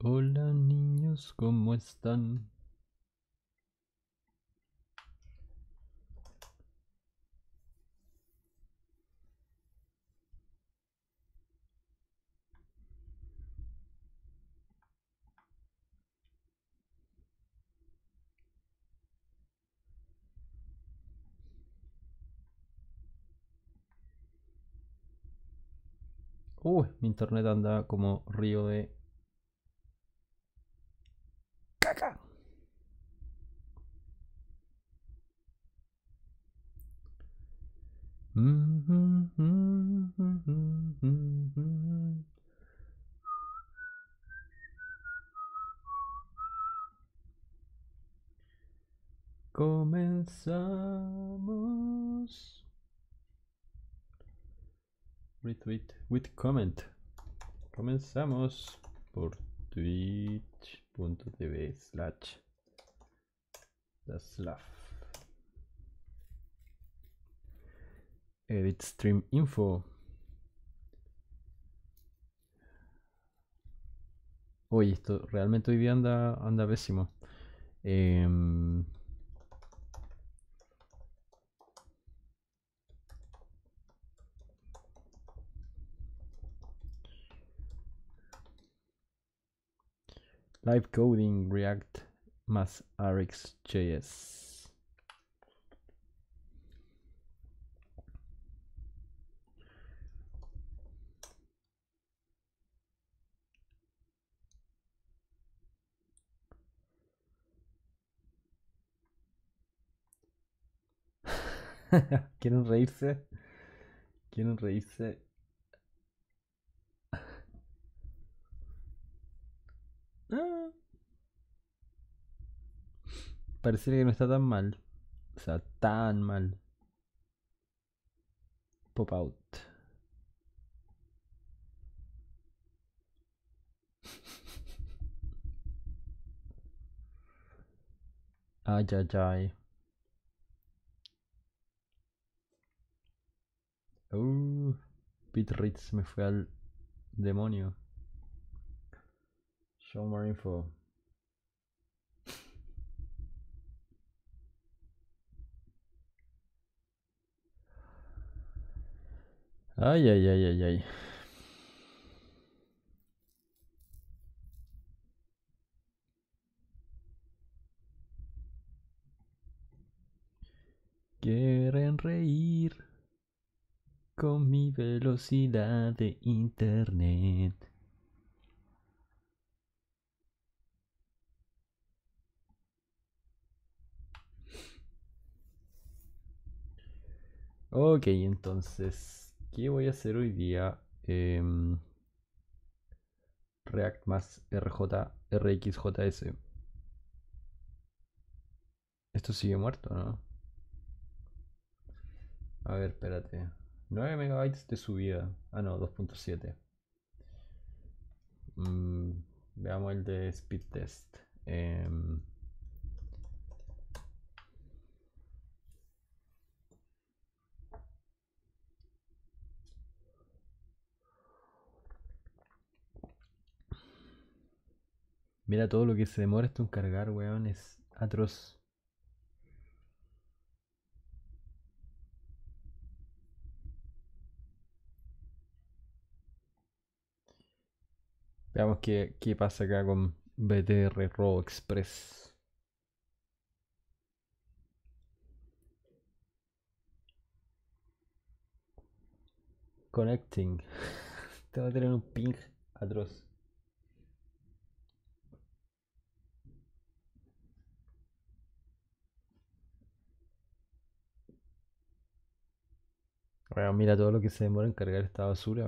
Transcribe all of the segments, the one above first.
Hola niños, ¿cómo están? internet anda como río de caca. Comenzamos. Retweet with comment. Comenzamos por twitch.tv slash slav edit stream info Uy, esto realmente hoy día anda, pésimo. Em, Live Coding React más RxJS. ¿Quieren reírse? ¿Quieren reírse? parece que no está tan mal. O sea, tan mal. Pop out. Ay, ay, ay. Uh, Pete Ritz me fue al demonio. Show more info. Ay, ay, ay, ay, ay. Quieren reír con mi velocidad de internet. Ok, entonces ¿Qué voy a hacer hoy día? Em, React más RJ, RxJS. Esto sigue muerto, ¿no? A ver, espérate. 9 megabytes de subida. Ah, no, 2.7. Mm, veamos el de speed test. Em, Mira todo lo que se demora esto en cargar, weón. Es atroz. Veamos qué, qué pasa acá con BTR Robo Express. Connecting. Te va a tener un ping atroz. Pero mira todo lo que se demora en cargar esta basura.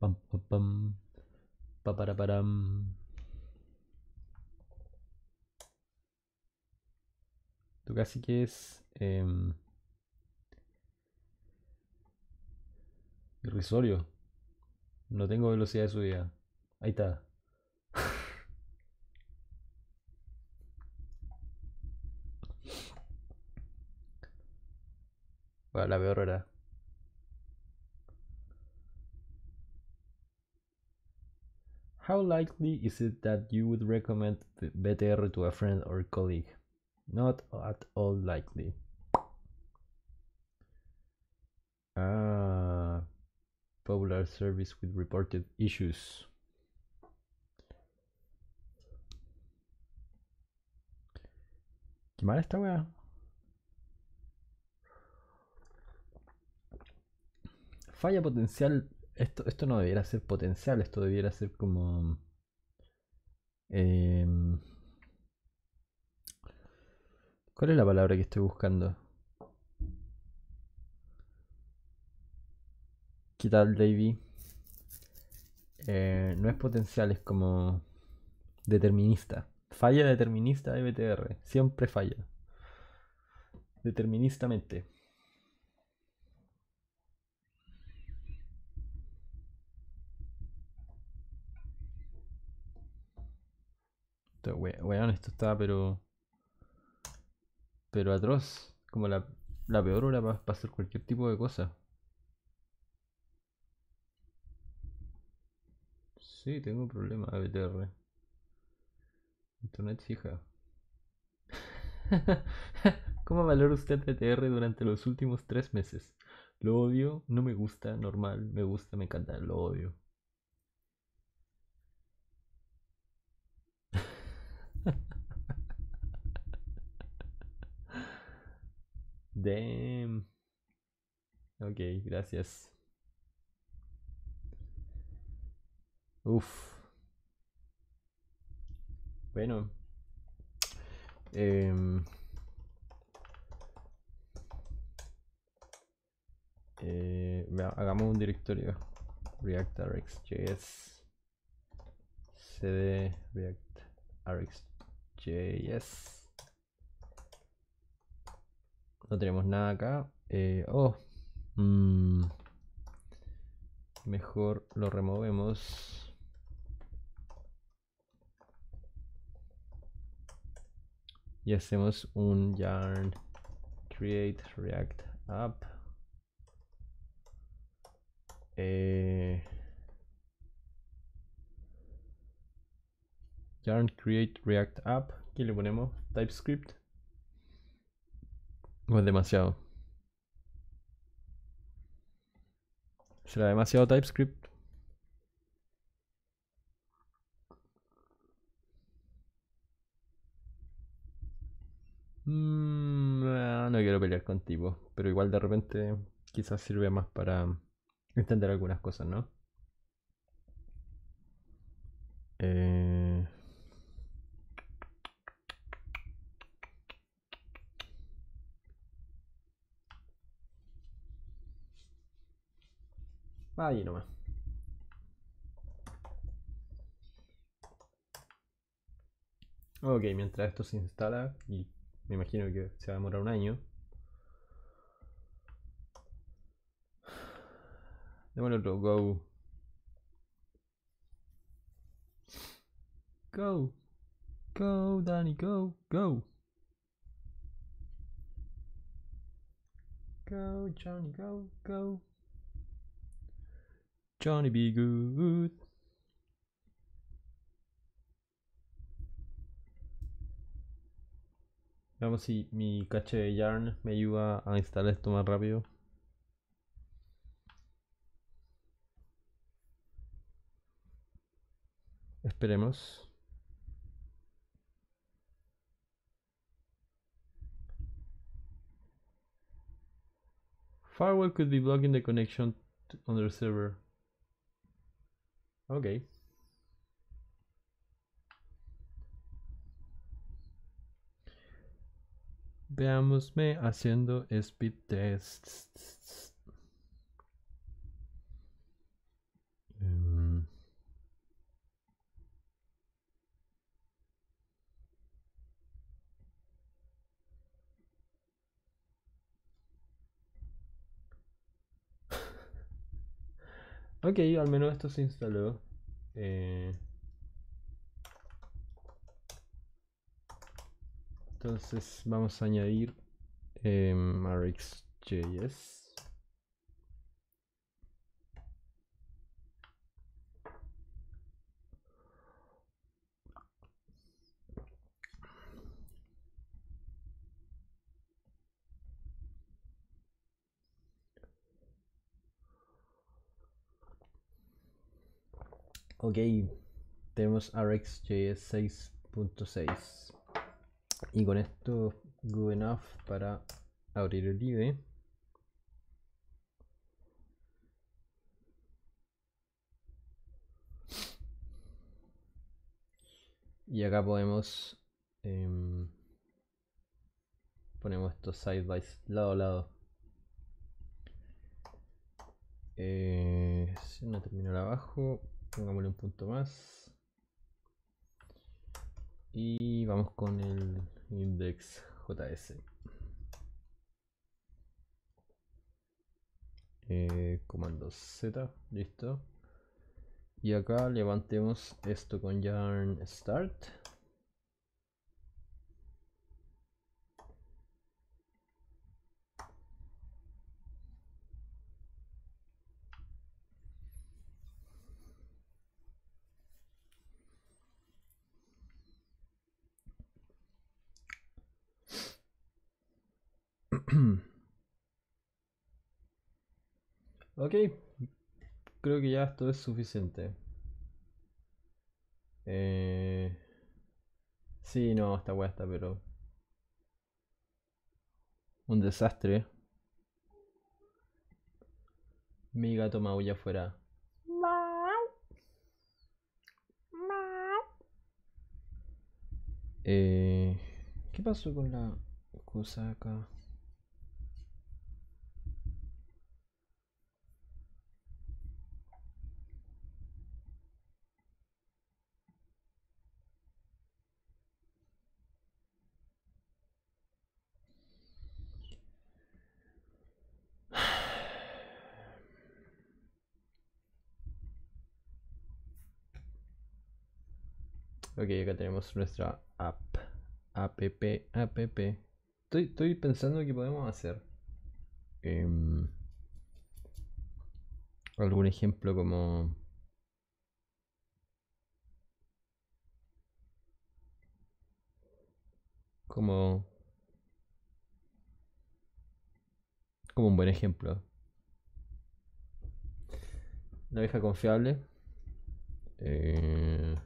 Pam, pam, pam. para, para. Tú casi que es. Em, irrisorio. No tengo velocidad de subida. Ahí está. la How likely is it that you would recommend BTR to a friend or colleague? Not at all likely. Ah, popular service with reported issues. ¿Qué mala esta weá? Falla potencial. Esto, esto no debiera ser potencial, esto debiera ser como. Em, ¿Cuál es la palabra que estoy buscando? ¿Qué tal, eh, no es potencial, es como determinista. Falla determinista de BTR. Siempre falla. Deterministamente. esto, weón, esto está pero. Pero atroz. Como la, peor hora para hacer cualquier tipo de cosa. Sí, tengo un problema, ABTR. Internet fija. ¿Cómo valora usted BTR durante los últimos tres meses? Lo odio, no me gusta, normal, me gusta, me encanta, lo odio. Damn. Ok, gracias. Uf. Bueno. Em. Eh, hagamos un directorio. React RxJS. CD React RxJS. JS. No tenemos nada acá. Eh, oh. Mm. Mejor lo removemos. y hacemos un yarn create react app eh, yarn create react app. ¿qué le ponemos TypeScript. O es demasiado. Será demasiado TypeScript. Mm, ah, no quiero pelear contigo pero igual de repente quizás sirve más para entender algunas cosas, ¿no? Eh... Va allí nomás. Ok, mientras esto se instala, y me imagino que se va a demorar un año. Démosle otro go. Go. Go, Danny, go, go. Go, Johnny, go, go. Johnny be Good. Veamos si mi cache de yarn me ayuda a instalar esto más rápido. Esperemos. Firewall could be blocking the connection on the server. Ok. Veámosme haciendo speed tests. Ok, al menos esto se instaló. Eh, entonces vamos a añadir eh, Ok, tenemos RxJS 6.6 y con esto good enough para abrir el IDE. Y acá podemos em, ponemos esto side by lado a lado. Eh, si no abajo. Pongámosle un punto más. Y vamos con el index JS. Eh, comando Z, listo. Y acá levantemos esto con yarn start. Ok, creo que ya esto es suficiente. Eh... Sí, no, esta weá está, pero... Un desastre. Mi gato maulla afuera. Eh, ¿Qué pasó con la cosa acá? Ok, acá tenemos nuestra app. App, app. Estoy, pensando que podemos hacer. Em, algún ejemplo como. Como. Como un buen ejemplo. Una confiable. Eh,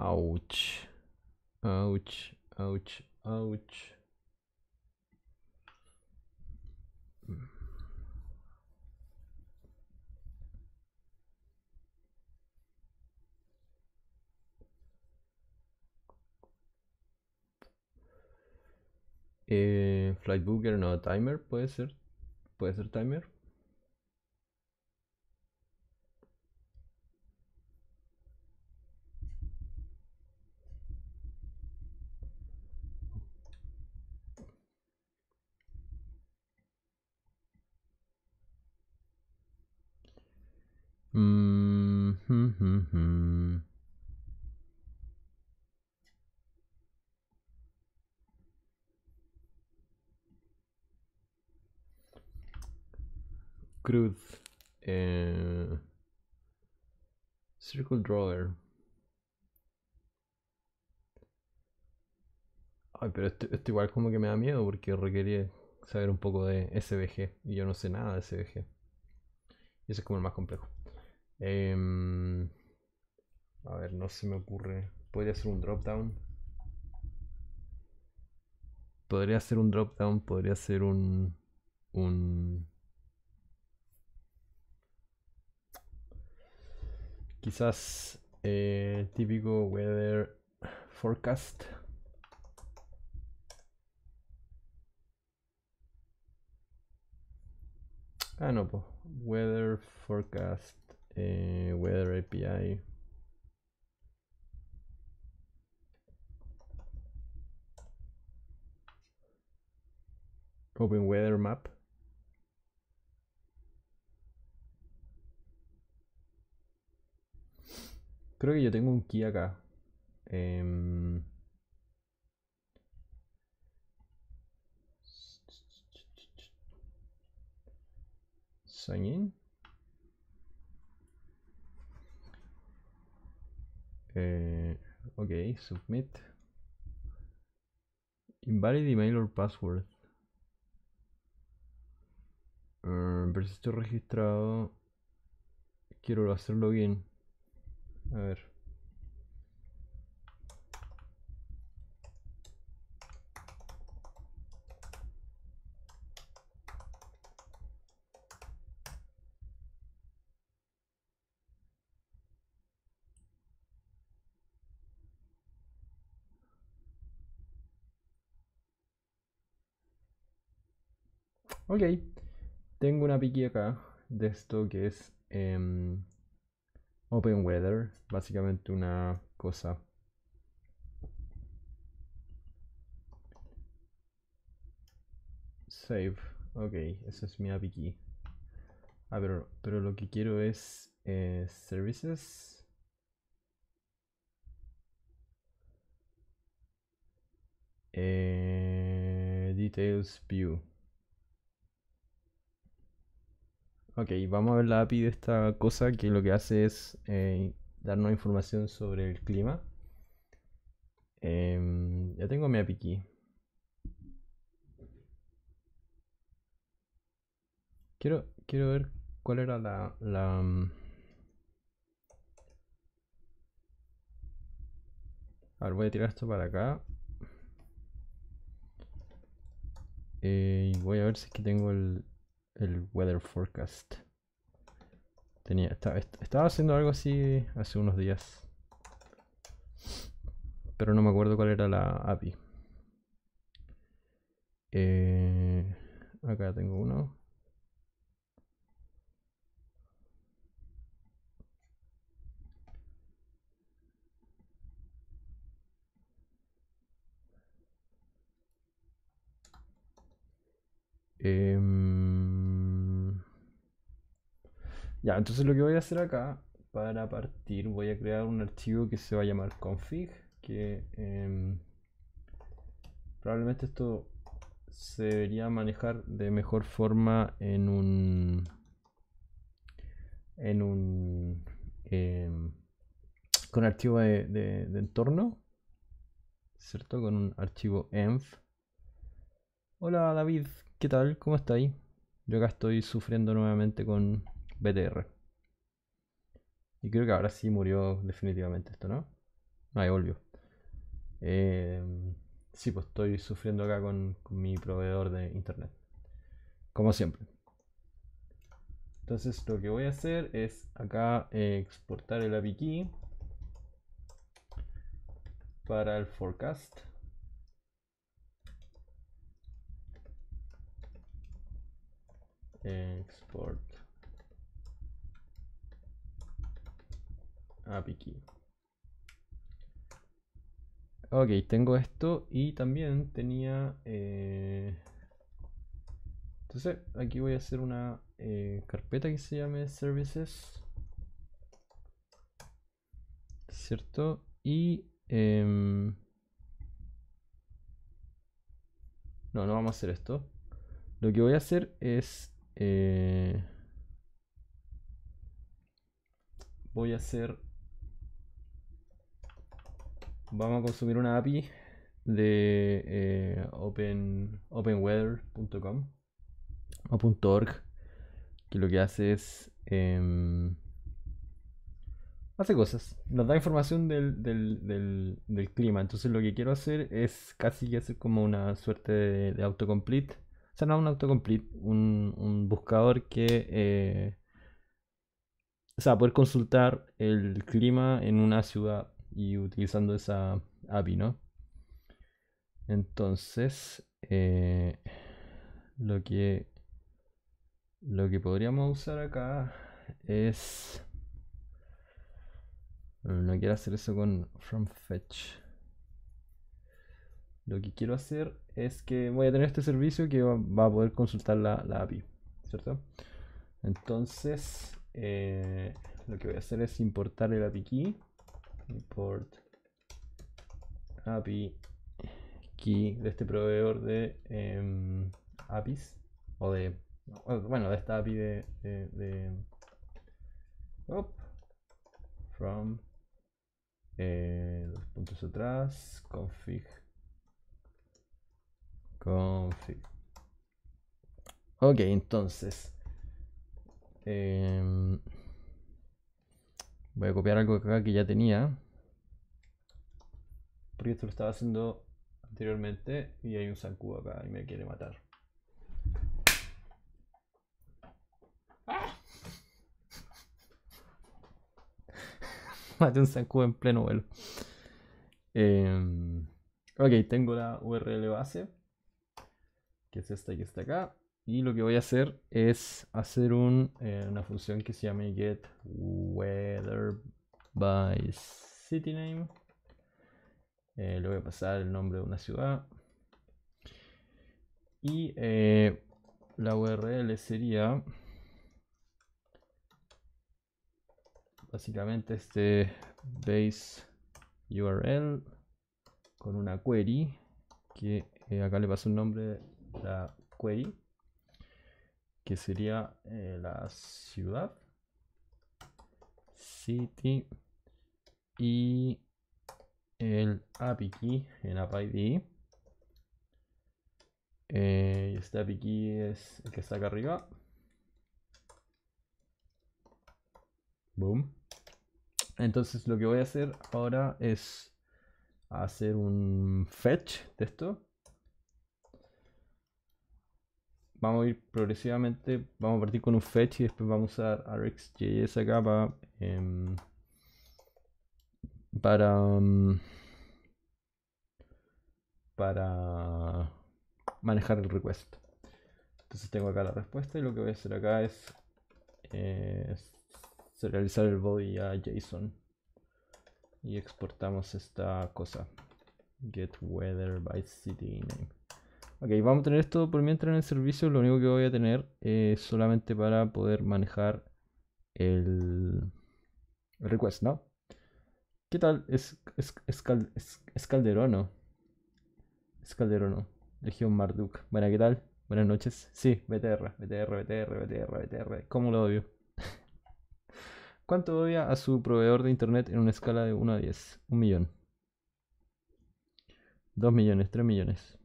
Ouch. Ouch, ouch, ouch. Eh, Flight Booker, no, timer, puede ser. Puede ser timer. Mm, mm, mm, Cruz. Eh, circle Drawer. Ay, pero esto, igual como que me da miedo porque requería saber un poco de SVG y yo no sé nada de SVG. Y ese es como el más complejo. Em, a ver, no se me ocurre. Podría ser un drop down. Podría ser un drop down, podría ser un. un. Quizás eh, típico weather forecast. Ah, no, Weather forecast. Eh, weather API. Open Weather Map. Creo que yo tengo un key acá. Eh, sign in. Eh, ok, submit. Invalid email or password. Ah, pero si estoy registrado, quiero hacer login A ver. Ok, tengo una piqui acá de esto que es em, Open Weather, básicamente una cosa Save. Ok, esa es mi API A ver, pero, lo que quiero es eh, services. Eh, details view. Ok, vamos a ver la API de esta cosa que lo que hace es eh, darnos información sobre el clima. Em, ya tengo mi API aquí. Quiero, quiero ver cuál era la, la mm, A ver, voy a tirar esto para acá. Eh, voy a ver si es que tengo el, el weather forecast. Tenía, estaba, haciendo algo así hace unos días. Pero no me acuerdo cuál era la API. Eh, acá tengo uno. Em, ya, entonces lo que voy a hacer acá, para partir, voy a crear un archivo que se va a llamar config, que em, probablemente esto se debería manejar de mejor forma en un en un em, con archivo de, de, entorno cierto con un archivo env hola david qué tal cómo está ahí yo acá estoy sufriendo nuevamente con BTR. Y creo que ahora sí murió definitivamente esto, ¿no? Ahí volvió. Eh, sí, pues estoy sufriendo acá con, mi proveedor de internet. Como siempre. Entonces lo que voy a hacer es acá eh, exportar el API key para el forecast. Export a ah, Ok, tengo esto y también tenía... Eh, entonces aquí voy a hacer una eh, carpeta que se llame services. ¿Cierto? Y... Em, no, no vamos a hacer esto. Lo que voy a hacer es... Eh, voy a hacer vamos a consumir una API de eh, openweather.com o que lo que hace es em, hace cosas nos da información del, clima entonces lo que quiero hacer es casi que hacer como una suerte de, autocomplete o sea no un autocomplete un, un buscador que eh, o sea poder consultar el clima en una ciudad y utilizando esa API, ¿no? Entonces, eh, lo, que, lo que podríamos usar acá es... Mm, no quiero hacer eso con from fetch. Lo que quiero hacer es que voy a tener este servicio que va a poder consultar la, API, ¿cierto? Entonces, eh, lo que voy a hacer es importar el API key import API key de este proveedor de em, APIs o de bueno de esta API de, de, de from eh, dos puntos atrás config config ok entonces em, Voy a copiar algo acá que ya tenía. Porque esto lo estaba haciendo anteriormente y hay un zancudo acá y me quiere matar. Ah. Mate un zancudo en pleno vuelo. Em, ok, tengo la URL base, que es esta que está acá y lo que voy a hacer es hacer eh, una función que se llame get weather by city name eh, le voy a pasar el nombre de una ciudad y eh, la url sería básicamente este base url con una query que acá le paso el nombre de la query que sería eh, la ciudad, city y el API key en ID Eh, este API key es el que está acá arriba. Boom. Entonces lo que voy a hacer ahora es hacer un fetch de esto vamos a ir progresivamente, vamos a partir con un fetch y después vamos a usar RxJS acá em, para, em, para, manejar el request. Entonces tengo acá la respuesta y lo que voy a hacer acá es, eh, serializar el body a JSON y exportamos esta cosa get weather by city Ok, vamos a tener esto por mientras en el servicio. Lo único que voy a tener es eh, solamente para poder manejar el, request, ¿no? ¿Qué tal? Es, es, es, no. es, Calderono. Es Calderono. Legión Marduk. Bueno, ¿qué tal? Buenas noches. Sí, BTR, BTR, BTR, BTR, BTR. ¿Cómo lo odio? ¿Cuánto odia a su proveedor de internet en una escala de 1 a 10? Un millón. Dos millones, tres millones.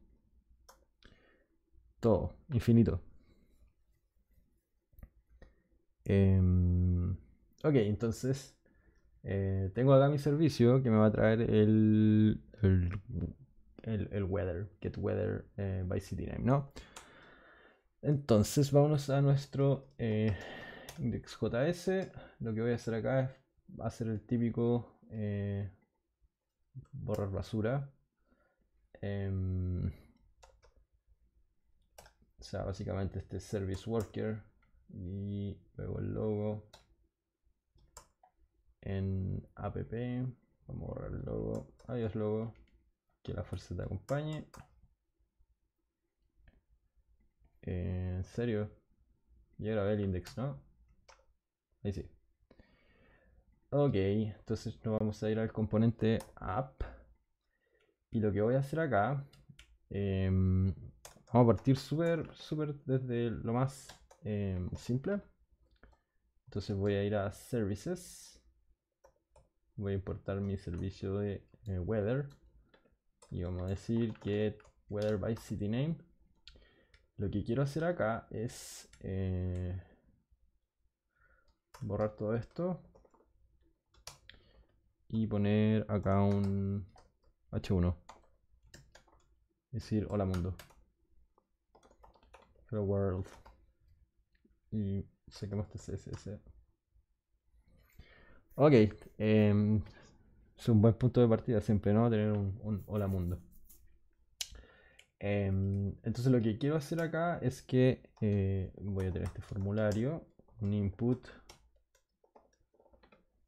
Todo, infinito. Em, ok, entonces eh, tengo acá mi servicio que me va a traer el, el, weather, get weather eh, by name, ¿no? Entonces vámonos a nuestro eh, index.js. Lo que voy a hacer acá es hacer el típico borrar basura. Em, o sea, básicamente este service worker y luego el logo en app vamos a borrar el logo adiós logo que la fuerza te acompañe eh, en serio ya grabé el index no ahí sí ok entonces nos vamos a ir al componente app y lo que voy a hacer acá em, Vamos a partir súper, súper desde lo más eh, simple. Entonces voy a ir a Services. Voy a importar mi servicio de eh, Weather. Y vamos a decir Get Weather by City Name. Lo que quiero hacer acá es eh, borrar todo esto. Y poner acá un H1. Es Decir hola mundo world. Y saquemos este CSS. Ok, em, es un buen punto de partida siempre, ¿no? Tener un, hola mundo. Em, entonces lo que quiero hacer acá es que eh, voy a tener este formulario, un input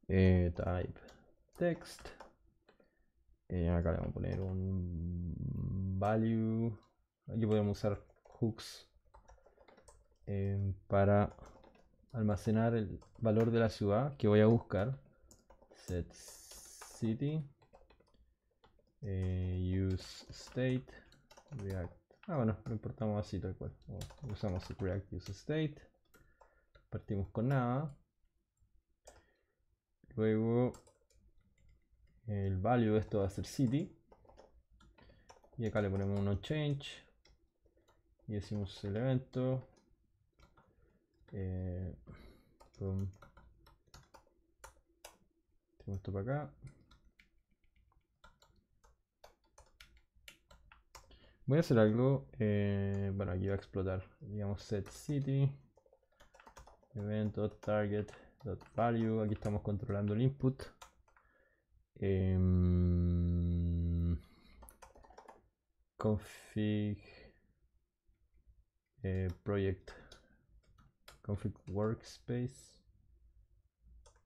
eh, type text. Eh, acá le vamos a poner un value. Aquí podemos usar hooks Em, para almacenar el valor de la ciudad que voy a buscar. Set city. Eh, use state. React. Ah, bueno, lo importamos así tal cual. Usamos el React use state. Partimos con nada. Luego el value de esto va a ser city. Y acá le ponemos un onChange change. Y decimos el evento eh, Tengo esto para acá. Voy a hacer algo. Eh, bueno, aquí va a explotar. Digamos set city. Event.target.value. Aquí estamos controlando el input. Em, config eh, project config workspace.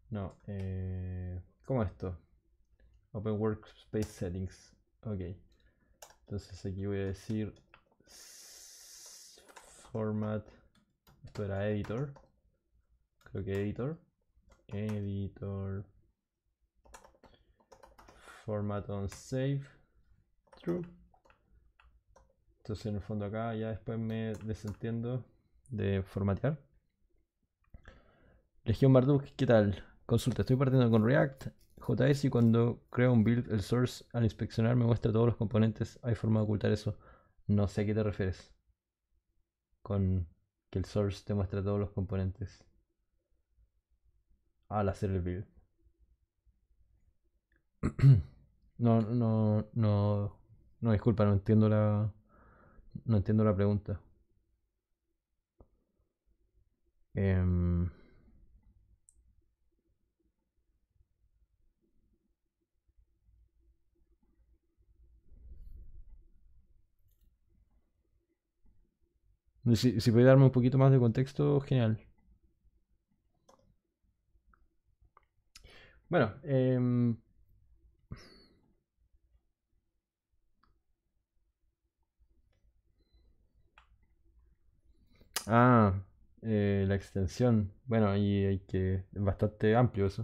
No, eh, como esto. Open workspace settings. Ok. Entonces aquí voy a decir format. Esto era editor. Creo que editor. Editor. Format on save. True. Entonces en el fondo acá ya después me desentiendo de formatear. Legión Marduk, ¿qué tal? Consulta, estoy partiendo con React. JS y cuando creo un build, el source al inspeccionar me muestra todos los componentes. ¿Hay forma de ocultar eso? No sé a qué te refieres. Con que el source te muestra todos los componentes. Al hacer el build. no, no, no. No, disculpa, no entiendo la. No entiendo la pregunta. Em, Si, puede darme un poquito más de contexto, genial. Bueno, em, Ah, eh, la extensión. Bueno, y hay que. Es bastante amplio eso.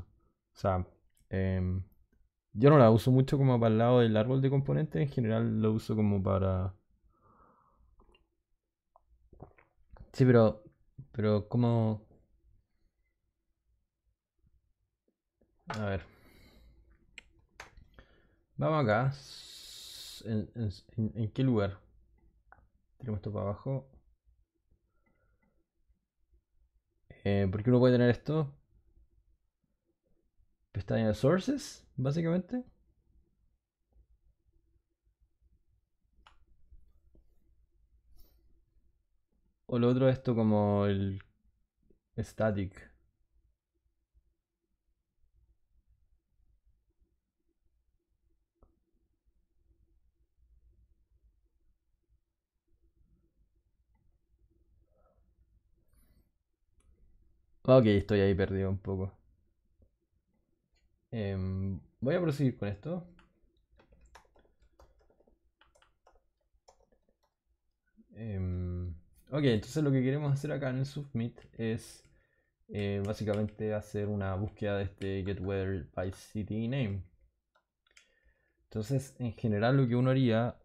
O sea, em, yo no la uso mucho como para el lado del árbol de componentes. En general lo uso como para Sí, pero, pero ¿cómo? A ver. Vamos acá. ¿En, en, qué lugar? Tenemos esto para abajo. Eh, ¿Por qué uno puede tener esto? Pestaña de Sources, básicamente. O lo otro esto como el static. Ok, estoy ahí perdido un poco. Em, voy a proseguir con esto. Em, Ok, entonces lo que queremos hacer acá en el submit es eh, básicamente hacer una búsqueda de este get by city name. Entonces, en general lo que uno haría...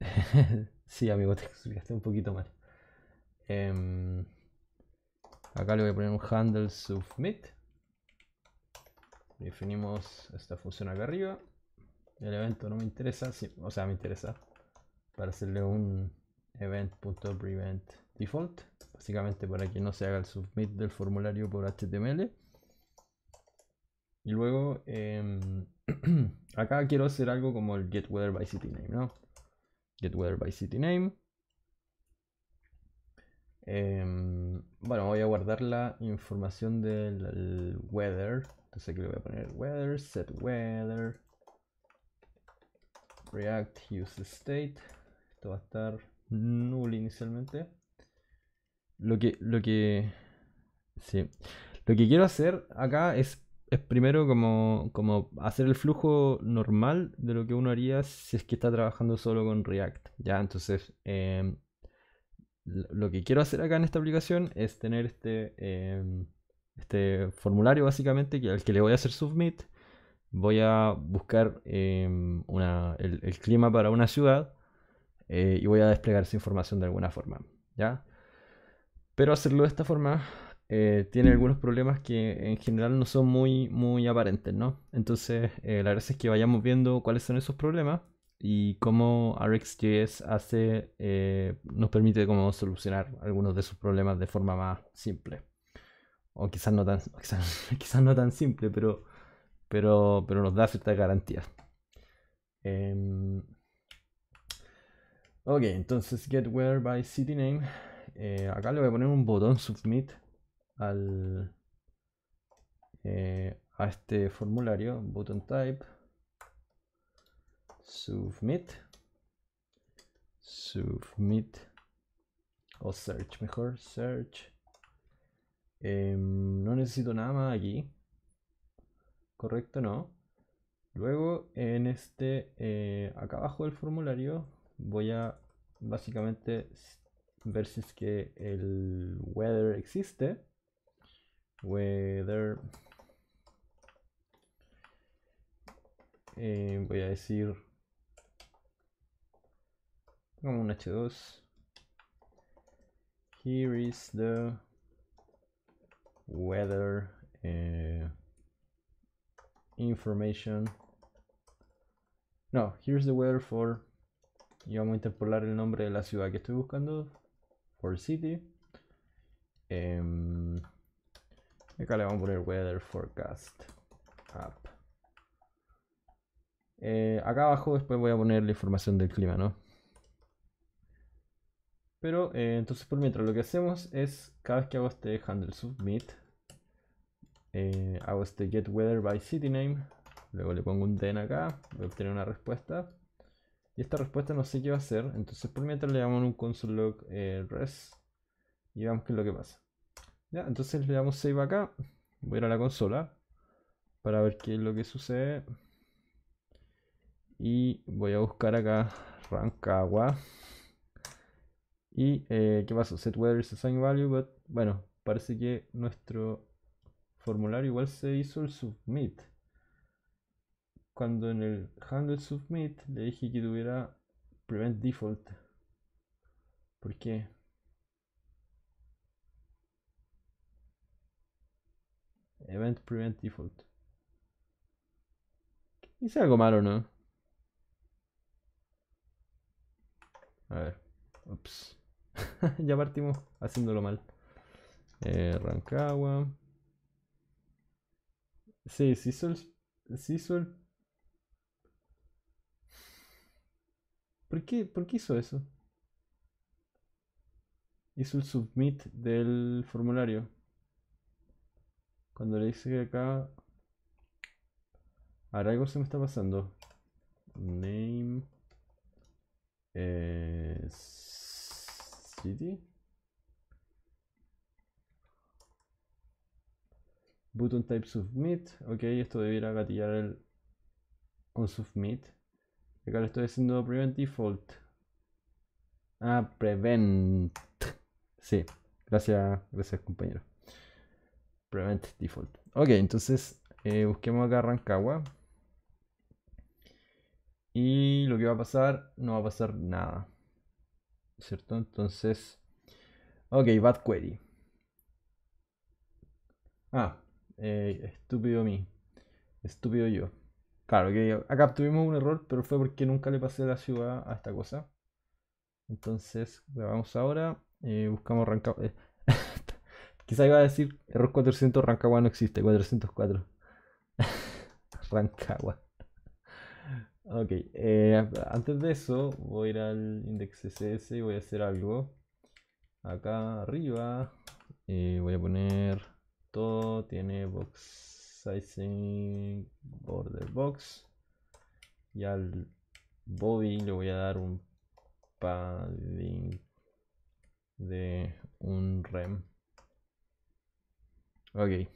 sí, amigo, te explicaste un poquito mal. Em, acá le voy a poner un handle submit. Definimos esta función acá arriba. El evento no me interesa, o sea, me interesa para hacerle un event.preventDefault default básicamente para que no se haga el submit del formulario por HTML y luego em, acá quiero hacer algo como el get weather by city name ¿no? get by city name em, bueno voy a guardar la información del weather entonces aquí le voy a poner weather set weather react use state esto va a estar null inicialmente. Lo que, lo que, sí. Lo que quiero hacer acá es, es primero como, como hacer el flujo normal de lo que uno haría si es que está trabajando solo con React. Ya, entonces, em, lo que quiero hacer acá en esta aplicación es tener este, em, este formulario básicamente que, al que le voy a hacer submit. Voy a buscar em, el clima para una ciudad eh, y voy a desplegar esa información de alguna forma, ¿ya? Pero hacerlo de esta forma eh, tiene algunos problemas que en general no son muy, muy aparentes, ¿no? Entonces, eh, la verdad es que vayamos viendo cuáles son esos problemas y cómo RxJS hace, nos permite solucionar algunos de esos problemas de forma más simple. O quizás no tan, quizás, no tan simple, pero, pero, pero nos da ciertas garantías. Em, Ok, entonces get where by city eh, acá le voy a poner un botón submit al eh, a este formulario. Button type. Submit. Submit. O search, mejor. Search. Em, no necesito nada más aquí. Correcto, no. Luego en este, eh, acá abajo del formulario voy a básicamente ver si es que el weather existe. Weather. Eh, voy a decir. Como un H2. Here is the weather eh, information. No, here's the weather for y vamos a interpolar el nombre de la ciudad que estoy buscando, for city. Em, acá le vamos a poner weather forecast app. Eh, acá abajo después voy a poner la información del clima, ¿no? Pero eh, entonces por mientras lo que hacemos es, cada vez que hago este handle submit, eh, hago este get weather by city name, luego le pongo un den acá, voy a obtener una respuesta y esta respuesta no sé qué va a hacer. Entonces por mientras le damos un console.log eh, res. Y veamos qué es lo que pasa. Ya, entonces le damos save acá. Voy a ir a la consola. Para ver qué es lo que sucede. Y voy a buscar acá agua Y eh, qué pasó, set weather is assigned value, but bueno, parece que nuestro formulario igual se hizo el submit cuando en el handle submit le dije que tuviera prevent default. ¿Por qué? Event prevent default. Hice algo malo, ¿no? A ver. Ups. ya partimos haciéndolo mal. Eh, Rancagua. Sí, sí, hizo el, ¿Por qué, hizo eso? Hizo el submit del formulario. Cuando le dice que acá... Ahora algo se me está pasando. Name... Eh, city. Button type submit. Ok, esto debiera gatillar el... Un submit. Acá le estoy diciendo prevent default. Ah, prevent. Sí, gracias, gracias compañero. Prevent default. Ok, entonces eh, busquemos acá Rancagua. Y lo que va a pasar, no va a pasar nada. ¿Cierto? Entonces, ok, bad query. Ah, eh, estúpido mí. Estúpido yo. Claro, que acá tuvimos un error, pero fue porque nunca le pasé la ciudad a esta cosa. Entonces, vamos ahora. Eh, buscamos Rancagua. Eh, quizá iba a decir error 400, Rancagua no existe, 404. Rancagua. Ok, eh, antes de eso voy a ir al index y voy a hacer algo. Acá arriba voy a poner todo tiene box Border Box. Y al body le voy a dar un padding de un rem. Ok.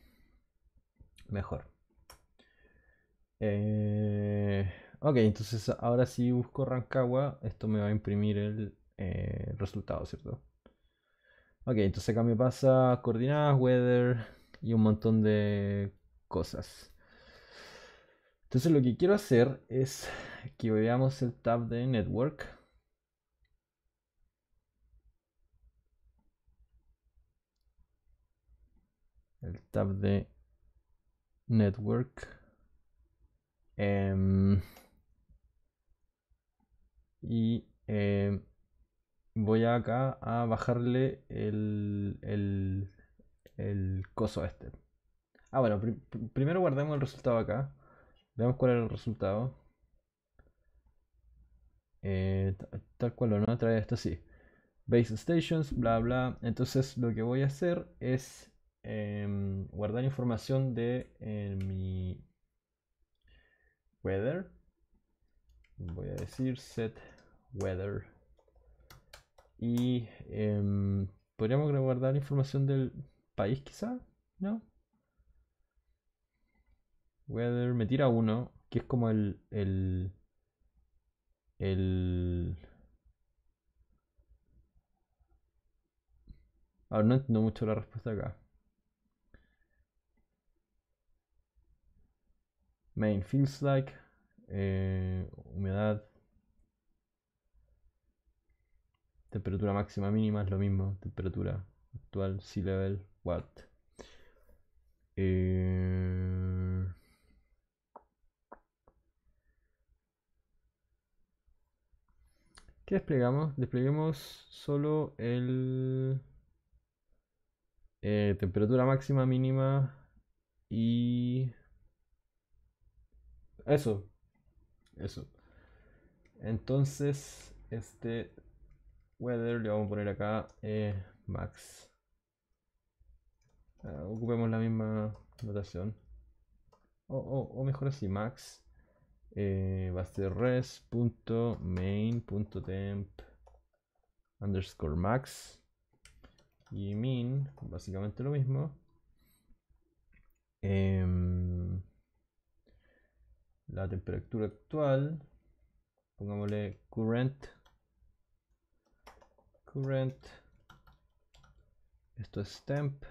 Mejor. Eh, ok, entonces ahora si busco Rancagua, esto me va a imprimir el eh, resultado, ¿cierto? Ok, entonces cambio me pasa coordinadas, weather y un montón de cosas. Entonces lo que quiero hacer es que veamos el tab de Network. El tab de Network. Em, y eh, voy acá a bajarle el, el, el coso este. Ah, bueno, primero guardemos el resultado acá. Veamos cuál era el resultado. Eh, tal cual no, trae esto así. Base stations, bla bla. Entonces lo que voy a hacer es em, guardar información de eh, mi weather. Voy a decir set weather. Y em, podríamos guardar información del país quizá, ¿no? Voy ver, me tira uno, que es como el. el. el. Ahora no entiendo mucho la respuesta acá. Main feels like. Eh, humedad. Temperatura máxima mínima es lo mismo. Temperatura actual, sea level, watt. Eh, ¿Qué desplegamos? Despleguemos solo el... Eh, temperatura máxima, mínima y... Eso. Eso. Entonces, este weather le vamos a poner acá eh, max. Ah, ocupemos la misma notación. O, mejor así, max eh, va a ser res.main.temp underscore max y min básicamente lo mismo em, la temperatura actual pongámosle current current esto es temp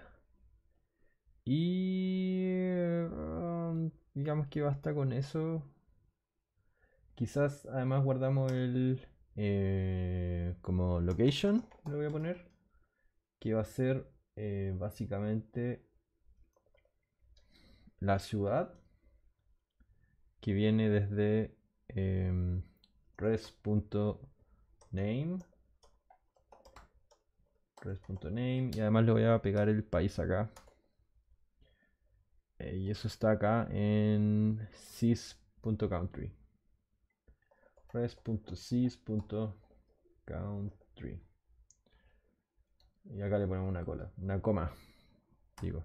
y eh, digamos que basta con eso Quizás además guardamos el eh, como location, lo voy a poner, que va a ser eh, básicamente la ciudad que viene desde em, res.name res.name y además le voy a pegar el país acá eh, y eso está acá en sys.country press.sys.country. Y acá le ponemos una cola, una coma, digo.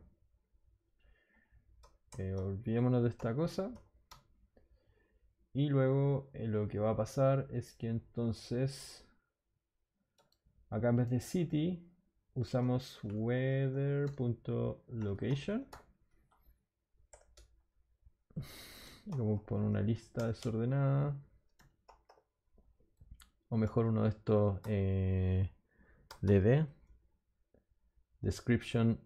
Eh, olvidémonos de esta cosa. Y luego eh, lo que va a pasar es que entonces acá en vez de city usamos weather.location vamos a poner una lista desordenada o mejor uno de estos DD. Eh, description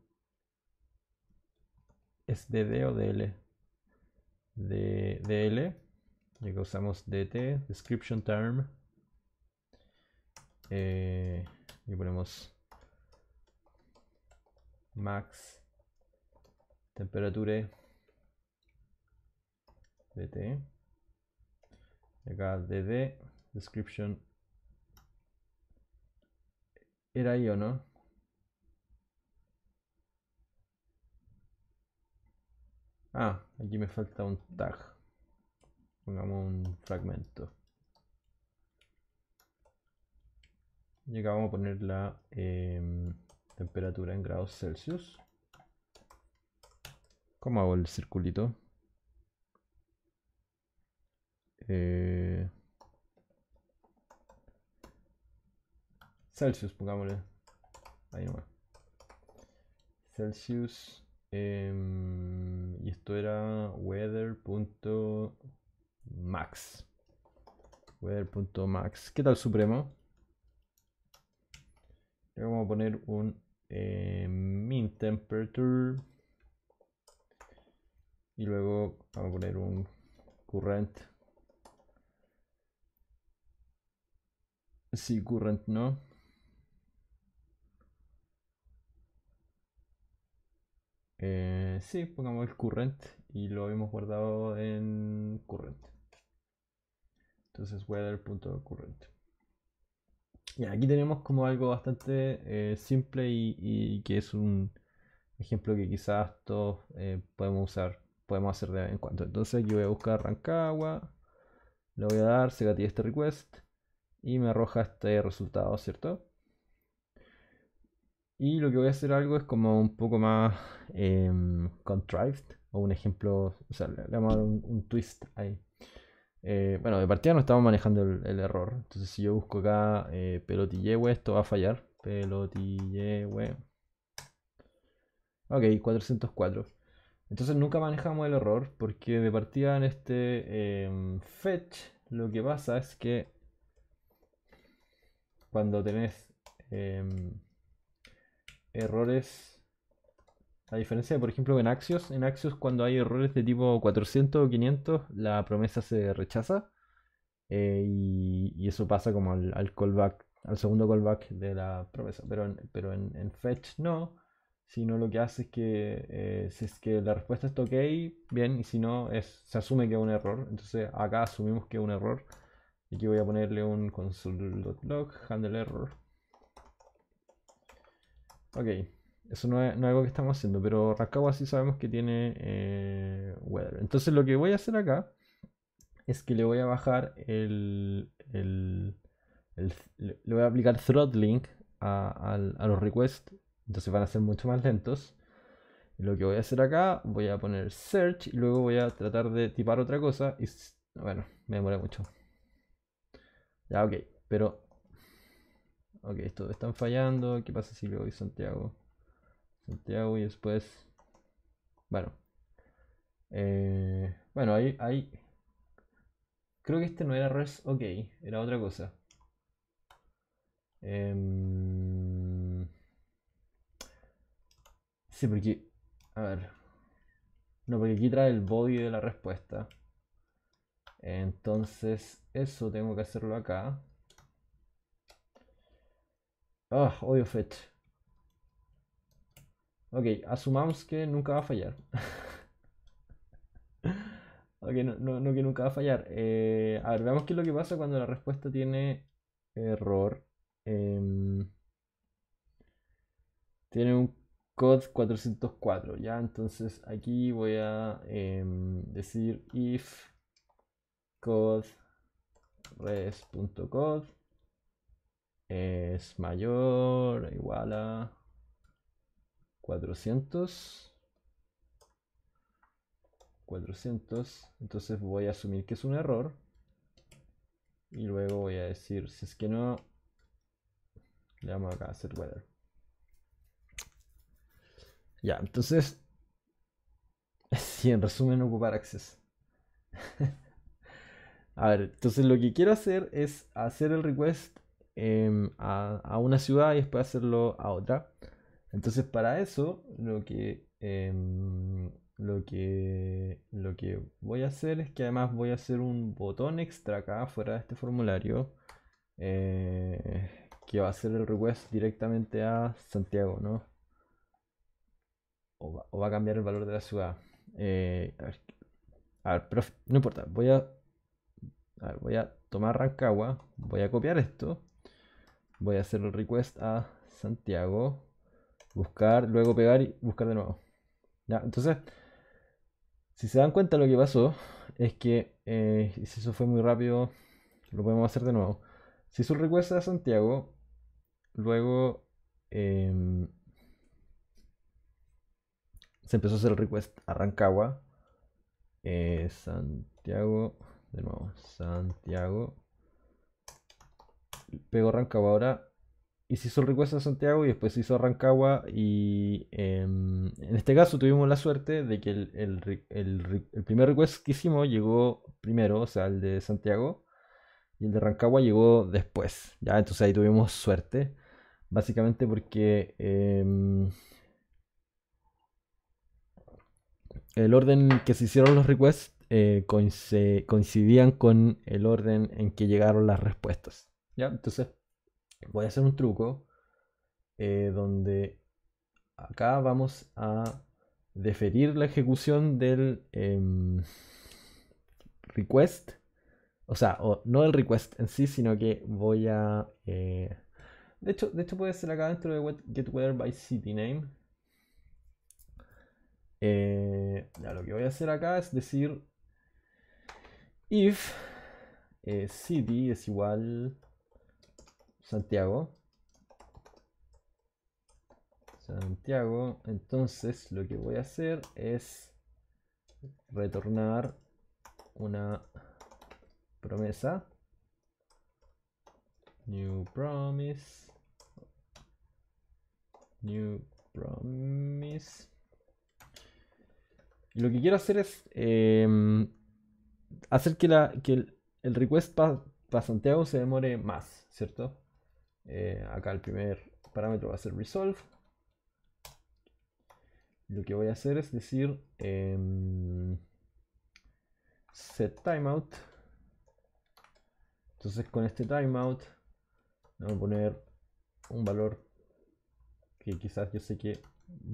es DD o DL. De DL, y usamos DT, Description Term. Eh, y ponemos max temperature DT. Y acá DD, Description era ahí o ¿no? Ah, aquí me falta un tag. Pongamos un fragmento. Y acá vamos a poner la em, temperatura en grados Celsius. ¿Cómo hago el circulito? Eh... Celsius, pongámosle. Ahí nomás. Celsius. Em, y esto era weather.max. Weather.max. ¿Qué tal Supremo? Le vamos a poner un eh, em, min temperature. Y luego vamos a poner un current. Sí, current no. si eh, sí, pongamos el current y lo hemos guardado en current. Entonces weather.current. Y aquí tenemos como algo bastante eh, simple y, que es un ejemplo que quizás todos eh, podemos usar, podemos hacer de vez en cuando. Entonces yo voy a buscar Rancagua, le voy a dar, se gatilla este request y me arroja este resultado, ¿cierto? Y lo que voy a hacer algo es como un poco más em, contrived, o un ejemplo, o sea, le, vamos a dar un, twist ahí. Eh, bueno, de partida no estamos manejando el, error, entonces si yo busco acá eh, esto va a fallar. Pelotillewe. Ok, 404. Entonces nunca manejamos el error porque de partida en este em, fetch lo que pasa es que cuando tenés... Em, errores. A diferencia de, por ejemplo, en Axios, en Axios cuando hay errores de tipo 400 o 500, la promesa se rechaza. Eh, y, eso pasa como al, callback, al segundo callback de la promesa. Pero en, pero en, Fetch no, sino lo que hace es que eh, si es que la respuesta está ok, bien, y si no, es, se asume que es un error. Entonces acá asumimos que es un error. y Aquí voy a ponerle un console.log handle error Ok, eso no es, algo que estamos haciendo, pero Rakawa así sabemos que tiene eh, weather. Entonces lo que voy a hacer acá es que le voy a bajar el... el, le voy a aplicar throttling a, a, los requests, entonces van a ser mucho más lentos. Lo que voy a hacer acá, voy a poner search y luego voy a tratar de tipar otra cosa y... Bueno, me demoré mucho. Ya, ok, pero Ok, estos están fallando. ¿Qué pasa si le doy Santiago? Santiago y después... Bueno. Eh, bueno, ahí, ahí... Creo que este no era res ok, era otra cosa. Em, sí, porque... A ver. No, porque aquí trae el body de la respuesta. Entonces, eso tengo que hacerlo acá. Ah, oh, odio Ok, asumamos que nunca va a fallar. ok, no, que nunca va a fallar. Eh, a ver, veamos qué es lo que pasa cuando la respuesta tiene error. Em, tiene un code 404, ¿ya? Entonces aquí voy a em, decir if code res.code es mayor o igual a 400 400 entonces voy a asumir que es un error y luego voy a decir si es que no le damos acá a hacer weather ya entonces si en resumen ocupar access a ver entonces lo que quiero hacer es hacer el request Em, a, una ciudad y después hacerlo a otra. Entonces para eso lo que, em, lo que, lo que voy a hacer es que además voy a hacer un botón extra acá fuera de este formulario eh, que va a hacer el request directamente a Santiago, ¿no? O va, a cambiar el valor de la ciudad. Eh, no importa, voy a, voy a tomar Rancagua, voy a copiar esto voy a hacer el request a Santiago, buscar, luego pegar y buscar de nuevo. Ya, entonces, si se dan cuenta lo que pasó es que eh, si eso fue muy rápido, lo podemos hacer de nuevo. Si su el request a Santiago, luego em, se empezó a hacer el request a Rancagua. Eh, Santiago, de nuevo, Santiago pegó Rancagua ahora y se hizo el request a Santiago y después se hizo Rancagua y em, en este caso tuvimos la suerte de que el, primer request que hicimos llegó primero, o sea, el de Santiago y el de Rancagua llegó después, ya, entonces ahí tuvimos suerte, básicamente porque em, el orden que se hicieron los requests eh, coincidían con el orden en que llegaron las respuestas. ¿Ya? Entonces, voy a hacer un truco eh, donde acá vamos a deferir la ejecución del em, request. O sea, no el request en sí, sino que voy a... Eh, de, hecho, de hecho, puede ser acá dentro de get by city name. Eh, lo que voy a hacer acá es decir if city es igual Santiago. Santiago. Entonces lo que voy a hacer es retornar una promesa. New promise. New promise. Y lo que quiero hacer es em, hacer que, la, que el, request para Santiago se demore más, ¿cierto? Eh, acá el primer parámetro va a ser resolve. Lo que voy a hacer es decir eh, set timeout. Entonces con este timeout vamos a poner un valor que quizás yo sé que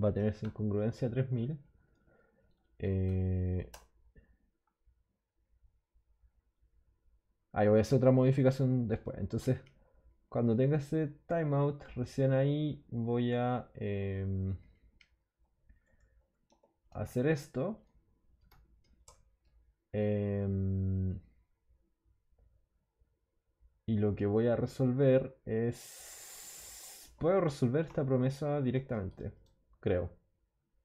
va a tener sin congruencia 3000. Eh, ahí voy a hacer otra modificación después. Entonces cuando tenga ese timeout, recién ahí voy a em, hacer esto. Em, y lo que voy a resolver es... Puedo resolver esta promesa directamente, creo.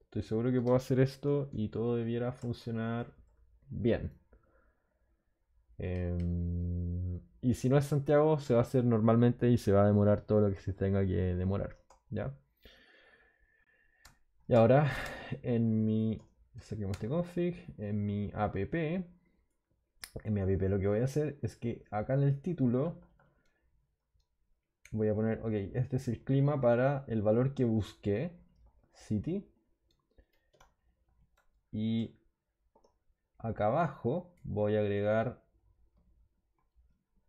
Estoy seguro que puedo hacer esto y todo debiera funcionar bien. Em, y si no es Santiago, se va a hacer normalmente y se va a demorar todo lo que se tenga que demorar. ¿Ya? Y ahora, en mi. Saquemos este config. En mi app. En mi app lo que voy a hacer es que acá en el título. Voy a poner, ok, este es el clima para el valor que busqué. City. Y acá abajo voy a agregar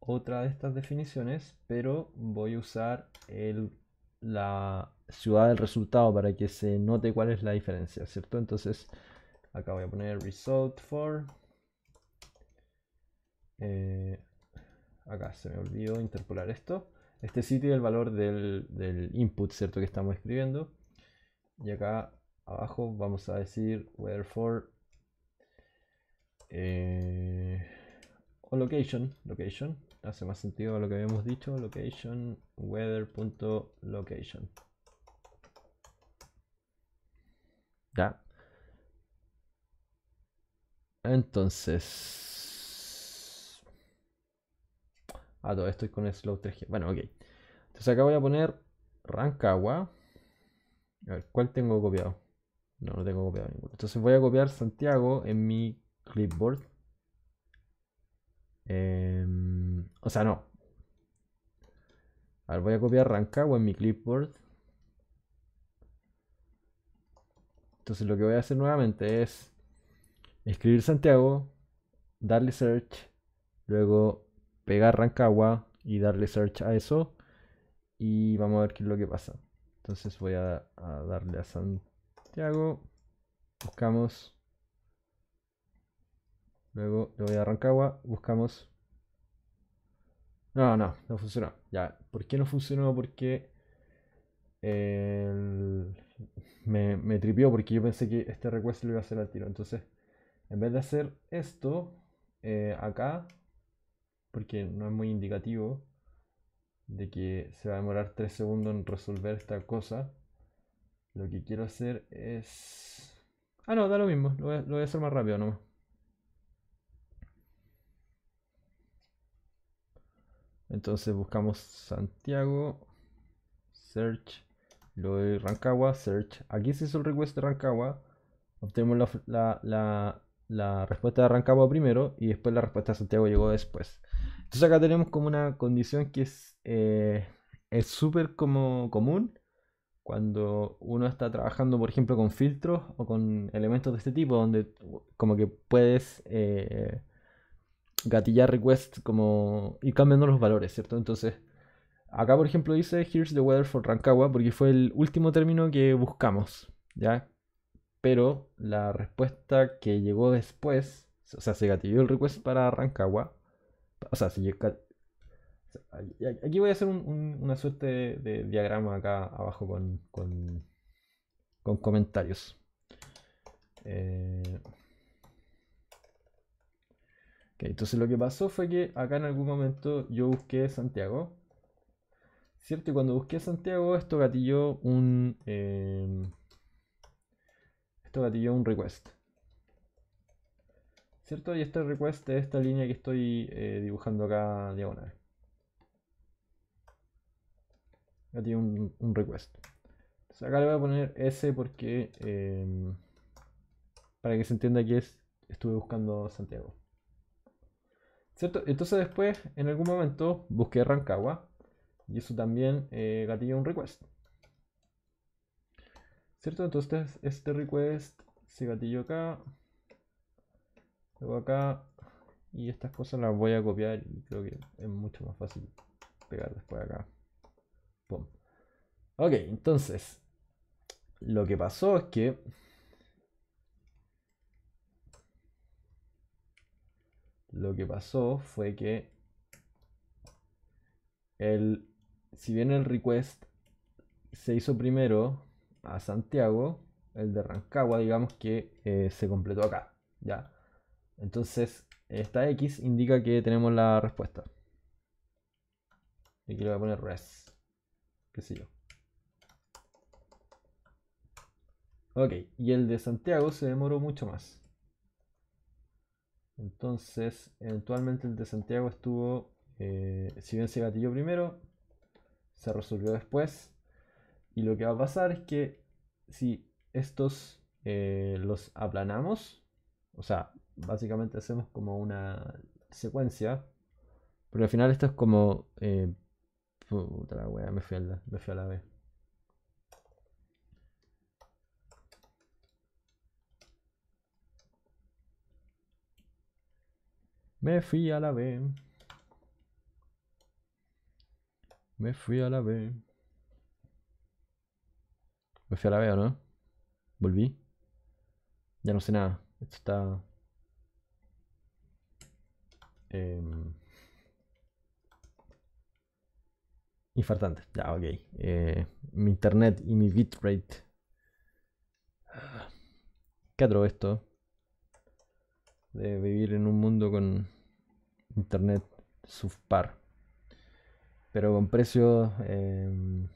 otra de estas definiciones, pero voy a usar la ciudad del resultado para que se note cuál es la diferencia, ¿cierto? Entonces, acá voy a poner result for... Eh, acá se me olvidó interpolar esto. Este sitio y el valor del, input, ¿cierto? Que estamos escribiendo. Y acá abajo vamos a decir where for... Eh, o location, location, hace más sentido lo que habíamos dicho, location, weather.location. Ya. Entonces... Ah, todo estoy con el slow 3G. Bueno, ok. Entonces acá voy a poner Rancagua. A ver, ¿cuál tengo copiado? No, no tengo copiado ninguno. Entonces voy a copiar Santiago en mi clipboard. Em, o sea, no. A voy a copiar Rancagua en mi clipboard. Entonces lo que voy a hacer nuevamente es escribir Santiago, darle search, luego pegar Rancagua y darle search a eso. Y vamos a ver qué es lo que pasa. Entonces voy a, a darle a Santiago. Buscamos Luego le voy a agua buscamos. No, no, no funcionó. Ya, ¿por qué no funcionó? Porque me, tripió porque yo pensé que este request lo iba a hacer al tiro. Entonces, en vez de hacer esto eh, acá, porque no es muy indicativo de que se va a demorar 3 segundos en resolver esta cosa, lo que quiero hacer es... Ah, no, da lo mismo, lo lo voy a hacer más rápido nomás. Entonces buscamos Santiago, search, lo Rancagua, search. Aquí se hizo el request de Rancagua. Obtenemos la, respuesta de Rancagua primero y después la respuesta de Santiago llegó después. Entonces acá tenemos como una condición que eh, es súper como común cuando uno está trabajando, por ejemplo, con filtros o con elementos de este tipo, donde como que puedes... Eh, gatillar request como y cambiando los valores, ¿cierto? Entonces, acá por ejemplo dice here's the weather for Rancagua porque fue el último término que buscamos, ¿ya? Pero la respuesta que llegó después, o sea, se gatilló el request para Rancagua, o sea, se Aquí voy a hacer una suerte de, diagrama acá abajo con, con, con comentarios. Eh, entonces lo que pasó fue que acá en algún momento yo busqué Santiago. ¿Cierto? Y cuando busqué Santiago, esto gatilló un. Em, esto gatilló un request. ¿Cierto? Y este request es esta línea que estoy eh, dibujando acá diagonal. Gatilló un, request. Entonces acá le voy a poner S porque. Em, para que se entienda que estuve buscando Santiago. ¿Cierto? Entonces después, en algún momento, busqué Rancagua. Y eso también eh, gatillo un request. ¿Cierto? Entonces este request se gatillo acá. Luego acá. Y estas cosas las voy a copiar y creo que es mucho más fácil pegar después acá. Ok, entonces. Lo que pasó es que lo que pasó fue que el, si bien el request se hizo primero a Santiago, el de Rancagua, digamos que eh, se completó acá. ¿ya? Entonces, esta X indica que tenemos la respuesta. Y aquí le voy a poner res. que sé yo. Ok, y el de Santiago se demoró mucho más. Entonces, eventualmente el de Santiago estuvo, eh, si bien se gatilló primero, se resolvió después. Y lo que va a pasar es que si estos eh, los aplanamos, o sea, básicamente hacemos como una secuencia, pero al final esto es como... Eh, puta la wea, me la, me fui a la B. Me fui a la B. Me fui a la B. Me fui a la B, ¿o no? Volví. Ya no sé nada. Esto está... Em, infartante. Ya, ok. Eh, mi internet y mi bitrate. Ah, qué es esto. De vivir en un mundo con internet subpar. Pero con precio em,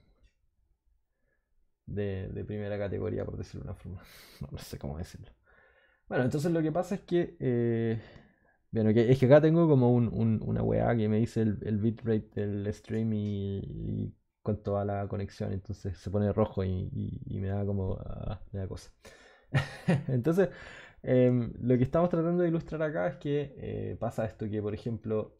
de, primera categoría, por decirlo de una forma. No, sé cómo decirlo. Bueno, entonces lo que pasa es que. Eh, bueno, es que acá tengo como una weá que me dice el, bitrate del stream y, cuánto va la conexión. Entonces se pone rojo y, me da como. Ah, me da cosa. entonces. Em, lo que estamos tratando de ilustrar acá es que eh, pasa esto que, por ejemplo,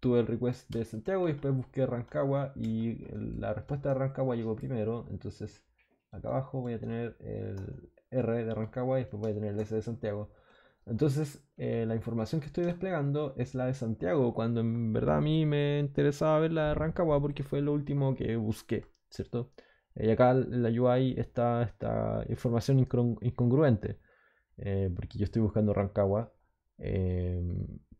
tuve el request de Santiago y después busqué Rancagua y la respuesta de Rancagua llegó primero. Entonces, acá abajo voy a tener el R de Rancagua y después voy a tener el S de Santiago. Entonces, eh, la información que estoy desplegando es la de Santiago, cuando en verdad a mí me interesaba ver la de Rancagua porque fue lo último que busqué, ¿cierto? Y acá en la UI está esta información incongruente. Eh, porque yo estoy buscando Rancagua, eh,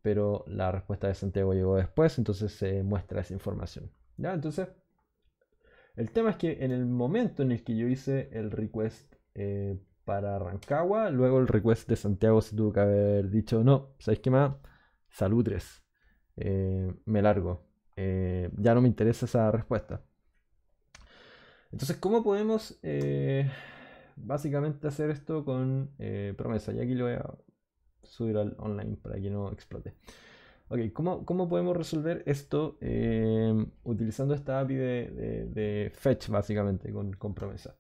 pero la respuesta de Santiago llegó después, entonces se muestra esa información. ¿ya? Entonces, el tema es que en el momento en el que yo hice el request eh, para Rancagua, luego el request de Santiago se tuvo que haber dicho, no, ¿sabéis qué más? Salutres, me largo, ya no me interesa esa respuesta. Entonces, ¿cómo podemos básicamente hacer esto con eh, promesa. Y aquí lo voy a subir al online para que no explote. Ok, ¿cómo, podemos resolver esto eh, utilizando esta API de, fetch básicamente con, promesa?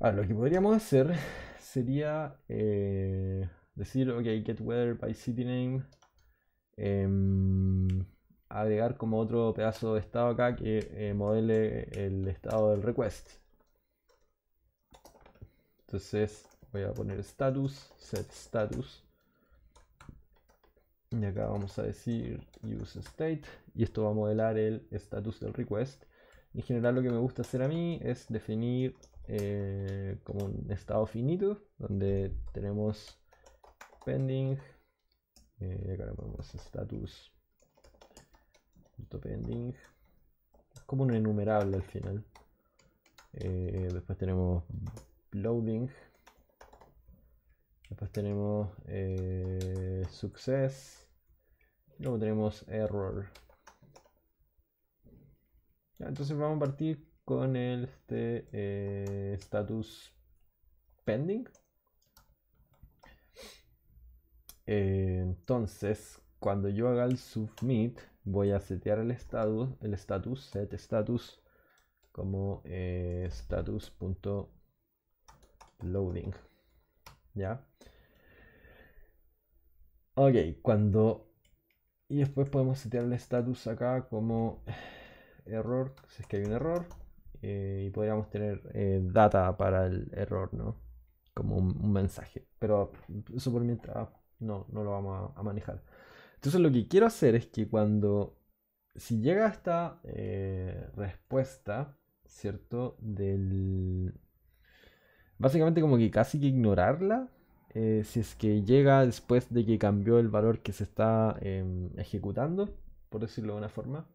Ahora, lo que podríamos hacer sería eh, decir, ok, get weather by city name. Em, agregar como otro pedazo de estado acá que modele el estado del request. Entonces voy a poner status, set status. Y acá vamos a decir use state. Y esto va a modelar el status del request. En general lo que me gusta hacer a mí es definir eh, como un estado finito. Donde tenemos pending. Eh, y acá le ponemos status. Pending. Como un enumerable al final. Eh, después tenemos loading. Después tenemos eh, success. Luego tenemos error. entonces vamos a partir con el este, eh, status pending. Eh, entonces, cuando yo haga el submit, voy a setear el status, el status, set status como status loading. ¿Ya? Ok, cuando... Y después podemos setear el status acá como error, si es que hay un error. Eh, y podríamos tener eh, data para el error, ¿no? Como un, mensaje. Pero eso por mientras ah, no, no lo vamos a, manejar. Entonces lo que quiero hacer es que cuando... Si llega esta eh, respuesta, ¿cierto? Del, básicamente como que casi que ignorarla eh, si es que llega después de que cambió el valor que se está em, ejecutando, por decirlo de una forma.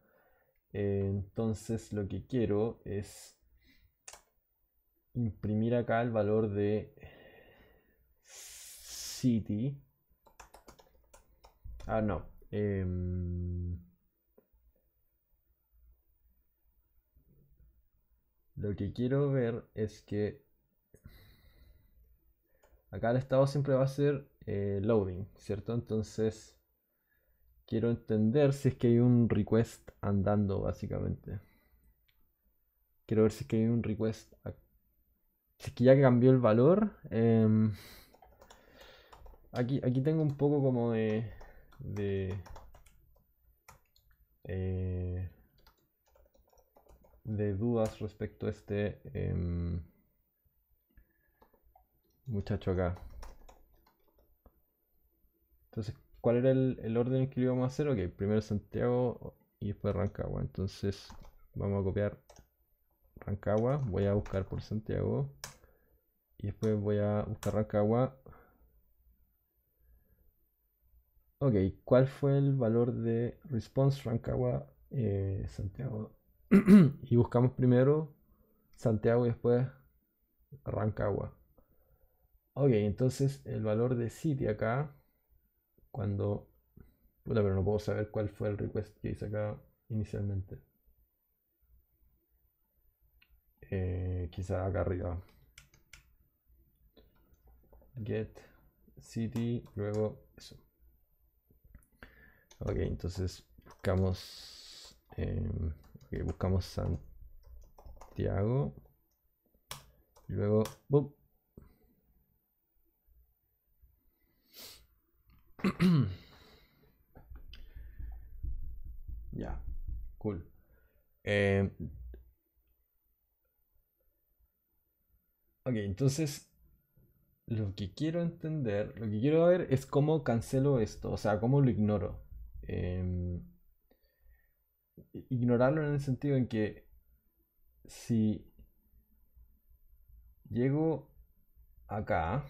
Eh, entonces lo que quiero es imprimir acá el valor de city. Ah, no. Em, lo que quiero ver es que acá el estado siempre va a ser eh, loading, ¿cierto? Entonces quiero entender si es que hay un request andando básicamente. Quiero ver si es que hay un request. Si es que ya cambió el valor. Em, aquí, aquí tengo un poco como de... de eh, dudas respecto a este em, muchacho acá. Entonces, ¿cuál era el, el orden en que lo íbamos a hacer? Ok, primero Santiago y después Rancagua. Entonces, vamos a copiar Rancagua. Voy a buscar por Santiago. Y después voy a buscar Rancagua. Ok, ¿cuál fue el valor de response Rancagua eh, Santiago? y buscamos primero Santiago y después Rancagua. Ok, entonces el valor de city acá, cuando... bueno, pero no puedo saber cuál fue el request que hice acá inicialmente. Eh, quizá acá arriba. Get city, luego eso. Ok, entonces buscamos... Eh, buscamos Santiago. Y luego... ya, cool. Eh, ok, entonces lo que quiero entender, lo que quiero ver es cómo cancelo esto, o sea, cómo lo ignoro. Em, ignorarlo en el sentido en que si llego acá,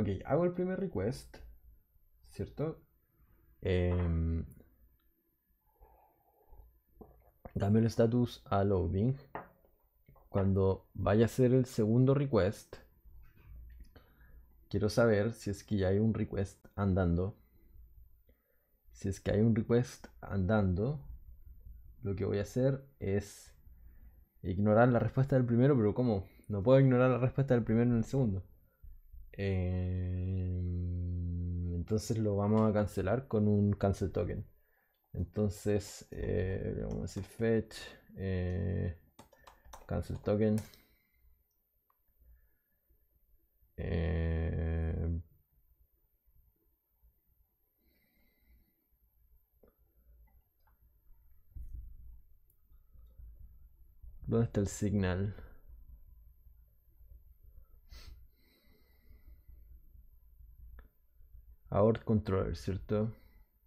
Ok, hago el primer request, ¿cierto? Dame em, el status a loading. Cuando vaya a hacer el segundo request, quiero saber si es que ya hay un request andando. Si es que hay un request andando, lo que voy a hacer es ignorar la respuesta del primero, pero ¿cómo? No puedo ignorar la respuesta del primero en el segundo. Em, entonces lo vamos a cancelar con un cancel token. Entonces, eh, vamos a decir fetch, eh, cancel token. Eh, ¿Dónde está el signal? aboard Controller, ¿cierto?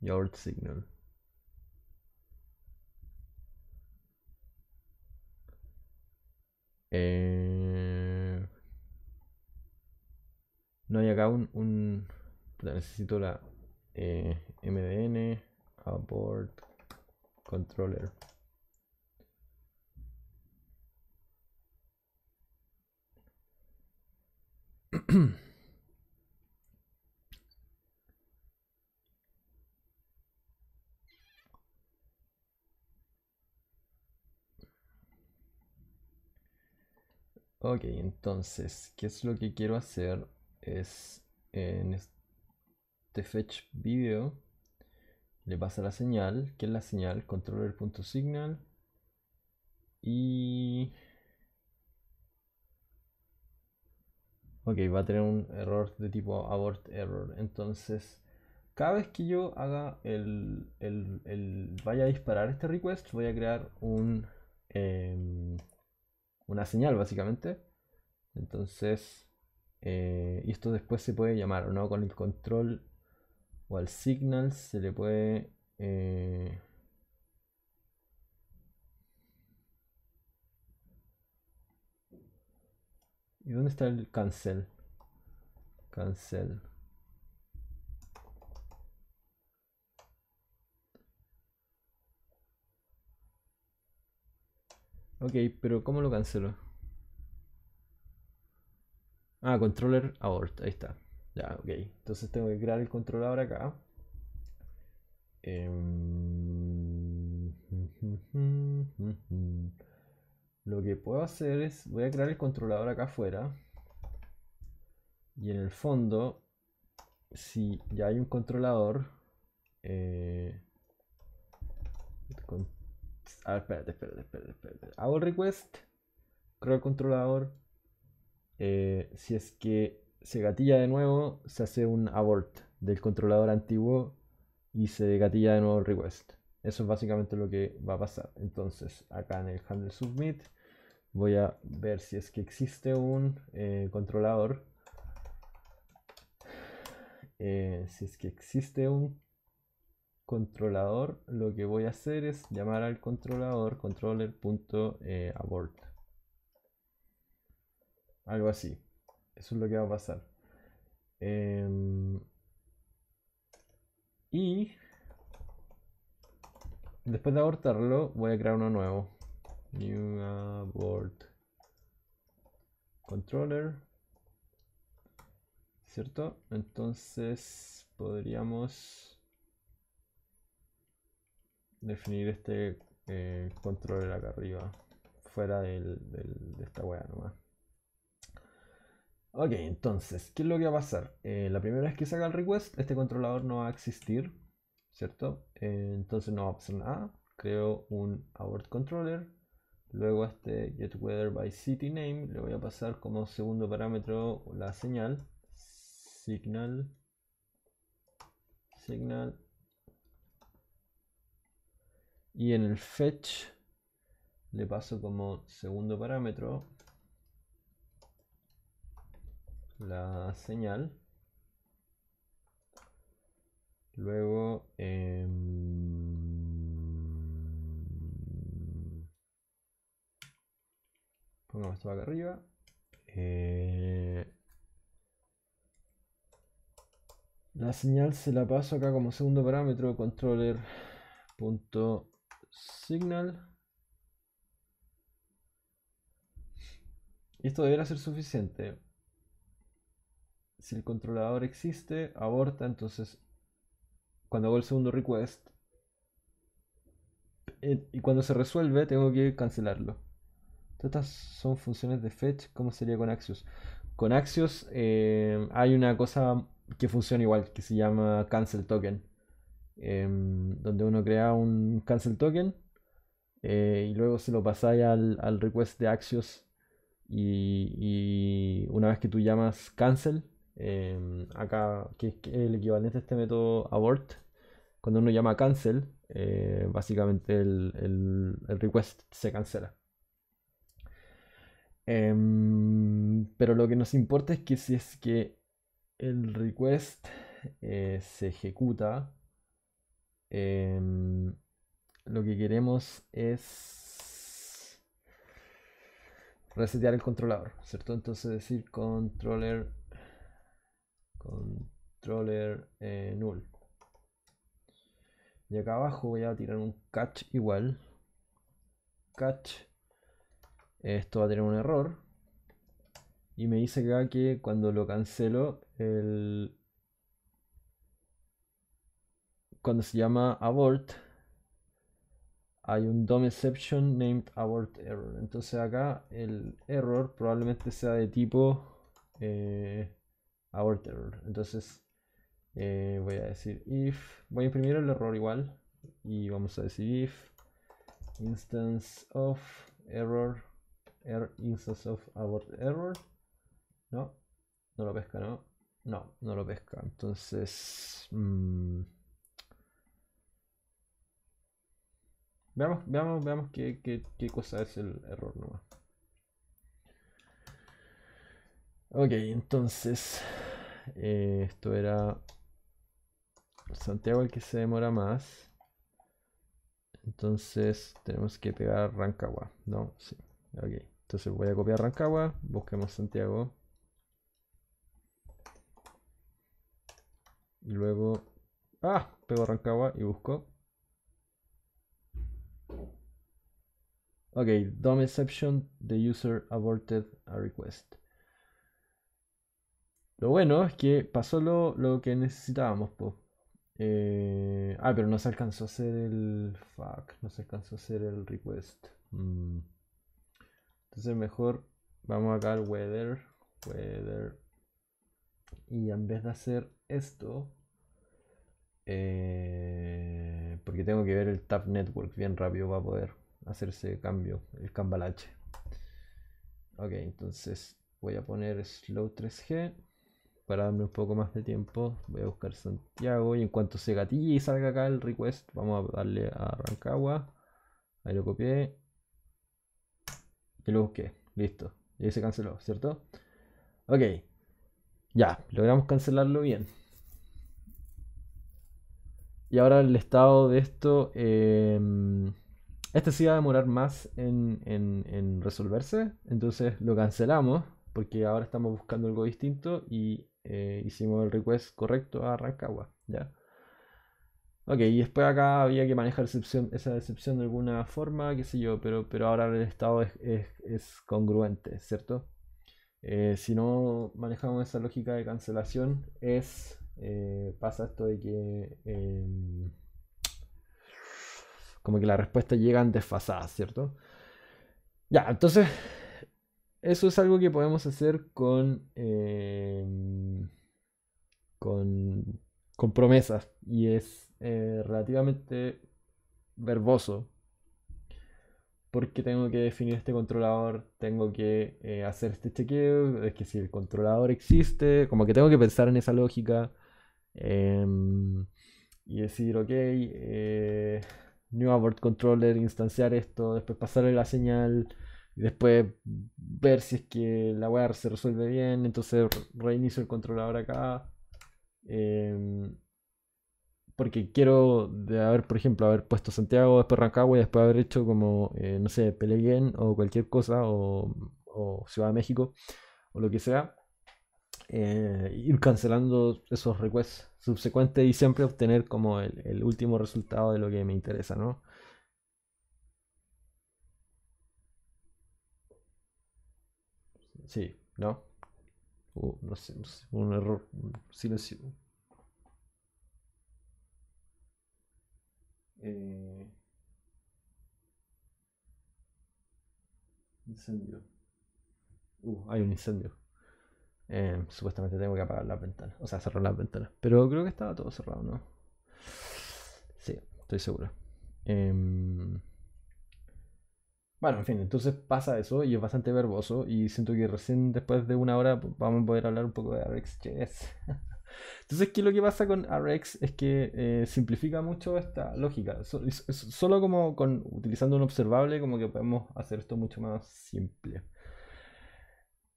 Y Signal. Eh... No hay acá un... Necesito la eh, MDN Abort Controller. Ok, entonces, ¿qué es lo que quiero hacer? Es en este fetch video le pasa la señal, que es la señal controller.signal y ok, va a tener un error de tipo abort error, entonces cada vez que yo haga el, vaya a disparar este request voy a crear un em, una señal básicamente. Entonces, eh, y esto después se puede llamar, ¿no? Con el control o al signal se le puede... Eh, ¿Y dónde está el cancel? Cancel. Ok, pero ¿cómo lo cancelo? Ah, controller abort, ahí está. Ya, ok. Entonces tengo que crear el controlador acá. Em, lo que puedo hacer es, voy a crear el controlador acá afuera. Y en el fondo, si ya hay un controlador, eh, a ver, espérate, espérate, espérate, espérate. Hago request. Creo el controlador. Eh, si es que se gatilla de nuevo, se hace un abort del controlador antiguo y se gatilla de nuevo el request. Eso es básicamente lo que va a pasar. Entonces, acá en el handle submit, voy a ver si es que existe un eh, controlador. Eh, si es que existe un controlador, lo que voy a hacer es llamar al controlador controller.abort. Eh, Algo así. Eso es lo que va a pasar. Em, y después de abortarlo, voy a crear uno nuevo. New abort controller. ¿Cierto? Entonces podríamos definir este eh, controller acá arriba, fuera de esta wea nomás. Ok, entonces, ¿qué es lo que va a pasar? Eh, la primera vez que saca el request, este controlador no va a existir, ¿cierto? Eh, entonces no opción a Creo un abort controller. Luego este getWeatherByCityName by city name le voy a pasar como segundo parámetro la señal signal signal y en el fetch le paso como segundo parámetro la señal. Luego em, pongamos esto acá arriba. Eh, la señal se la paso acá como segundo parámetro controller punto signal. Esto debería ser suficiente. Si el controlador existe, aborta, entonces cuando hago el segundo request eh, y cuando se resuelve tengo que cancelarlo. Estas son funciones de fetch, ¿cómo sería con Axios? Con Axios eh, hay una cosa que funciona igual, que se llama cancel token. Em, donde uno crea un cancel token eh, y luego se lo pasáis al, request de Axios y, una vez que tú llamas cancel, em, acá que es el equivalente a este método abort, cuando uno llama cancel, eh, básicamente el, request se cancela. Em, pero lo que nos importa es que si es que el request eh, se ejecuta Em, lo que queremos es resetear el controlador, ¿cierto? Entonces decir controller controller eh, null. Y acá abajo voy a tirar un catch igual. Catch. Esto va a tener un error. Y me dice acá que cuando lo cancelo, el, cuando se llama abort, hay un DOM exception named abort error. Entonces acá el error probablemente sea de tipo eh, abort error. Entonces eh, voy a decir if, voy a imprimir el error igual y vamos a decir if instance of error, er, instance of abort error. No, no lo pesca, no. No, no lo pesca. Entonces... Mmm, Veamos, veamos, veamos qué, cosa es el error nomás. Ok, entonces eh, esto era Santiago el que se demora más. Entonces tenemos que pegar Rancagua, ¿no? Sí, ok. Entonces voy a copiar Rancagua, busquemos Santiago. Y luego... Ah, pego Rancagua y busco. Ok, DOM exception, the user aborted a request. Lo bueno es que pasó lo, que necesitábamos, eh, ah, pero no se alcanzó a hacer el. Fuck, no se alcanzó a hacer el request. Mm. Entonces, mejor vamos acá al weather. Weather. Y en vez de hacer esto, eh, porque tengo que ver el Tab Network bien rápido va a poder hacerse cambio, el cambalache. Ok, entonces voy a poner slow 3G para darme un poco más de tiempo. Voy a buscar Santiago y en cuanto se gatille y salga acá el request, vamos a darle a Rancagua. Ahí lo copié y lo busqué. Listo. Y ahí se canceló, ¿cierto? Ok. Ya, logramos cancelarlo bien. Y ahora el estado de esto. Eh, este sí va a demorar más en, resolverse, entonces lo cancelamos porque ahora estamos buscando algo distinto y eh, hicimos el request correcto a Rancagua, ¿ya? Ok, y después acá había que manejar esa decepción de alguna forma, qué sé yo, pero, pero ahora el estado es, congruente, ¿cierto? Eh, si no manejamos esa lógica de cancelación, es eh, pasa esto de que em, como que las respuestas llegan desfasadas, ¿cierto? Ya, entonces, eso es algo que podemos hacer con, eh, con, promesas y es eh, relativamente verboso porque tengo que definir este controlador, tengo que eh, hacer este chequeo, es que si el controlador existe, como que tengo que pensar en esa lógica em, y decir, ok, eh, New Abort Controller, instanciar esto, después pasarle la señal, y después ver si es que la web se resuelve bien, entonces reinicio el controlador acá. Em, porque quiero de haber, por ejemplo, haber puesto Santiago, después Rancagua y después haber hecho como, eh, no sé, Peleguén o cualquier cosa, o Ciudad de México, o lo que sea. Eh, ir cancelando esos requests subsecuentes y siempre obtener como el, último resultado de lo que me interesa, ¿no? Sí, ¿no? Uh, no, sé, un error, un silencio. Eh. Incendio. Uh, hay un incendio. Eh, supuestamente tengo que apagar las ventanas, o sea, cerrar las ventanas. Pero creo que estaba todo cerrado, ¿no? Sí, estoy seguro. Em, bueno, en fin, entonces pasa eso y es bastante verboso y siento que recién después de una hora vamos a poder hablar un poco de RxJS. Entonces, ¿qué es lo que pasa con Rx? Es que eh, simplifica mucho esta lógica. solo como con, utilizando un observable, como que podemos hacer esto mucho más simple.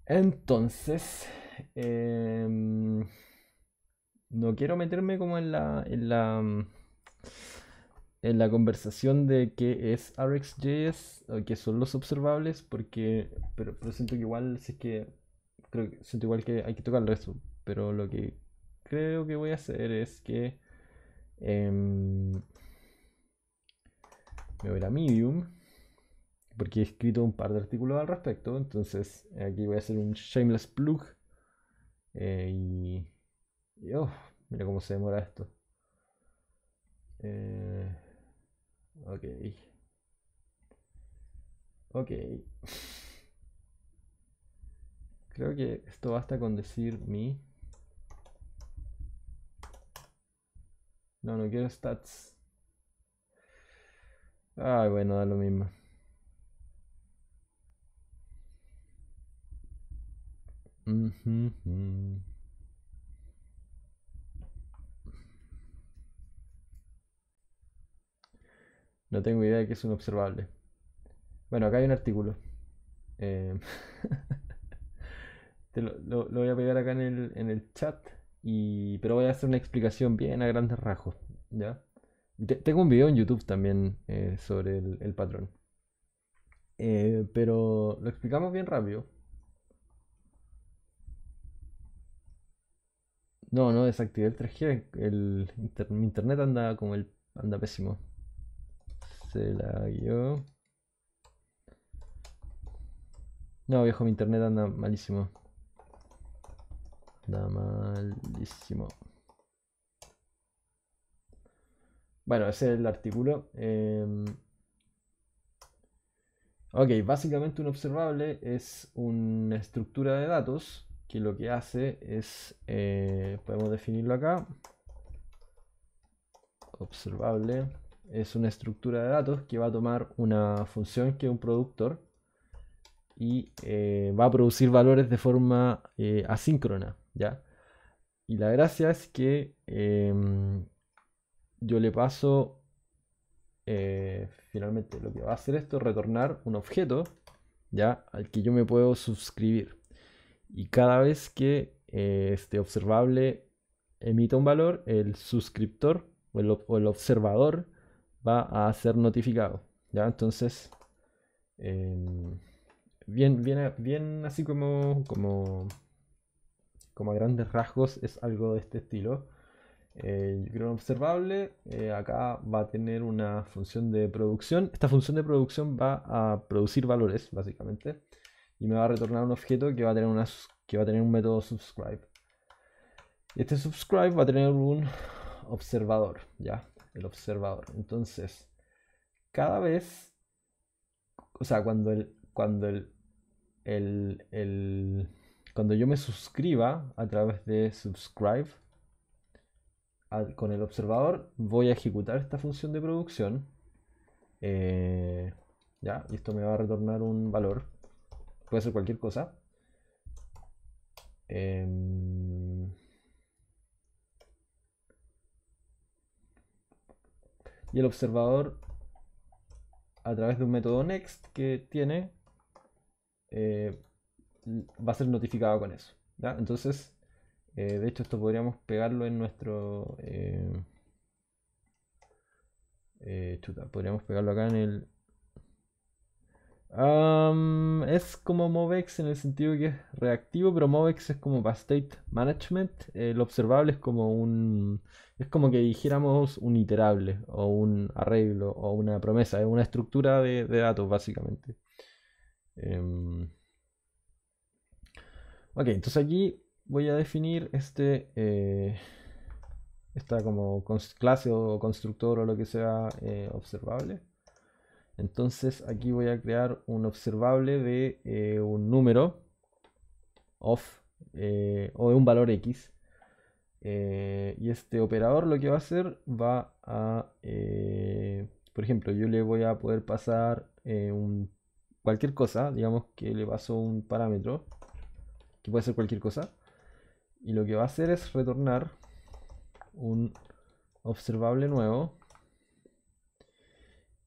Entonces, Em, no quiero meterme como en la, en la, mm, en la conversación de que es RxJS o qué son los observables, porque pero, siento que igual si que creo siento igual que hay que tocar el resto, pero lo que creo que voy a hacer es que em, me voy a Medium porque he escrito un par de artículos al respecto, entonces aquí voy a hacer un shameless plug eh, y. mira cómo se demora esto. Eh, ok. Ok. Creo que esto basta con decir mi. No, no quiero stats. Ay, bueno, da lo mismo. No tengo idea de que es un observable. Bueno, acá hay un artículo. Eh, lo, voy a pegar acá en el, en el chat. Y, pero voy a hacer una explicación bien a grandes rasgos. ¿ya? tengo un video en YouTube también eh, sobre el, patrón. Eh, pero lo explicamos bien rápido. No, no desactivé el 3G. El mi internet anda como el. anda pésimo. Se la guió. No, viejo, mi internet anda malísimo. Anda malísimo. Bueno, ese es el artículo. Em. ok, básicamente un observable es una estructura de datos que lo que hace es, eh, podemos definirlo acá, observable, es una estructura de datos que va a tomar una función que es un productor y eh, va a producir valores de forma eh, asíncrona, ¿ya? Y la gracia es que em, yo le paso, finalmente lo que va a hacer esto es retornar un objeto, ¿ya? Al que yo me puedo suscribir. Y cada vez que eh, este observable emita un valor, el suscriptor o el, observador va a ser notificado. ¿ya? Entonces, em, bien, bien así como, como, como a grandes rasgos es algo de este estilo. El eh, yo creo un observable, eh, acá va a tener una función de producción. Esta función de producción va a producir valores, básicamente y me va a retornar un objeto que va a tener, una, que va a tener un método subscribe. Y este subscribe va a tener un observador, ¿ya? El observador. Entonces, cada vez, o sea, cuando el, cuando el, cuando yo me suscriba a través de subscribe con el observador, voy a ejecutar esta función de producción. Eh, ya, y esto me va a retornar un valor. Puede ser cualquier cosa. Em, y el observador, a través de un método next que tiene, eh, va a ser notificado con eso. ¿ya? Entonces, eh, de hecho, esto podríamos pegarlo en nuestro... Eh, podríamos pegarlo acá en el es como MOVEX en el sentido que es reactivo, pero MOVEX es como para state management. El observable es como un. Es como que dijéramos un iterable, o un arreglo, o una promesa, es una estructura de, datos, básicamente. Em, ok, entonces aquí voy a definir este. Eh, esta como clase o constructor o lo que sea eh, observable. Entonces aquí voy a crear un observable de eh, un número of eh, o de un valor x. Eh, y este operador lo que va a hacer va a, por ejemplo, yo le voy a poder pasar cualquier cosa, digamos que le paso un parámetro, que puede ser cualquier cosa, y lo que va a hacer es retornar un observable nuevo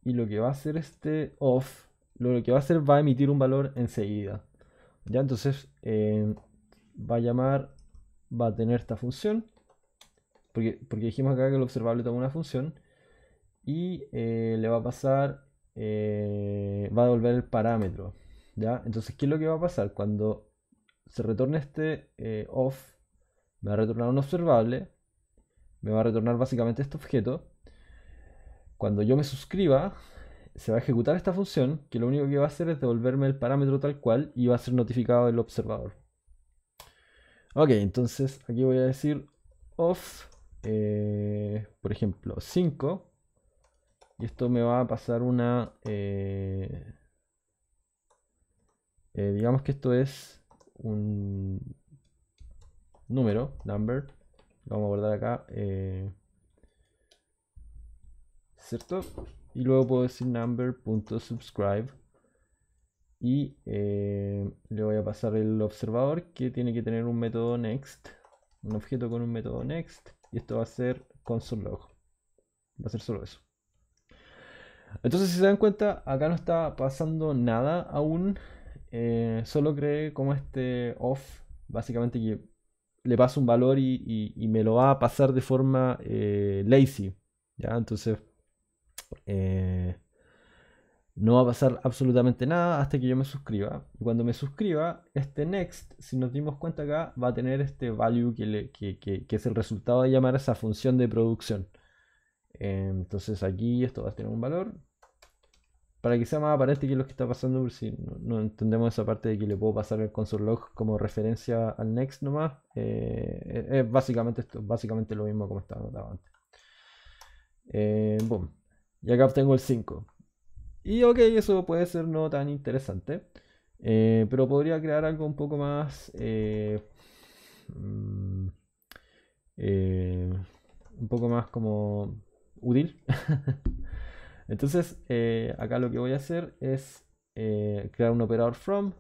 y lo que va a hacer este off, lo que va a hacer va a emitir un valor enseguida. Ya entonces va a llamar, va a tener esta función, porque, porque dijimos acá que el observable toma una función y le va a pasar, va a devolver el parámetro. ¿ya? Entonces, ¿qué es lo que va a pasar? Cuando se retorne este off, me va a retornar un observable, me va a retornar básicamente este objeto cuando yo me suscriba, se va a ejecutar esta función, que lo único que va a hacer es devolverme el parámetro tal cual y va a ser notificado el observador. Ok, entonces aquí voy a decir off, eh, por ejemplo, 5. Y esto me va a pasar una... Eh, eh, digamos que esto es un número, number. vamos a guardar acá. ¿cierto? Y luego puedo decir number.subscribe y eh, le voy a pasar el observador que tiene que tener un método next, un objeto con un método next y esto va a ser console.log Va a ser solo eso. Entonces, si se dan cuenta, acá no está pasando nada aún. Eh, solo cree como este off, básicamente que le paso un valor y, me lo va a pasar de forma eh, lazy. ¿ya? Entonces, eh, no va a pasar absolutamente nada hasta que yo me suscriba. Y cuando me suscriba, este next, si nos dimos cuenta acá, va a tener este value que, es el resultado de llamar a esa función de producción. Eh, entonces aquí esto va a tener un valor. Para que sea más aparente que lo que está pasando, si no, entendemos esa parte de que le puedo pasar el console log como referencia al next nomás, eh, es básicamente, esto, básicamente lo mismo como estaba anotado antes. Y acá obtengo el 5. Y ok, eso puede ser no tan interesante. Eh, pero podría crear algo un poco más... Eh, mm, eh, un poco más como útil. Entonces, acá lo que voy a hacer es crear un operador from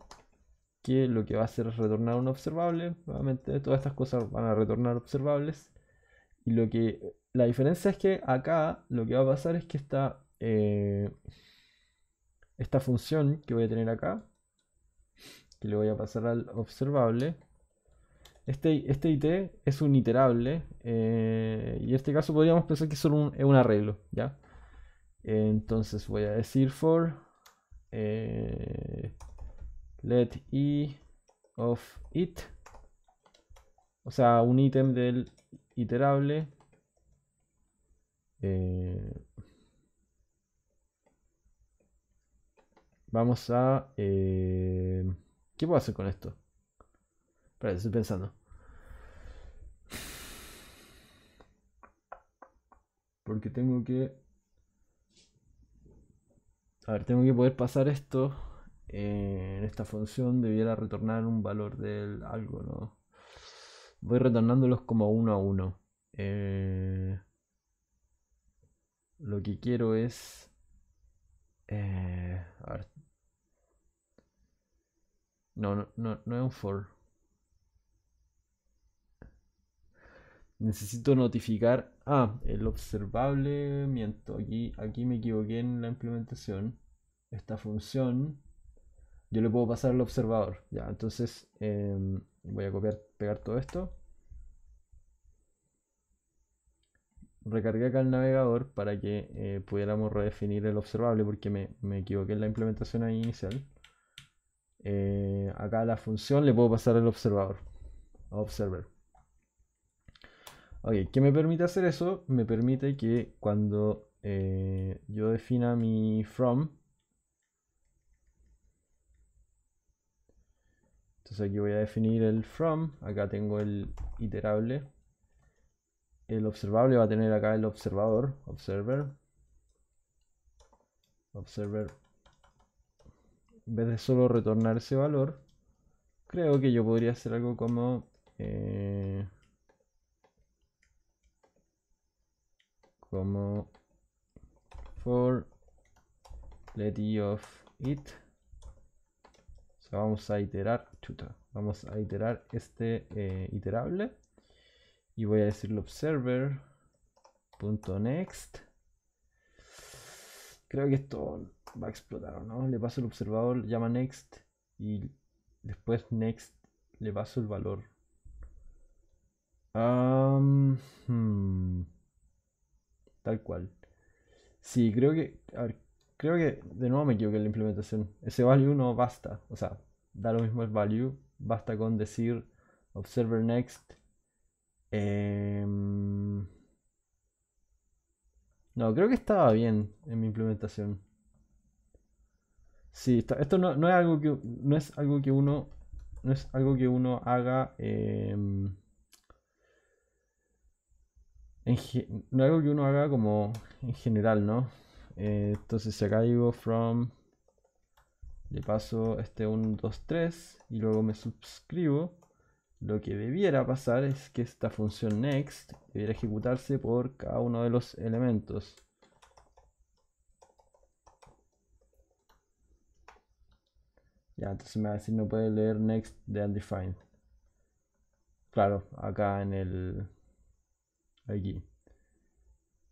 que lo que va a hacer es retornar un observable. Nuevamente, todas estas cosas van a retornar observables. Y lo que la diferencia es que acá lo que va a pasar es que esta, eh, esta función que voy a tener acá, que le voy a pasar al observable, este, este IT es un iterable eh, y en este caso podríamos pensar que es un, un arreglo, ¿ya? Entonces voy a decir for eh, let i of it, o sea, un ítem del iterable eh, vamos a... Eh, ¿Qué puedo hacer con esto? Espera, estoy pensando. Porque tengo que... A ver, tengo que poder pasar esto. Eh, en esta función debiera retornar un valor del algo, ¿no? Voy retornándolos como uno a uno. Eh lo que quiero es... Eh, a ver. No, no, es un for. Necesito notificar. Ah, el observable. Miento. Aquí, me equivoqué en la implementación. Esta función. Yo le puedo pasar al observador. Ya, entonces em, voy a copiar, pegar todo esto. recargué acá el navegador para que eh, pudiéramos redefinir el observable porque me, equivoqué en la implementación inicial. Eh, acá la función le puedo pasar el observador, observer. Ok, ¿qué me permite hacer eso? Me permite que cuando eh, yo defina mi from, entonces aquí voy a definir el from, acá tengo el iterable el observable va a tener acá el observador, observer, observer, en vez de solo retornar ese valor, creo que yo podría hacer algo como, eh, como for let e of it, vamos a iterar, chuta, vamos a iterar este eh, iterable y voy a decirle observer.next. Creo que esto va a explotar, ¿no? Le paso el observador, llama next y después next le paso el valor. Hmm, tal cual. Sí, creo que. creo que de nuevo me equivoqué en la implementación. Ese value no basta. O sea, da lo mismo el value. Basta con decir observer next Em, no, creo que estaba bien en mi implementación. Sí, esto no, es algo que no es algo que uno no es algo que uno haga em, en, no es algo que uno haga como en general, ¿no? Eh, entonces si acá digo from le paso este 1, 2, 3 y luego me suscribo lo que debiera pasar es que esta función next debiera ejecutarse por cada uno de los elementos. Ya, entonces me va a decir no puede leer next de undefined. Claro, acá en el... Aquí.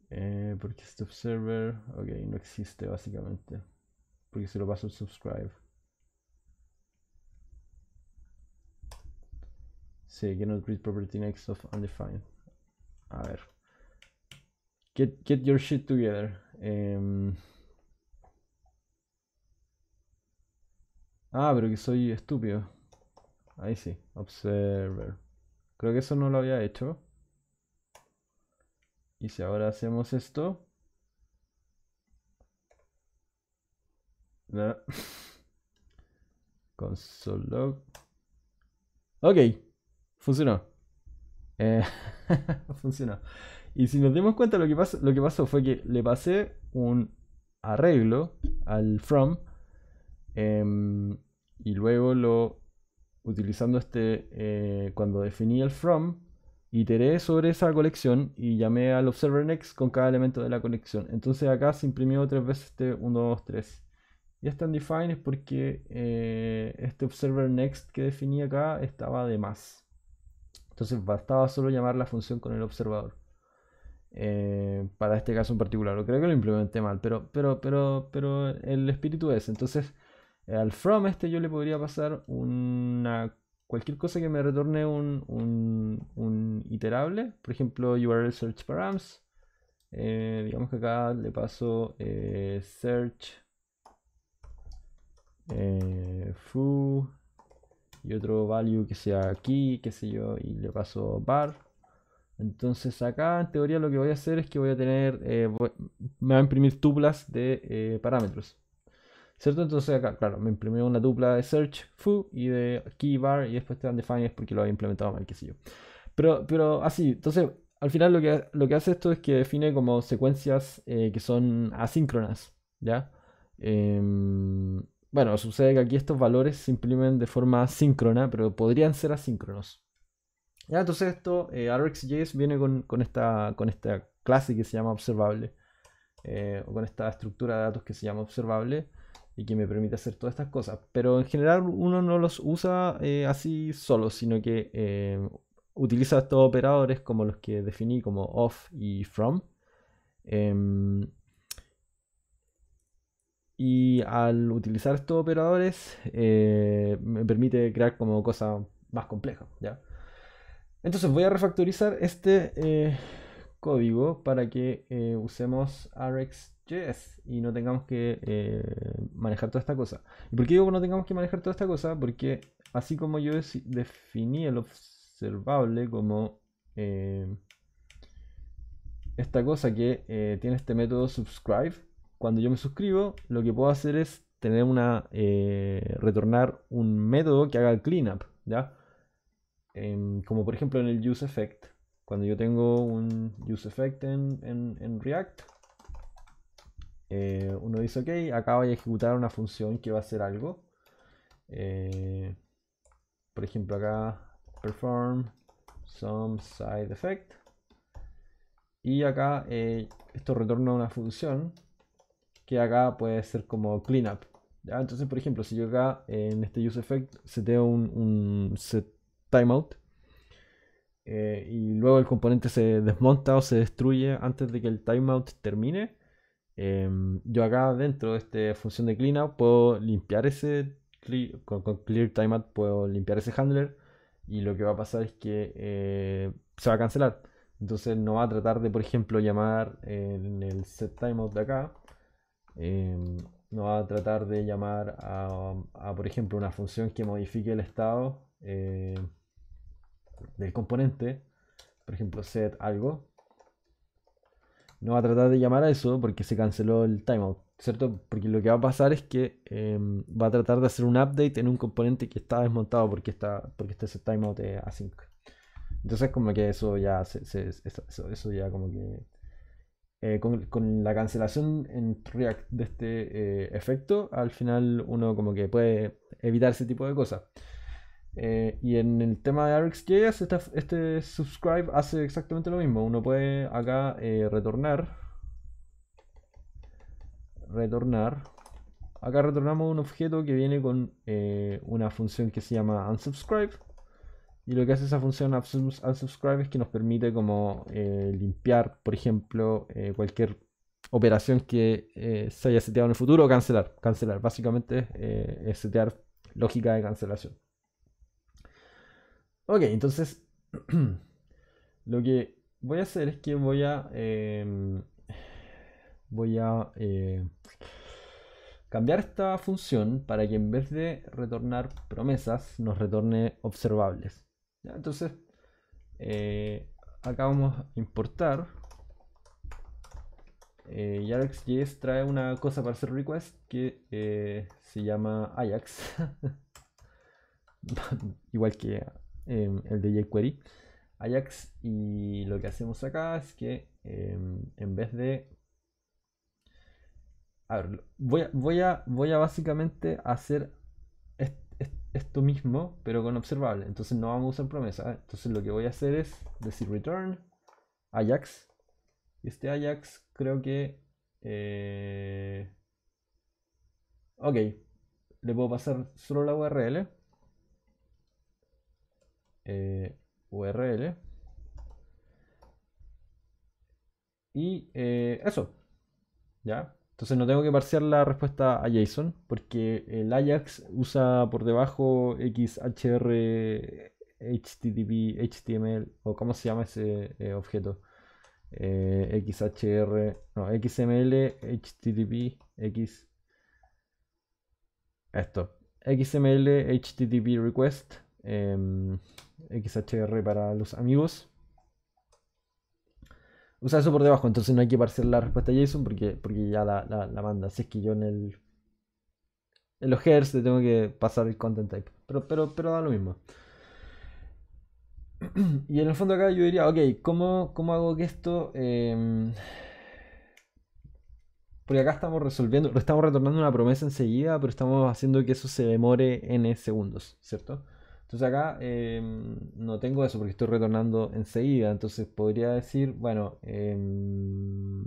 Eh, porque este observer... Ok, no existe básicamente. Porque se lo paso al subscribe. Sí, cannot read property next of undefined. A ver. Get, get your shit together. Em, ah, pero que soy estúpido. Ahí sí, observer. Creo que eso no lo había hecho. Y si ahora hacemos esto. Console log. Ok. Funcionó. Eh, funcionó. Y si nos dimos cuenta, lo que, pasó, lo que pasó fue que le pasé un arreglo al from em, y luego lo utilizando este eh, cuando definí el from iteré sobre esa colección y llamé al observer next con cada elemento de la colección entonces acá se imprimió tres veces este 1 2 3 y este undefined es porque eh, este observer next que definí acá estaba de más entonces bastaba solo llamar la función con el observador. Eh, para este caso en particular, creo que lo implementé mal, pero, pero, pero, pero el espíritu es. Entonces, eh, al from este yo le podría pasar una cualquier cosa que me retorne un, iterable, por ejemplo URL search params, eh, digamos que acá le paso search foo y otro value que sea aquí, qué sé yo, y le paso bar. Entonces acá en teoría lo que voy a hacer es que voy a tener, eh, me va a imprimir tuplas de eh, parámetros. ¿Cierto? Entonces acá, claro, me imprimió una tupla de search, foo, y de key bar, y después te dan define porque lo había implementado mal, qué sé yo. Pero, pero así, entonces al final lo que, lo que hace esto es que define como secuencias eh, que son asíncronas, ¿ya? Em, bueno, sucede que aquí estos valores se imprimen de forma asíncrona, pero podrían ser asíncronos. entonces esto, eh, RxJS viene con, esta, con esta clase que se llama observable, eh, o con esta estructura de datos que se llama observable, y que me permite hacer todas estas cosas. Pero en general uno no los usa eh, así solo, sino que utiliza estos operadores como los que definí como off y from. Em, y al utilizar estos operadores eh, me permite crear como cosa más compleja Entonces voy a refactorizar este eh, código para que eh, usemos RxJS y no tengamos que manejar toda esta cosa. ¿Y por qué digo que no tengamos que manejar toda esta cosa? Porque así como yo definí el observable como esta cosa que tiene este método subscribe cuando yo me suscribo, lo que puedo hacer es tener una, eh, retornar un método que haga el cleanup, ¿ya? Em, como por ejemplo en el useEffect. Cuando yo tengo un useEffect en, en, React, eh, uno dice, ok, acá voy a ejecutar una función que va a hacer algo. Eh, por ejemplo, acá perform some side effect. Y acá esto retorna una función que haga puede ser como cleanup. Entonces, por ejemplo, si yo acá en este use effect seteo un, un set timeout eh, y luego el componente se desmonta o se destruye antes de que el timeout termine, em, yo acá dentro de esta función de cleanup puedo limpiar ese con, clear timeout puedo limpiar ese handler y lo que va a pasar es que eh, se va a cancelar. Entonces no va a tratar de, por ejemplo, llamar eh, en el set timeout de acá Em, no va a tratar de llamar a, por ejemplo, una función que modifique el estado eh, del componente, por ejemplo, set algo. No va a tratar de llamar a eso porque se canceló el timeout, ¿cierto? Porque lo que va a pasar es que em, va a tratar de hacer un update en un componente que está desmontado porque está, porque está ese timeout eh, async. Entonces como que eso ya se, eso ya como que eh, con, la cancelación en React de este eh, efecto, al final uno como que puede evitar ese tipo de cosas. Eh, y en el tema de RxJS, este, este, subscribe hace exactamente lo mismo. Uno puede acá retornar. Retornar. Acá retornamos un objeto que viene con una función que se llama unsubscribe y lo que hace esa función unsubscribe es que nos permite como eh, limpiar, por ejemplo, eh, cualquier operación que eh, se haya seteado en el futuro o cancelar. Cancelar, básicamente es setear lógica de cancelación. Ok, entonces lo que voy a hacer es que voy a em, voy a cambiar esta función para que en vez de retornar promesas nos retorne observables. Entonces, eh, acá vamos a importar. Eh, trae una cosa para hacer request que eh, se llama Ajax. Igual que em, el de jQuery. Ajax y lo que hacemos acá es que em, en vez de a ver, voy voy a, voy a básicamente hacer esto mismo, pero con observable. Entonces no vamos a usar promesa. Entonces lo que voy a hacer es decir return Ajax. Y este Ajax creo que... Eh, ok. Le puedo pasar solo la URL. Eh, URL. Y eh, eso. ¿Ya? Entonces no tengo que parciar la respuesta a JSON porque el Ajax usa por debajo XHR, HTTP, HTML o cómo se llama ese eh, objeto. Eh, XHR, no, XML, HTTP, X. Esto. XML, HTTP request, em, XHR para los amigos usa eso por debajo, entonces no hay que parciar la respuesta a JSON porque, porque ya la, la, manda. Si es que yo en el. En los headers le tengo que pasar el content type. Pero, pero, pero da lo mismo. Y en el fondo acá yo diría, ok, ¿cómo, cómo hago que esto? Em, porque acá estamos resolviendo, estamos retornando una promesa enseguida, pero estamos haciendo que eso se demore en segundos, ¿cierto? Entonces acá em, no tengo eso porque estoy retornando enseguida. Entonces podría decir, bueno, em,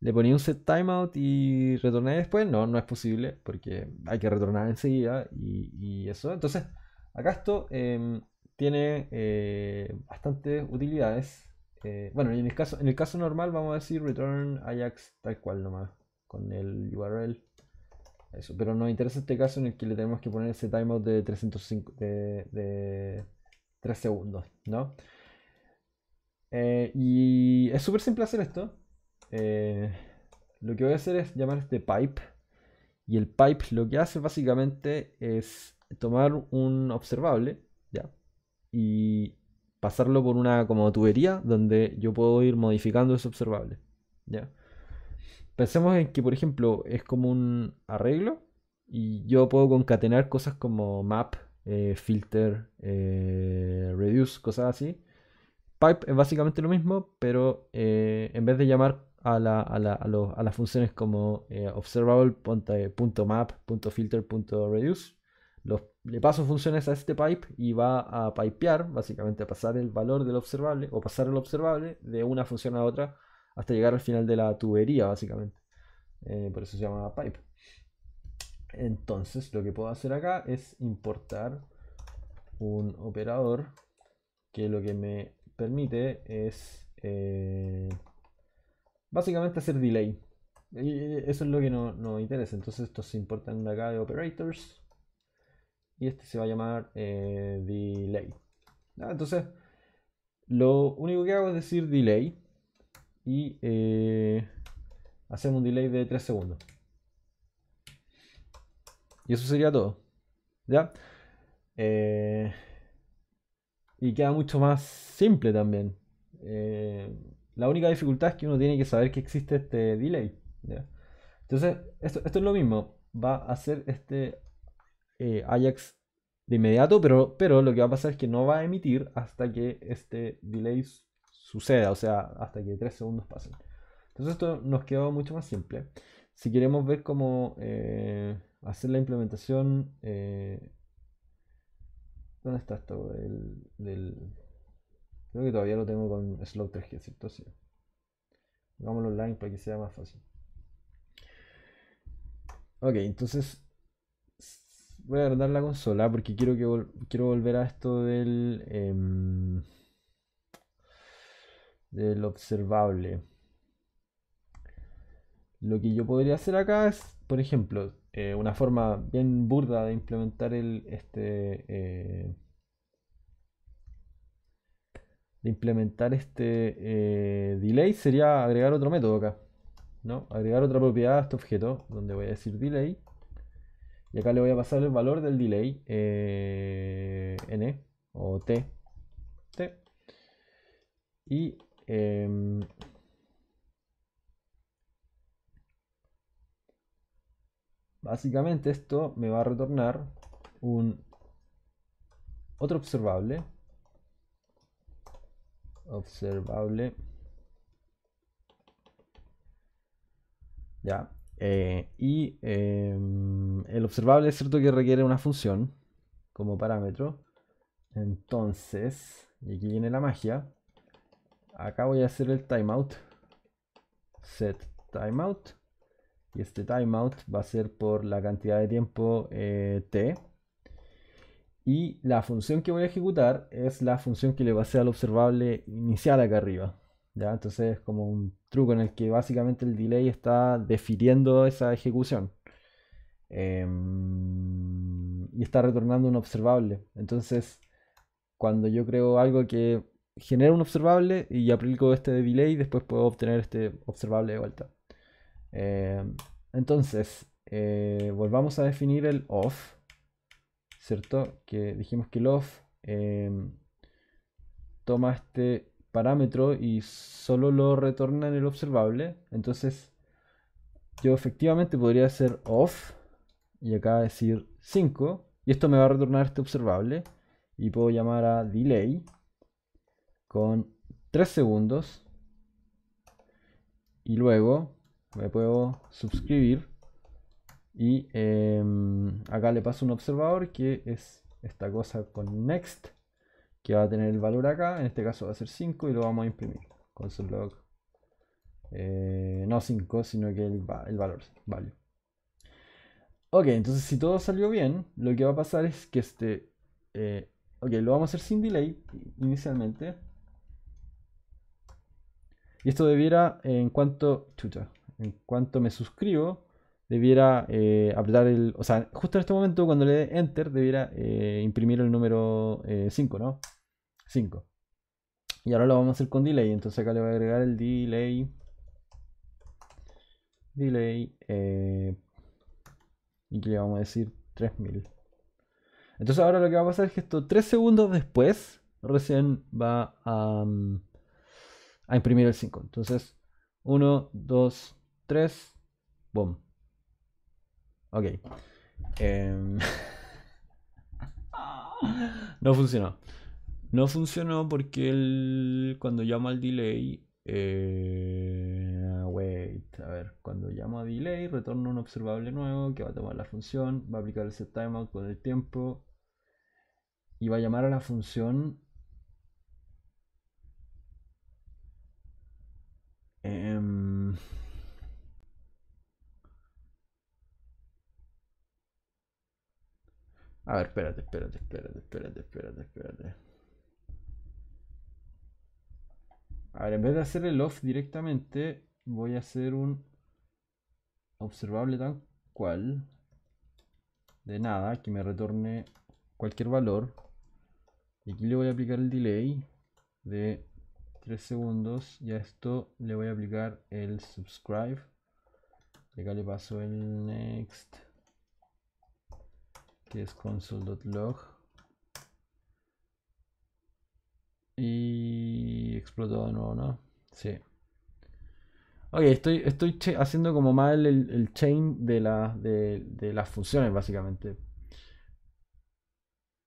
le ponía un set timeout y retorné después. No, no es posible porque hay que retornar enseguida y, eso. Entonces acá esto em, tiene eh, bastantes utilidades. Eh, bueno, en caso, en el caso normal vamos a decir return Ajax tal cual nomás con el URL pero nos interesa este caso en el que le tenemos que poner ese timeout de 305 3 segundos, ¿no? Eh, y es súper simple hacer esto. Eh, lo que voy a hacer es llamar este pipe. Y el pipe lo que hace básicamente es tomar un observable, ¿ya? Y pasarlo por una como tubería donde yo puedo ir modificando ese observable, ¿ya? Pensemos en que, por ejemplo, es como un arreglo y yo puedo concatenar cosas como map, eh, filter, eh, reduce, cosas así. Pipe es básicamente lo mismo, pero eh, en vez de llamar a, las funciones como observable.map.filter.reduce, le paso funciones a este pipe y va a pipear, básicamente a pasar el valor del observable o pasar el observable de una función a otra hasta llegar al final de la tubería, básicamente. Eh, por eso se llama pipe. Entonces, lo que puedo hacer acá es importar un operador que lo que me permite es eh, básicamente hacer delay. Eh, eso es lo que nos interesa. Entonces, esto se importan acá de operators y este se va a llamar delay. Ah, entonces, lo único que hago es decir delay y hacer eh, hacemos un delay de 3 segundos. Y eso sería todo. ¿Ya? Eh, y queda mucho más simple también. Eh, la única dificultad es que uno tiene que saber que existe este delay. Entonces, esto, es lo mismo. Va a hacer este Ajax de inmediato, pero, pero lo que va a pasar es que no va a emitir hasta que este delay suceda, o sea, hasta que 3 segundos pasen. Entonces esto nos quedó mucho más simple. Si queremos ver cómo eh, hacer la implementación, eh, ¿dónde está esto? Del, creo que todavía lo tengo con Slow 3G, ¿cierto? Sí. Hagámoslo online para que sea más fácil. Ok, entonces voy a agrandar la consola porque quiero, que quiero volver a esto del... Eh, del observable. Lo que yo podría hacer acá es, por ejemplo, eh, una forma bien burda de implementar el este eh, de implementar este eh, delay sería agregar otro método acá. ¿no? Agregar otra propiedad a este objeto, donde voy a decir delay. Y acá le voy a pasar el valor del delay n o t, t. Y Em, básicamente esto me va a retornar un otro observable observable ya eh, y em, el observable es cierto que requiere una función como parámetro entonces y aquí viene la magia acá voy a hacer el timeout set timeout y este timeout va a ser por la cantidad de tiempo eh, t y la función que voy a ejecutar es la función que le va a hacer al observable inicial acá arriba ¿ya? entonces es como un truco en el que básicamente el delay está definiendo esa ejecución em, y está retornando un observable entonces cuando yo creo algo que Genera un observable y aplico este de delay y después puedo obtener este observable de vuelta. Eh, entonces, eh, volvamos a definir el off, ¿cierto? Que dijimos que el off em, toma este parámetro y solo lo retorna en el observable. Entonces, yo efectivamente podría hacer off y acá decir 5 y esto me va a retornar este observable y puedo llamar a delay con 3 segundos. Y luego me puedo suscribir. Y em, acá le paso un observador que es esta cosa con next. Que va a tener el valor acá. En este caso va a ser 5 y lo vamos a imprimir. Con su log. Eh, no 5, sino que el, valor. vale Ok, entonces si todo salió bien, lo que va a pasar es que este... Eh, ok, lo vamos a hacer sin delay inicialmente. Y esto debiera, en cuanto, en cuanto me suscribo, debiera eh, apretar el, o sea, justo en este momento cuando le dé enter, debiera eh, imprimir el número 5, eh, ¿no? 5. Y ahora lo vamos a hacer con delay, entonces acá le voy a agregar el delay. Delay. y le vamos a decir 3000. Entonces ahora lo que va a pasar es que esto 3 segundos después recién va a... Mm, a imprimir el 5. Entonces, 1, 2, 3, boom. Ok. Em, no funcionó. No funcionó porque el... cuando llamo al delay, eh, wait, a ver, cuando llamo a delay, retorno un observable nuevo que va a tomar la función, va a aplicar el set timeout con el tiempo y va a llamar a la función Em, a ver, espérate, espérate, espérate, espérate, espérate, espérate. A ver, en vez de hacer el off directamente, voy a hacer un observable tal cual de nada que me retorne cualquier valor. Y aquí le voy a aplicar el delay de 3 segundos y a esto le voy a aplicar el subscribe y acá le paso el next que es console.log y explotó de nuevo, ¿no? Sí. Ok, estoy, estoy haciendo como mal el, chain de, de, las funciones, básicamente.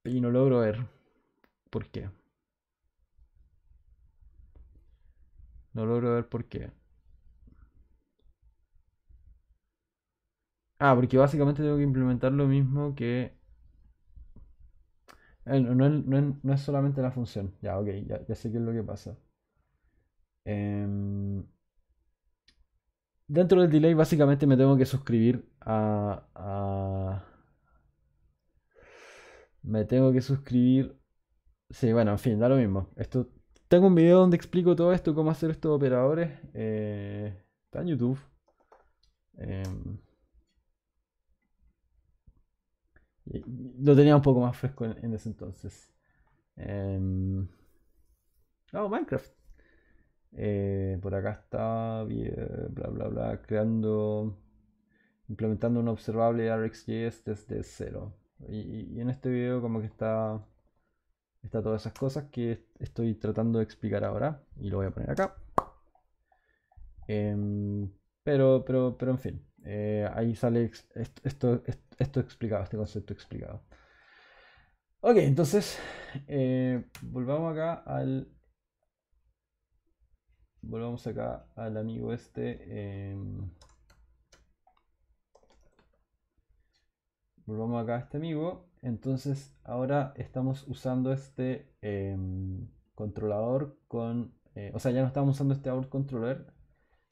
Y no logro ver por qué. No logro ver por qué. Ah, porque básicamente tengo que implementar lo mismo que... Eh, no, es solamente la función. Ya, ok, ya, sé qué es lo que pasa. Em, dentro del delay básicamente me tengo que suscribir a... Me tengo que suscribir... Sí, bueno, en fin, da lo mismo. Esto tengo un video donde explico todo esto, cómo hacer estos operadores. Eh, está en YouTube. Em, lo tenía un poco más fresco en, ese entonces. oh, Minecraft. Eh, por acá está, bla, bla, bla, creando, implementando un observable RxJS desde cero. y en este video como que está está todas esas cosas que estoy tratando de explicar ahora y lo voy a poner acá. Em, pero, pero, pero en fin, eh, ahí sale esto, esto, explicado, este concepto explicado. Ok, entonces eh, volvamos acá al. Volvamos acá al amigo este. Em, volvamos acá a este amigo entonces ahora estamos usando este em, controlador con... Eh, o sea, ya no estamos usando este out controller,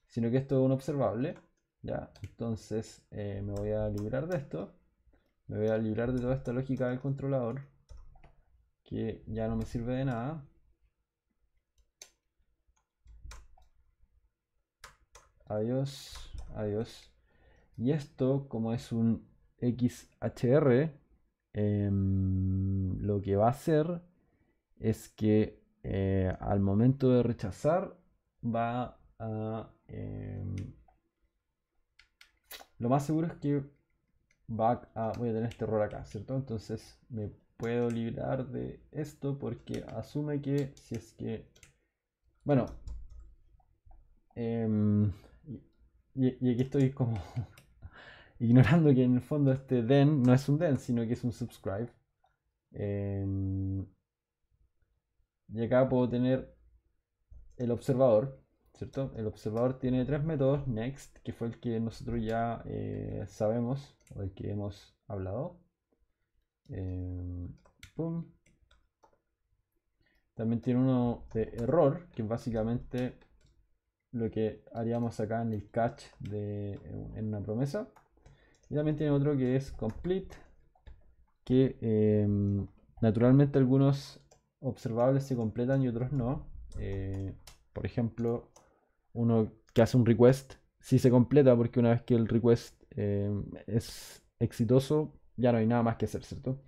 sino que esto es un observable. ¿ya? Entonces eh, me voy a librar de esto. Me voy a librar de toda esta lógica del controlador, que ya no me sirve de nada. Adiós, adiós. Y esto, como es un XHR, Em, lo que va a hacer es que eh, al momento de rechazar va a... Em, lo más seguro es que va a, voy a tener este error acá, ¿cierto? Entonces me puedo librar de esto porque asume que si es que... Bueno, em, y, aquí estoy como ignorando que en el fondo este den no es un den, sino que es un subscribe. Em, y acá puedo tener el observador, ¿cierto? El observador tiene tres métodos, next, que fue el que nosotros ya eh, sabemos, o el que hemos hablado. Em, También tiene uno de error, que es básicamente lo que haríamos acá en el catch de, eh, en una promesa. Y también tiene otro que es complete, que em, naturalmente algunos observables se completan y otros no. Eh, por ejemplo, uno que hace un request, si sí se completa porque una vez que el request em, es exitoso, ya no hay nada más que hacer, ¿cierto?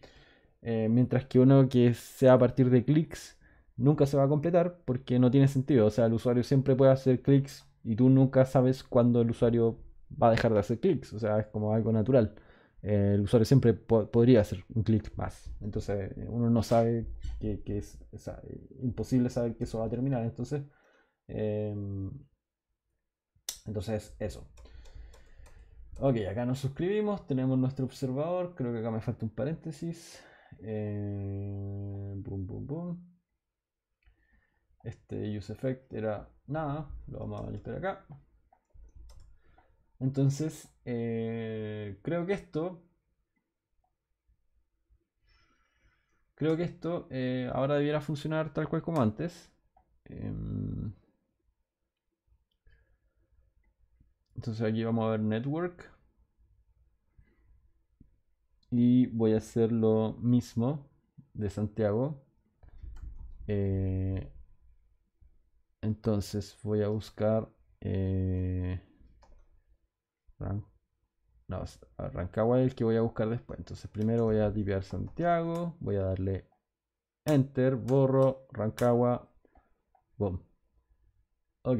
Eh, mientras que uno que sea a partir de clics, nunca se va a completar porque no tiene sentido. O sea, el usuario siempre puede hacer clics y tú nunca sabes cuándo el usuario va a dejar de hacer clics, o sea, es como algo natural. Eh, el usuario siempre podría hacer un clic más, entonces eh, uno no sabe que, es, eh, imposible saber que eso va a terminar, entonces, em, entonces eso. Ok, acá nos suscribimos, tenemos nuestro observador, creo que acá me falta un paréntesis. boom, boom, boom. Este use effect era nada, lo vamos a listar acá. Entonces, eh, creo que esto... Creo que esto eh, ahora debiera funcionar tal cual como antes. Em, entonces aquí vamos a ver network. Y voy a hacer lo mismo de Santiago. Eh, entonces voy a buscar no, Rancagua es el que voy a buscar después. Entonces primero voy a tipear Santiago, voy a darle Enter, borro, Rancagua, boom. Ok,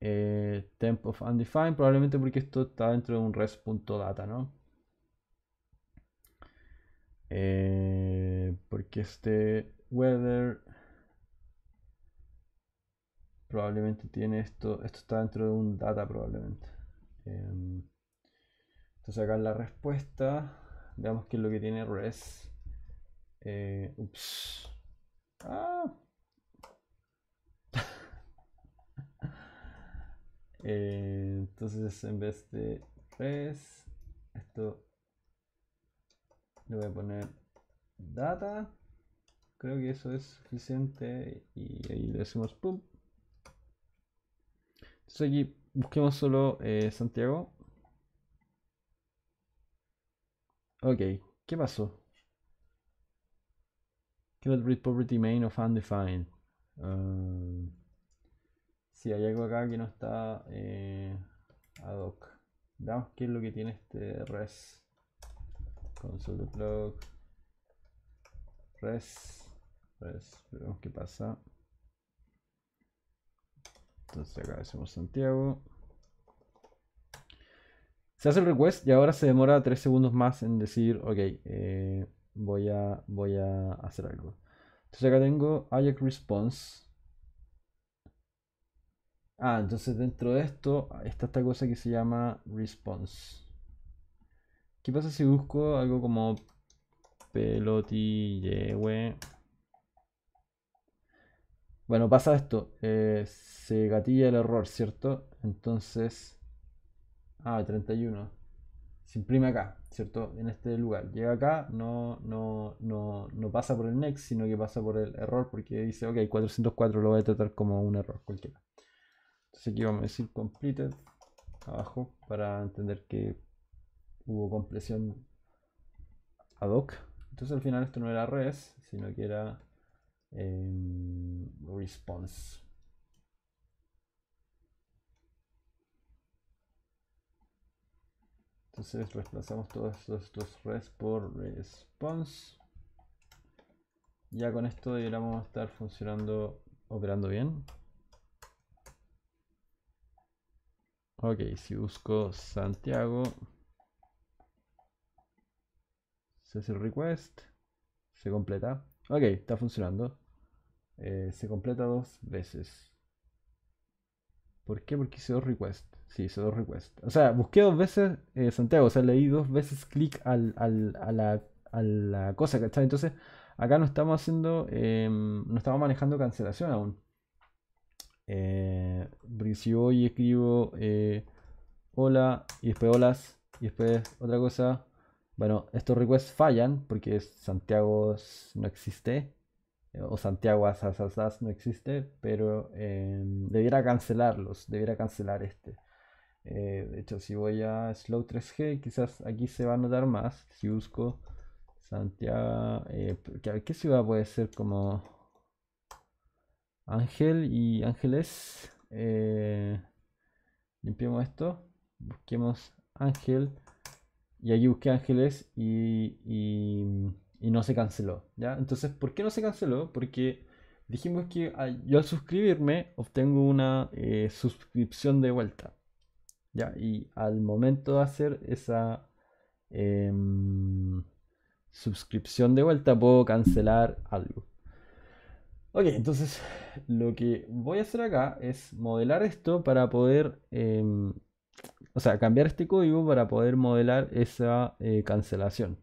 eh, temp of undefined, probablemente porque esto está dentro de un res.data, ¿no? Eh, porque este weather probablemente tiene esto, esto está dentro de un data probablemente. Em, sacar la respuesta, veamos que es lo que tiene res. Eh, ups. Ah. Eh, entonces en vez de res, esto le voy a poner data. Creo que eso es suficiente y ahí le decimos pum. Entonces aquí busquemos solo eh, Santiago Ok, ¿qué pasó? Cannot read property main of undefined. Ah, si hay algo acá que no está eh, ad hoc. Veamos qué es lo que tiene este res. Console Res. Res. Veamos qué pasa. Entonces acá hacemos Santiago. Se hace el request y ahora se demora 3 segundos más en decir, ok, eh, voy, a, voy a hacer algo. Entonces acá tengo Ajax Response. Ah, entonces dentro de esto está esta cosa que se llama Response. ¿Qué pasa si busco algo como pelotillewe? Bueno, pasa esto. Eh, se gatilla el error, ¿cierto? Entonces Ah, 31. Se imprime acá, ¿cierto? En este lugar. Llega acá, no, no, no, no pasa por el next, sino que pasa por el error porque dice, ok, 404 lo voy a tratar como un error cualquiera. Entonces aquí vamos a decir completed abajo para entender que hubo compresión ad hoc. Entonces al final esto no era res, sino que era em, response. Entonces reemplazamos todos estos res por response. Ya con esto deberíamos estar funcionando, operando bien. Ok, si busco Santiago, se hace el request, se completa. Ok, está funcionando. Eh, se completa dos veces. ¿Por qué? Porque hice dos requests. Sí, hice dos requests. O sea, busqué dos veces eh, Santiago, o sea, leí dos veces clic a, la, a, la, cosa, Entonces, acá no estamos haciendo, em, no estamos manejando cancelación aún. Eh, y escribo eh, hola y después olas y después otra cosa, bueno, estos requests fallan porque Santiago no existe. O Santiago asasas no existe, pero em, debiera cancelarlos, debiera cancelar este. Eh, de hecho, si voy a Slow 3G, quizás aquí se va a notar más. Si busco Santiago, eh, ¿qué ciudad puede ser como Ángel y Ángeles? Eh, limpiemos esto, busquemos Ángel y aquí busqué Ángeles y, no se canceló. ¿ya? Entonces, ¿por qué no se canceló? Porque dijimos que ah, yo al suscribirme obtengo una eh, suscripción de vuelta. ¿ya? Y al momento de hacer esa em, suscripción de vuelta puedo cancelar algo. Ok, entonces lo que voy a hacer acá es modelar esto para poder, em, o sea, cambiar este código para poder modelar esa eh, cancelación.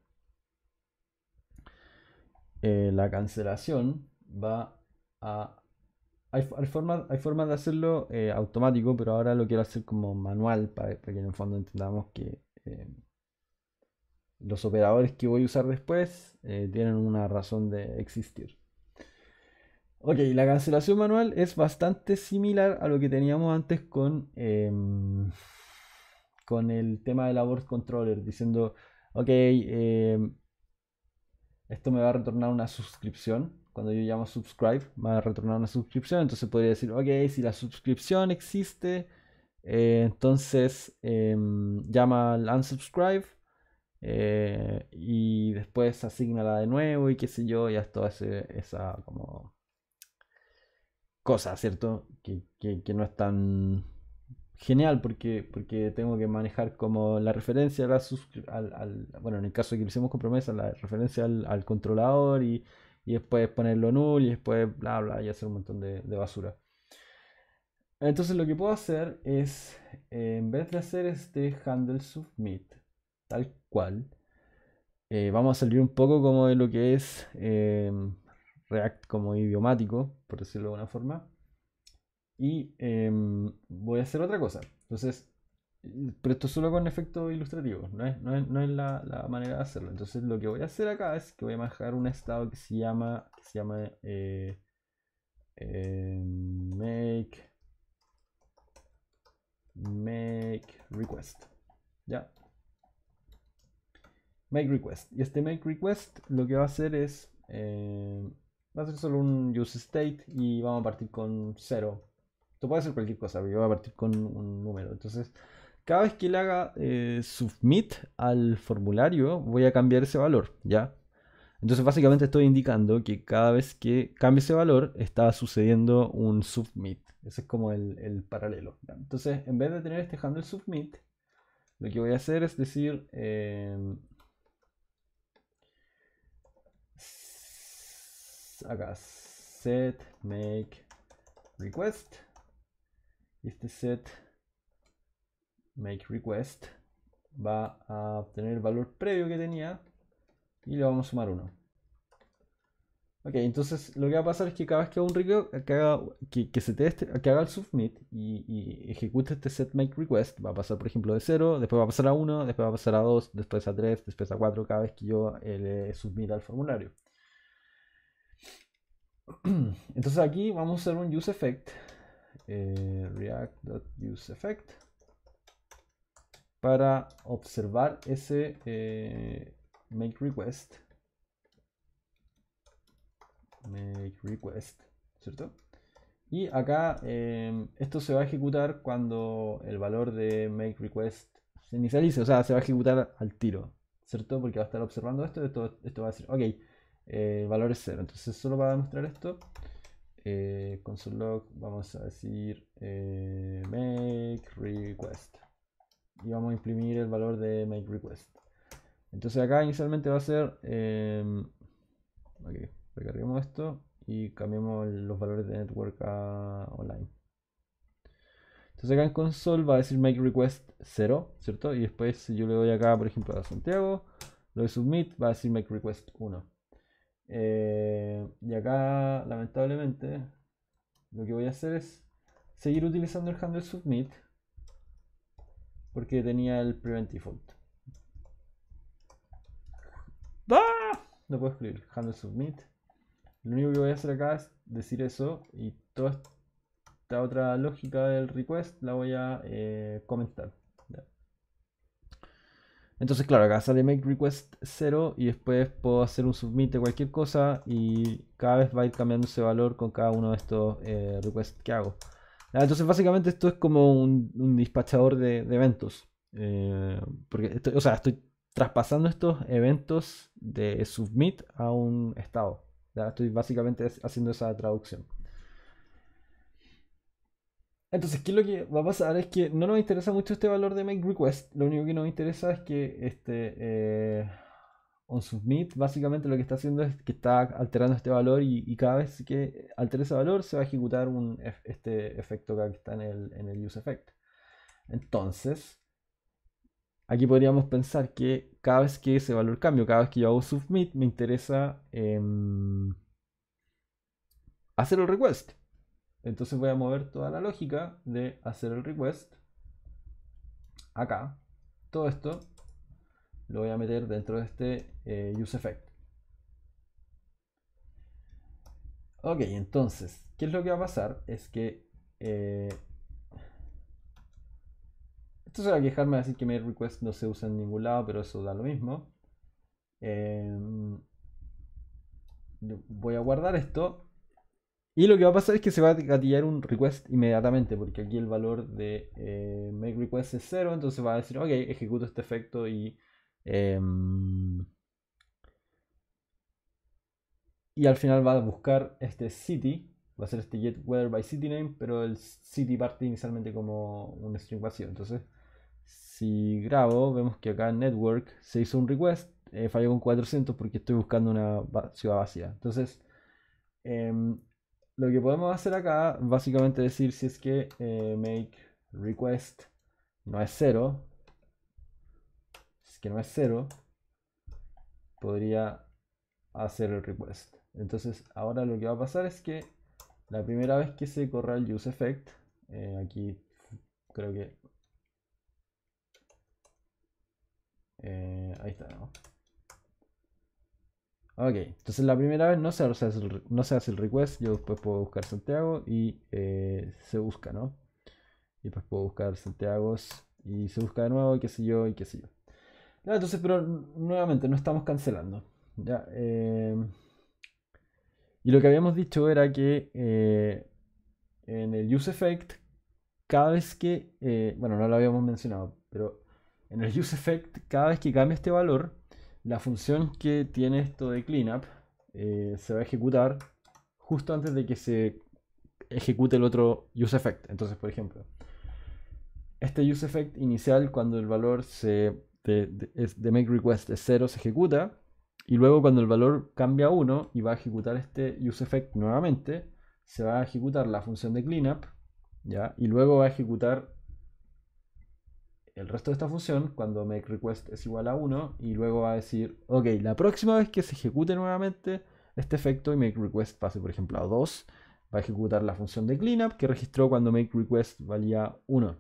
Eh, la cancelación va a hay, formas forma de hacerlo eh, automático, pero ahora lo quiero hacer como manual para, que en el fondo entendamos que eh, los operadores que voy a usar después eh, tienen una razón de existir. Ok, la cancelación manual es bastante similar a lo que teníamos antes con, em, con el tema del abort controller, diciendo, ok, em, esto me va a retornar una suscripción cuando yo llamo subscribe, va a retornar una suscripción. Entonces podría decir, ok, si la suscripción existe, eh, entonces em, llama al unsubscribe eh, y después la de nuevo y qué sé yo, ya esto hace esa como cosa, ¿cierto? Que, no es tan genial porque, porque tengo que manejar como la referencia a la al, bueno, en el caso de que hicimos la referencia al controlador y y después ponerlo null y después bla bla y hacer un montón de, basura. Entonces lo que puedo hacer es, eh, en vez de hacer este handle submit, tal cual, eh, vamos a salir un poco como de lo que es em, React como idiomático, por decirlo de alguna forma, y em, voy a hacer otra cosa. Entonces pero esto solo con efecto ilustrativo no es, no es, la, manera de hacerlo. Entonces lo que voy a hacer acá es que voy a manejar un estado que se llama, se llama eh, em, make, make request. ¿Ya? Make request. Y este make request lo que va a hacer es, em, va a ser solo un use state y vamos a partir con cero Esto puede ser cualquier cosa, pero yo voy a partir con un número. Entonces cada vez que le haga eh, submit al formulario, voy a cambiar ese valor, ¿ya? Entonces básicamente estoy indicando que cada vez que cambie ese valor está sucediendo un submit. Ese es como el, paralelo. Entonces en vez de tener este handle submit, lo que voy a hacer es decir em, acá set make request. Este set makeRequest va a obtener el valor previo que tenía y le vamos a sumar uno Ok, entonces lo que va a pasar es que cada vez que haga un request, que, haga, se que haga el submit y, ejecute este set make va a pasar por ejemplo de 0, después va a pasar a 1, después va a pasar a 2, después a 3, después a 4, cada vez que yo eh, le submit al formulario. Entonces aquí vamos a hacer un use effect, eh, react.useEffect para observar ese eh, make request. Make request, ¿cierto? Y acá em, esto se va a ejecutar cuando el valor de make request se inicialice, o sea, se va a ejecutar al tiro, ¿cierto? Porque va a estar observando esto, esto, esto va a decir, ok, eh, valor es 0. Entonces, solo para demostrar esto, eh, console log vamos a decir eh, make request y vamos a imprimir el valor de make request. Entonces acá inicialmente va a ser, eh, recarguemos esto y cambiamos los valores de network a online. Entonces acá en console va a decir make request 0, ¿cierto? Y después si yo le doy acá, por ejemplo, a Santiago, lo de submit va a decir make request 1. Eh, y acá, lamentablemente, lo que voy a hacer es seguir utilizando el handle submit porque tenía el prevent default. ¡Ah! No puedo escribir. Handle submit. Lo único que voy a hacer acá es decir eso y toda esta otra lógica del request la voy a eh, comentar. Entonces, claro, acá sale make request 0 y después puedo hacer un submit de cualquier cosa y cada vez va a ir cambiando ese valor con cada uno de estos eh, requests que hago. Ah, entonces, básicamente, esto es como un, un despachador de, eventos. Eh, porque estoy, o sea, estoy traspasando estos eventos de submit a un estado. estoy básicamente haciendo esa traducción. Entonces, ¿qué es lo que va a pasar? Es que no nos interesa mucho este valor de make request. Lo único que nos interesa es que este. Eh, submit, básicamente lo que está haciendo es que está alterando este valor y, cada vez que altera ese valor se va a ejecutar este efecto que está en el, useEffect. Entonces, aquí podríamos pensar que cada vez que ese valor cambio, cada vez que yo hago submit, me interesa em, hacer el request. Entonces voy a mover toda la lógica de hacer el request acá. Todo esto lo voy a meter dentro de este eh, use useEffect. Ok, entonces, ¿qué es lo que va a pasar? Es que... Eh, esto se va a quejarme de decir que makeRequest request no se usa en ningún lado, pero eso da lo mismo. Em, voy a guardar esto. Y lo que va a pasar es que se va a gatillar un request inmediatamente, porque aquí el valor de eh, makeRequest request es 0, entonces va a decir, ok, ejecuto este efecto y Em, y al final va a buscar este city, va a ser este get weather by city name, pero el city parte inicialmente como un string vacío. Entonces, si grabo, vemos que acá en network se hizo un request, eh, falló con 400 porque estoy buscando una ciudad vacía. Entonces, em, lo que podemos hacer acá, básicamente decir si es que eh, make request no es 0, que no es cero podría hacer el request. Entonces ahora lo que va a pasar es que la primera vez que se corra el useEffect, effect eh, aquí creo que... Eh, ahí está, Ok, entonces la primera vez no se, hace el, no se hace el request, yo después puedo buscar Santiago y eh, se busca, ¿no? Y después puedo buscar Santiago y se busca de nuevo y qué sé yo y qué sé yo entonces, pero nuevamente, no estamos cancelando. Eh, y lo que habíamos dicho era que eh, en el use effect, cada vez que, eh, bueno, no lo habíamos mencionado, pero en el use effect, cada vez que cambia este valor, la función que tiene esto de cleanup se va a ejecutar justo antes de que se ejecute el otro use effect. Entonces, por ejemplo, este use effect inicial, cuando el valor se de, de, make request es 0 se ejecuta y luego cuando el valor cambia a 1 y va a ejecutar este useEffect nuevamente, se va a ejecutar la función de cleanup ¿ya? y luego va a ejecutar el resto de esta función cuando make request es igual a 1 y luego va a decir, ok, la próxima vez que se ejecute nuevamente este efecto y make request pase por ejemplo a 2, va a ejecutar la función de cleanup que registró cuando make request valía 1.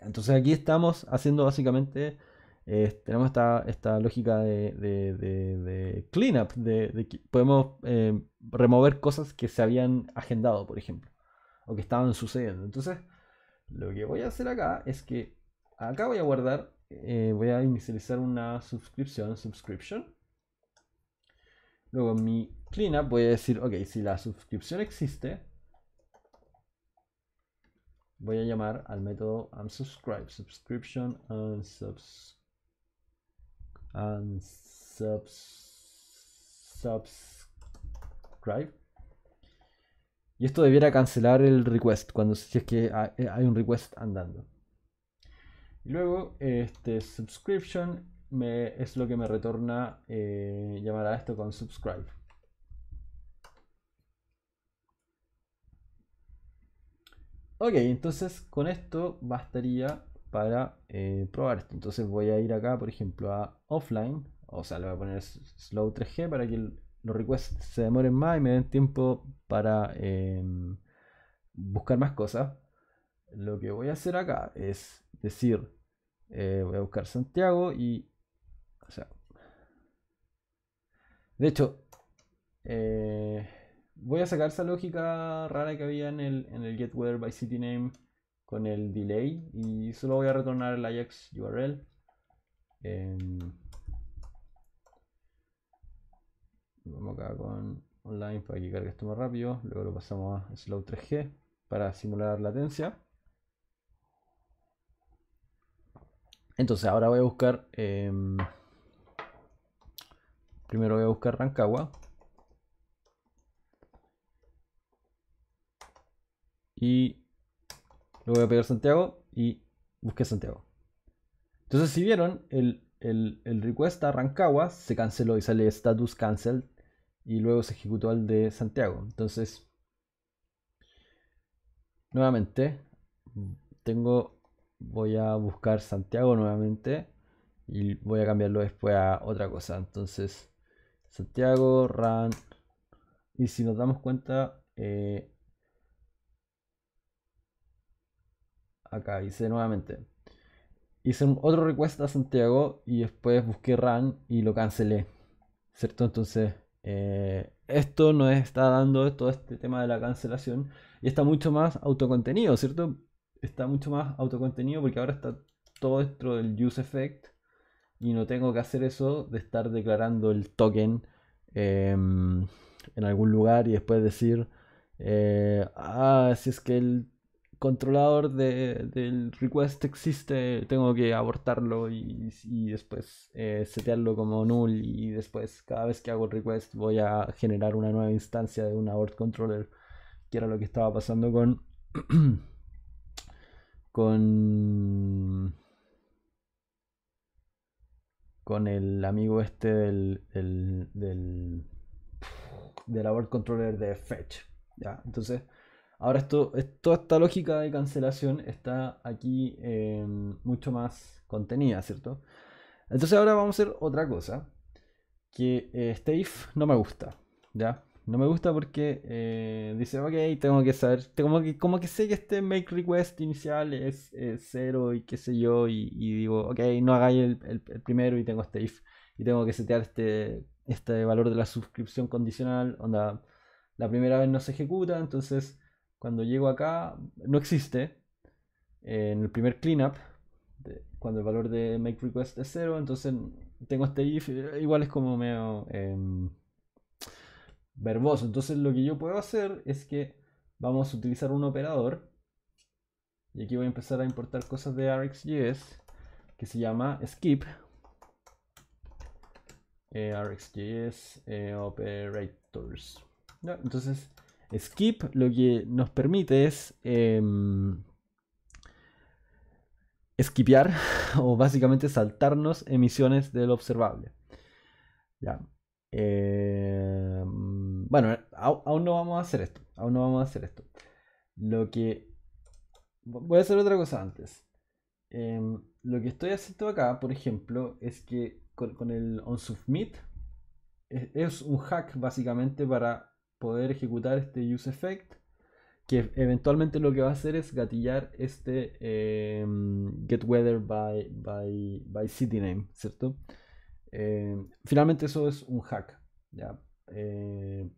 Entonces aquí estamos haciendo básicamente tenemos esta, lógica de, cleanup, de, que podemos eh, remover cosas que se habían agendado, por ejemplo, o que estaban sucediendo. Entonces, lo que voy a hacer acá es que acá voy a guardar, eh, voy a inicializar una suscripción, subscription. Luego en mi cleanup voy a decir, ok, si la suscripción existe, voy a llamar al método unsubscribe, subscription unsubscribe and subscribe. Y esto debiera cancelar el request cuando si es que eh, hay un request andando. Y luego este subscription me, es lo que me retorna eh, llamar a esto con subscribe. Ok, entonces con esto bastaría para eh, probar esto. Entonces voy a ir acá, por ejemplo, a offline, o sea, le voy a poner slow 3G para que los requests se demoren más y me den tiempo para em, buscar más cosas. Lo que voy a hacer acá es decir, eh, voy a buscar Santiago y, o sea, de hecho, eh, voy a sacar esa lógica rara que había en el, en el get weather by city name con el delay y solo voy a retornar el Ajax URL. Em, vamos acá con online para que cargue esto más rápido. Luego lo pasamos a Slow 3G para simular latencia. Entonces ahora voy a buscar... Em, primero voy a buscar Rancagua. Y luego voy a pegar Santiago y busqué Santiago. Entonces, si vieron, el, el, request a Rancagua se canceló y sale status cancel y luego se ejecutó el de Santiago. Entonces, nuevamente, tengo, voy a buscar Santiago nuevamente y voy a cambiarlo después a otra cosa. Entonces, Santiago, Ran. Y si nos damos cuenta, eh, acá hice nuevamente. Hice otro request a Santiago y después busqué run y lo cancelé. ¿Cierto? Entonces, eh, esto nos está dando todo este tema de la cancelación y está mucho más autocontenido, ¿cierto? Está mucho más autocontenido porque ahora está todo dentro del use effect y no tengo que hacer eso de estar declarando el token em, en algún lugar y después decir, eh, ah, si es que el controlador de, del request existe, tengo que abortarlo y, después eh, setearlo como null y después cada vez que hago el request voy a generar una nueva instancia de un abort controller, que era lo que estaba pasando con... con... con el amigo este del... del, del del abort controller de fetch, ¿ya? Entonces Ahora, esto, toda esta lógica de cancelación está aquí eh, mucho más contenida, ¿cierto? Entonces ahora vamos a hacer otra cosa, que este eh, if no me gusta, ¿ya? No me gusta porque eh, dice, ok, tengo que saber, como que, como que sé que este make request inicial es cero y qué sé yo, y, digo, ok, no hagáis el, primero y tengo este if, y tengo que setear este, este valor de la suscripción condicional, onda, la primera vez no se ejecuta, entonces cuando llego acá, no existe. Eh, en el primer cleanup, cuando el valor de make request es cero, entonces tengo este if, eh, igual es como medio em, verboso. Entonces lo que yo puedo hacer es que vamos a utilizar un operador. Y aquí voy a empezar a importar cosas de RxJS que se llama skip eh, RxJS operators. Entonces Skip lo que nos permite es eh, o básicamente saltarnos emisiones del observable. Ya. Em, bueno, aún no vamos a hacer esto. Aún no vamos a hacer esto. Lo que. Voy a hacer otra cosa antes. Em, lo que estoy haciendo acá, por ejemplo, es que con, el onsubmit es un hack básicamente para poder ejecutar este use effect que eventualmente lo que va a hacer es gatillar este eh, weather by, by, by name, ¿cierto? Em, finalmente eso es un hack, ¿ya? Eh,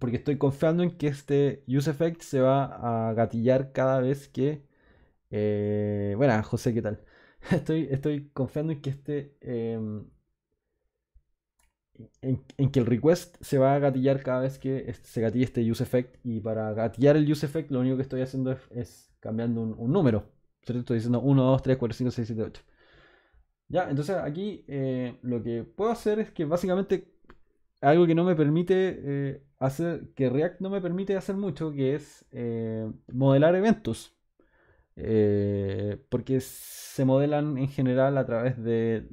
porque estoy confiando en que este use effect se va a gatillar cada vez que... Eh, bueno, José, ¿qué tal? Estoy, estoy confiando en que este em, en, que el request se va a gatillar cada vez que se gatille este use effect Y para gatillar el use effect lo único que estoy haciendo es, cambiando un, número. Estoy diciendo 1, 2, 3, 4, 5, 6, 7, 8. Ya, entonces aquí eh, lo que puedo hacer es que básicamente algo que no me permite eh, hacer, que React no me permite hacer mucho, que es eh, modelar eventos. porque se modelan en general a través de,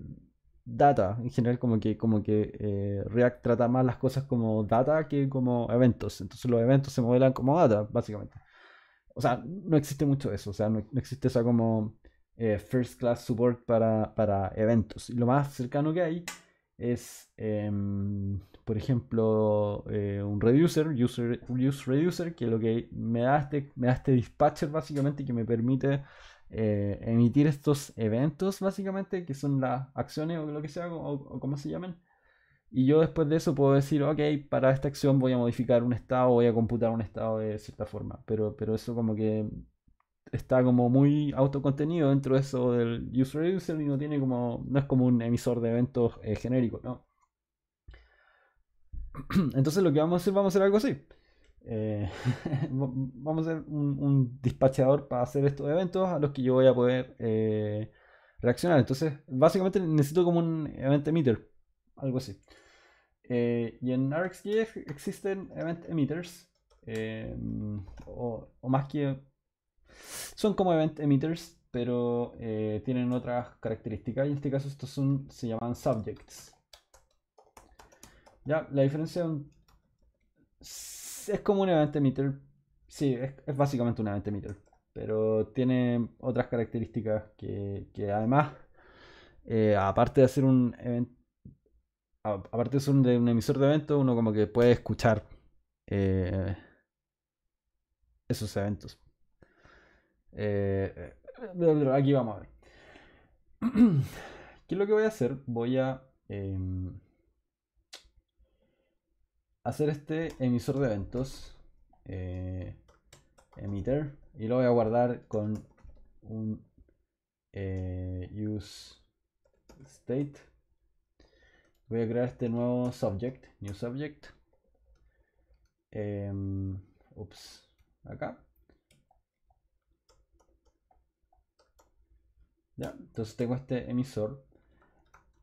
data en general, como que, como que eh, React trata más las cosas como data que como eventos. Entonces los eventos se modelan como data, básicamente. O sea, no existe mucho eso, o sea, no, existe esa como eh, first class support para, eventos. lo más cercano que hay es, em, por ejemplo, eh, un reducer, user, use reducer, que lo que este, me da este dispatcher básicamente que me permite eh, emitir estos eventos, básicamente, que son las acciones o lo que sea, o, o como se llamen. Y yo después de eso puedo decir, ok, para esta acción voy a modificar un estado, voy a computar un estado de cierta forma. Pero, pero eso como que está como muy autocontenido dentro de eso del user y no tiene como. no es como un emisor de eventos eh, genérico, ¿no? Entonces lo que vamos a hacer, vamos a hacer algo así. Eh, vamos a hacer un, un, despachador para hacer estos eventos a los que yo voy a poder eh, reaccionar. Entonces, básicamente necesito como un event emitter, algo así. Eh, y en RxJS existen event emitters, o, más que. Son como event emitters, pero tienen otras características. Y en este caso, estos son, se llaman subjects. Ya, la diferencia es como un event emitter. Sí, es, básicamente un event emitter. Pero tiene otras características que, además, eh, aparte de ser un event, aparte de ser un, emisor de eventos, uno como que puede escuchar eh, esos eventos. Eh, aquí vamos a ver. ¿Qué es lo que voy a hacer? Voy a... Em, hacer este emisor de eventos. Eh, emitter. Y lo voy a guardar con un eh, use state. Voy a crear este nuevo subject, new subject. Em, ups, acá. Ya, entonces tengo este emisor.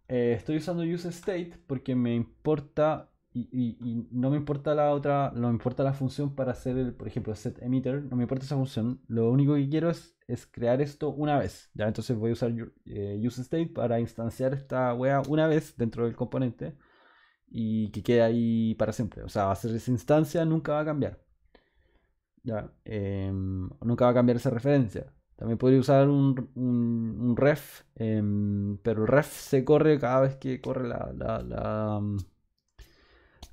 Eh, estoy usando use state porque me importa y, no me importa la otra, no me importa la función para hacer el, por ejemplo, set emitter, no me importa esa función, lo único que quiero es, crear esto una vez, ya entonces voy a usar eh, useState para instanciar esta wea una vez dentro del componente y que quede ahí para siempre, o sea, va a esa instancia, nunca va a cambiar, ya, em, nunca va a cambiar esa referencia. También podría usar un, ref, em, pero el ref se corre cada vez que corre la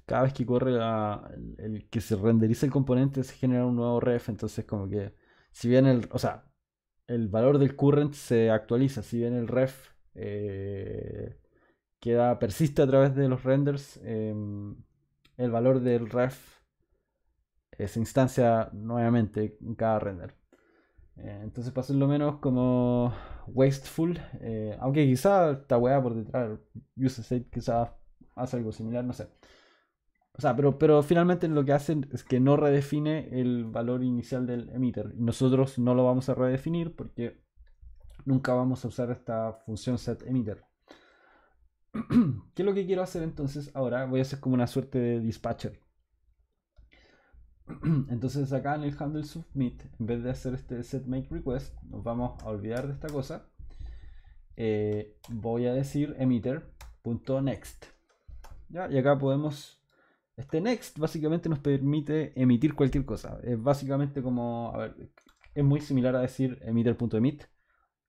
cada vez que corre el, que se renderiza el componente se genera un nuevo ref, entonces como que si bien el, o sea, el valor del current se actualiza, si bien el ref eh, queda persiste a través de los renders, em, el valor del ref eh, se instancia nuevamente en cada render. Eh, entonces para lo menos como wasteful, aunque quizá esta weá por detrás, use state quizá hace algo similar, no sé. O sea, pero, pero finalmente lo que hacen es que no redefine el valor inicial del emitter. nosotros no lo vamos a redefinir porque nunca vamos a usar esta función emitter. ¿Qué es lo que quiero hacer entonces ahora? Voy a hacer como una suerte de dispatcher. Entonces acá en el handle submit, en vez de hacer este set make request, nos vamos a olvidar de esta cosa. Eh, voy a decir emitter.next. ¿Ya? Y acá podemos este next básicamente nos permite emitir cualquier cosa. Es básicamente como, a ver, es muy similar a decir emitter.emit,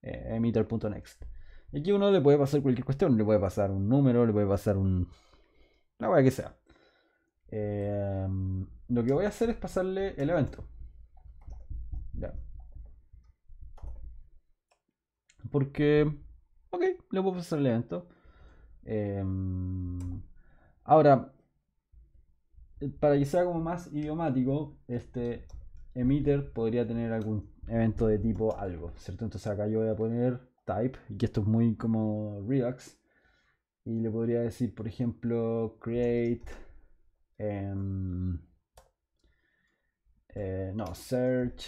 emitter.next. Eh, y aquí uno le puede pasar cualquier cuestión, le puede pasar un número, le puede pasar un... la hueá que sea. Em, lo que voy a hacer es pasarle el evento. Ya. Porque, ok, le puedo pasar el evento. Em, ahora, para que sea como más idiomático, este emitter podría tener algún evento de tipo algo, ¿cierto? Entonces acá yo voy a poner type, y esto es muy como Redux, y le podría decir, por ejemplo, create, em, eh, no, search,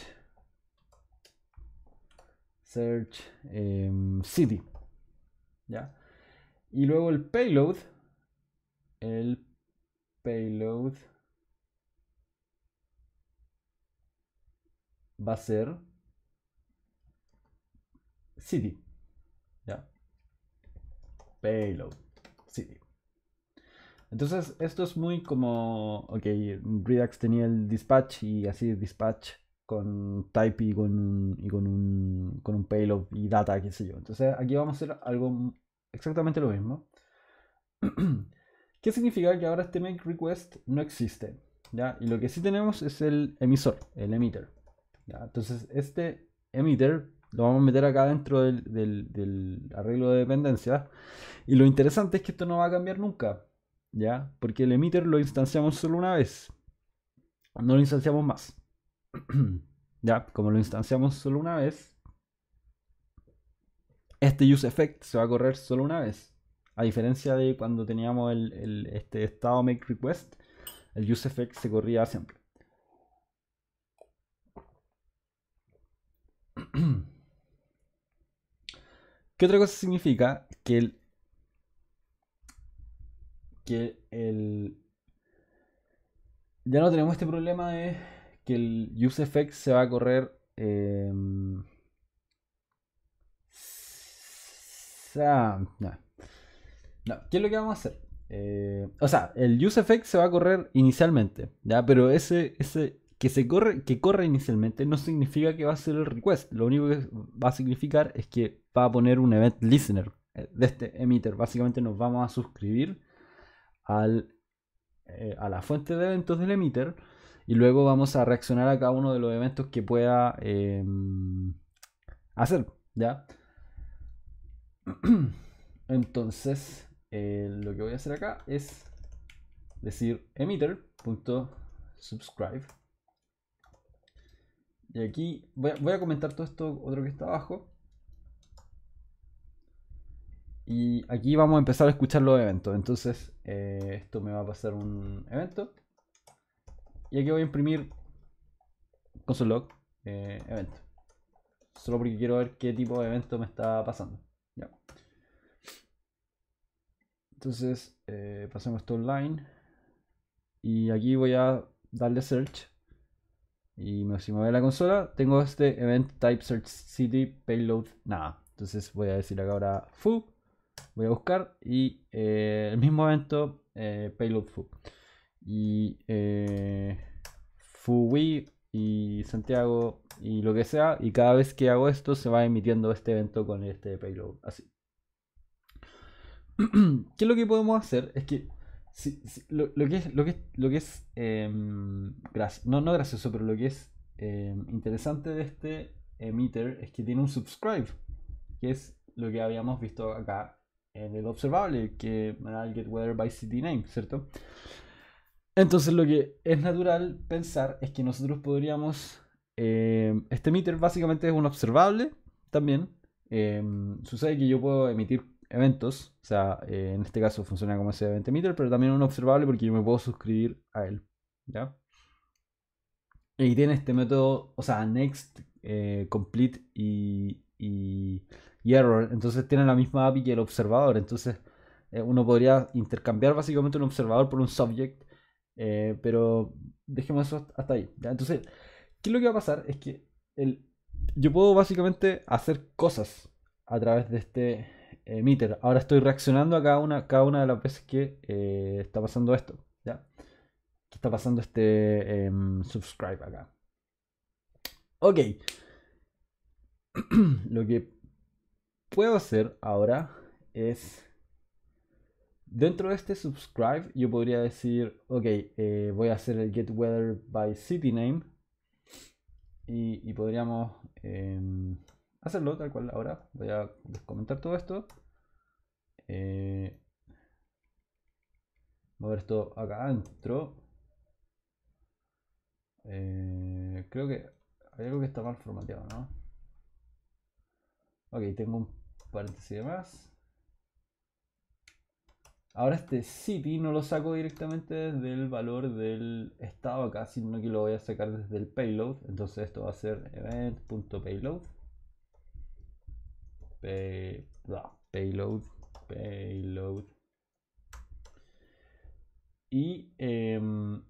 search em, city, ¿ya? Y luego el payload, el payload va a ser cd. Payload cd. Entonces, esto es muy como, ok, Redux tenía el dispatch y así dispatch con type y con un, y con un, con un payload y data, qué sé yo. Entonces, aquí vamos a hacer algo exactamente lo mismo. ¿Qué significa que ahora este make request no existe? ¿ya? Y lo que sí tenemos es el emisor, el emitter. ¿ya? Entonces, este emitter lo vamos a meter acá dentro del, arreglo de dependencia Y lo interesante es que esto no va a cambiar nunca, ¿ya? Porque el emitter lo instanciamos solo una vez. No lo instanciamos más. ya, como lo instanciamos solo una vez, este use effect se va a correr solo una vez. A diferencia de cuando teníamos el, este estado make request, el useFX se corría siempre. ¿Qué otra cosa significa? Que el. Que el. Ya no tenemos este problema de que el UseFX se va a correr. Eh, ¿qué es lo que vamos a hacer? Eh, o sea, el use effect se va a correr inicialmente, ¿ya? Pero ese, ese que se corre, que corre inicialmente no significa que va a ser el request. Lo único que va a significar es que va a poner un event listener eh, de este emitter. Básicamente nos vamos a suscribir eh, a la fuente de eventos del emitter y luego vamos a reaccionar a cada uno de los eventos que pueda em, hacer, ¿ya? Entonces, eh, lo que voy a hacer acá es decir emitter.subscribe. Y aquí voy a, comentar todo esto otro que está abajo. Y aquí vamos a empezar a escuchar los eventos. Entonces eh, esto me va a pasar un evento. Y aquí voy a imprimir console.log eh, evento. Solo porque quiero ver qué tipo de evento me está pasando. Entonces, eh, pasemos esto online. Y aquí voy a darle search. Y si me voy la consola, tengo este event type search city payload nada. Entonces voy a decir acá ahora foo. Voy a buscar y eh, el mismo evento eh, payload foo. Y foo eh, foo y Santiago y lo que sea. Y cada vez que hago esto se va emitiendo este evento con este payload así. ¿qué es lo que podemos hacer? Es que lo, que es, lo que lo que es em, no, no gracioso, pero lo que es em, interesante de este emitter es que tiene un subscribe, que es lo que habíamos visto acá en el observable, que era Get Weather by City Name, ¿cierto? Entonces lo que es natural pensar es que nosotros podríamos... Em, este emitter básicamente es un observable también. sucede que yo puedo emitir eventos, o sea, eh, en este caso funciona como ese event emitter, pero también un observable porque yo me puedo suscribir a él, ¿ya? Y tiene este método, o sea, next, eh, complete y, error, entonces tiene la misma API que el observador, entonces eh, uno podría intercambiar básicamente un observador por un subject, pero dejemos eso hasta ahí, Entonces, ¿qué es lo que va a pasar? Es que el, yo puedo básicamente hacer cosas a través de este emitter. Eh, ahora estoy reaccionando a cada una, cada una de las veces que eh, está pasando esto. ¿ya? está pasando este em, subscribe acá. Ok. Lo que puedo hacer ahora es... Dentro de este subscribe yo podría decir, ok, eh, voy a hacer el get weather by city name y, podríamos em, hacerlo tal cual ahora. Voy a comentar todo esto eh, ver esto acá adentro. Eh, creo que hay algo que está mal formateado, ¿no? Ok, tengo un paréntesis de más. Ahora este city no lo saco directamente desde el valor del estado acá, sino que lo voy a sacar desde el payload. Entonces esto va a ser event.payload. payload payload. Y em,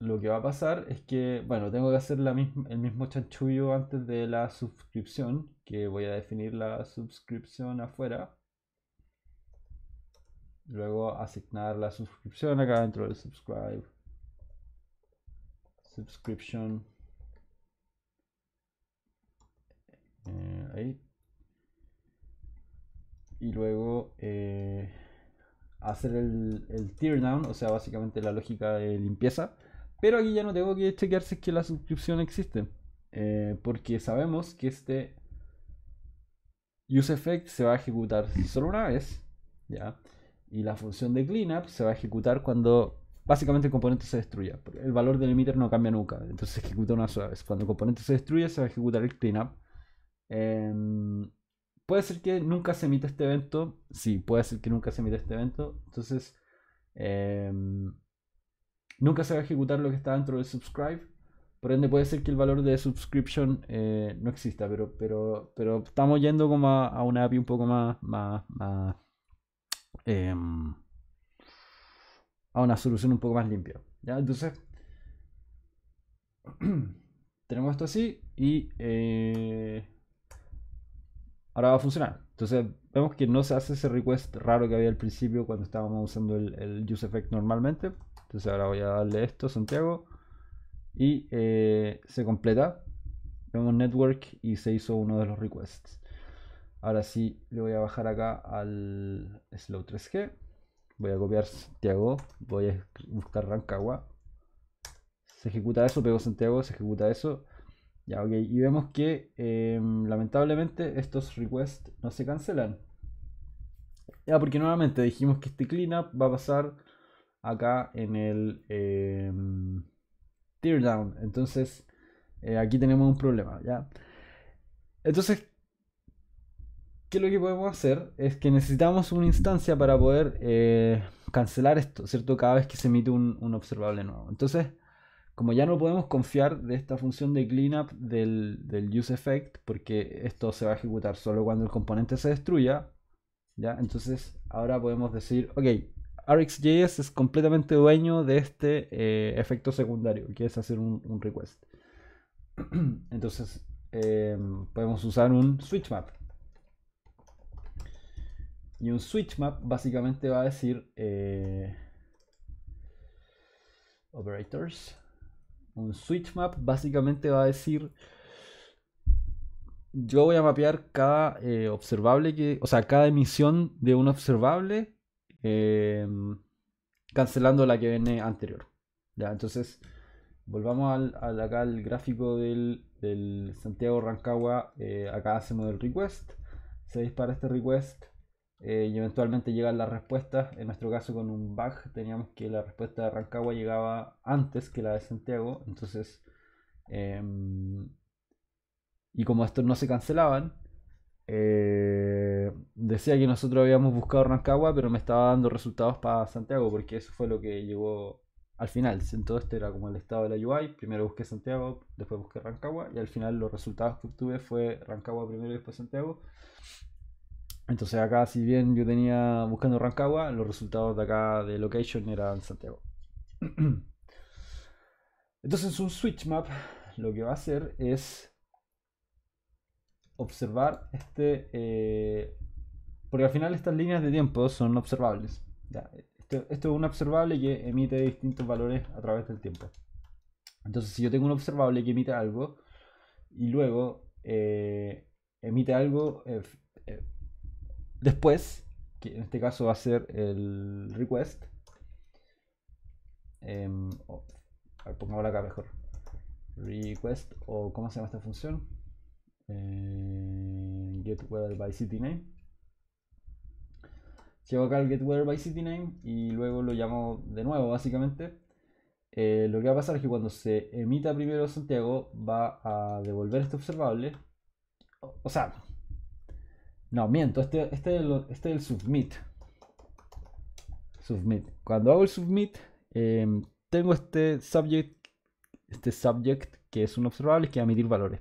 lo que va a pasar es que, bueno, tengo que hacer el mismo chanchullo antes de la suscripción, que voy a definir la suscripción afuera. Luego asignar la suscripción acá dentro del subscribe. Subscription. Eh, ahí y luego eh, hacer el, teardown o sea, básicamente la lógica de limpieza. Pero aquí ya no tengo que chequear si es que la suscripción existe, eh, porque sabemos que este useEffect se va a ejecutar solo una vez, ¿ya? Y la función de cleanup se va a ejecutar cuando básicamente el componente se destruya. El valor del emitter no cambia nunca, entonces se ejecuta una sola vez. Cuando el componente se destruye, se va a ejecutar el cleanup puede ser que nunca se emita este evento. Sí, puede ser que nunca se emita este evento. Entonces, em, nunca se va a ejecutar lo que está dentro del subscribe. Por ende, puede ser que el valor de subscription eh, no exista, pero, pero, pero estamos yendo como a, una API un poco más. más, em, a una solución un poco más limpia. ¿ya? Entonces, tenemos esto así y. Eh, ahora va a funcionar. Entonces vemos que no se hace ese request raro que había al principio cuando estábamos usando el, el effect normalmente. Entonces ahora voy a darle esto a Santiago y eh, se completa. Vemos network y se hizo uno de los requests. Ahora sí le voy a bajar acá al Slow 3G. Voy a copiar Santiago, voy a buscar Rancagua. Se ejecuta eso, pego Santiago, se ejecuta eso. Y vemos que em, lamentablemente estos requests no se cancelan. Ya, porque nuevamente dijimos que este cleanup va a pasar acá en el em, teardown. Entonces, eh, aquí tenemos un problema, ¿ya? Entonces, ¿qué es lo que podemos hacer? Es que necesitamos una instancia para poder eh, cancelar esto, ¿cierto? Cada vez que se emite un observable nuevo. Entonces, como ya no podemos confiar de esta función de cleanup del, use useEffect, porque esto se va a ejecutar solo cuando el componente se destruya, ¿ya? entonces ahora podemos decir, ok, RxJS es completamente dueño de este eh, efecto secundario, que es hacer un, request. Entonces eh, podemos usar un switch map. Y un switch map básicamente va a decir eh, operators un switch map básicamente va a decir, yo voy a mapear cada eh, observable que, o sea, cada emisión de un observable, eh, cancelando la que viene anterior. entonces, volvamos al, acá al gráfico del, Santiago Rancagua. Eh, acá hacemos el request. Se dispara este request. Eh, y eventualmente llegan las respuestas. En nuestro caso con un bug teníamos que la respuesta de Rancagua llegaba antes que la de Santiago, entonces... Em, y como estos no se cancelaban, eh, decía que nosotros habíamos buscado Rancagua, pero me estaba dando resultados para Santiago, porque eso fue lo que llegó al final. todo esto era como el estado de la UI. Primero busqué Santiago, después busqué Rancagua, y al final los resultados que obtuve fue Rancagua primero y después Santiago. Entonces acá, si bien yo tenía buscando Rancagua, los resultados de acá de location eran Santiago. Entonces un switch map lo que va a hacer es observar este... Eh, porque al final estas líneas de tiempo son observables. esto, es un observable que emite distintos valores a través del tiempo. Entonces si yo tengo un observable que emite algo y luego eh, emite algo... Eh, Después, que en este caso va a ser el request, em, oh, acá mejor. Request, o ¿cómo se llama esta función? getWeatherByCityName get weather by city name. Llevo acá el get weather by city name y luego lo llamo de nuevo, básicamente. Eh, lo que va a pasar es que cuando se emita primero Santiago va a devolver este observable. o sea, no, miento, este, este, este, es el submit. Submit. Cuando hago el submit, em, tengo este subject, este subject que es un observable que va a emitir valores.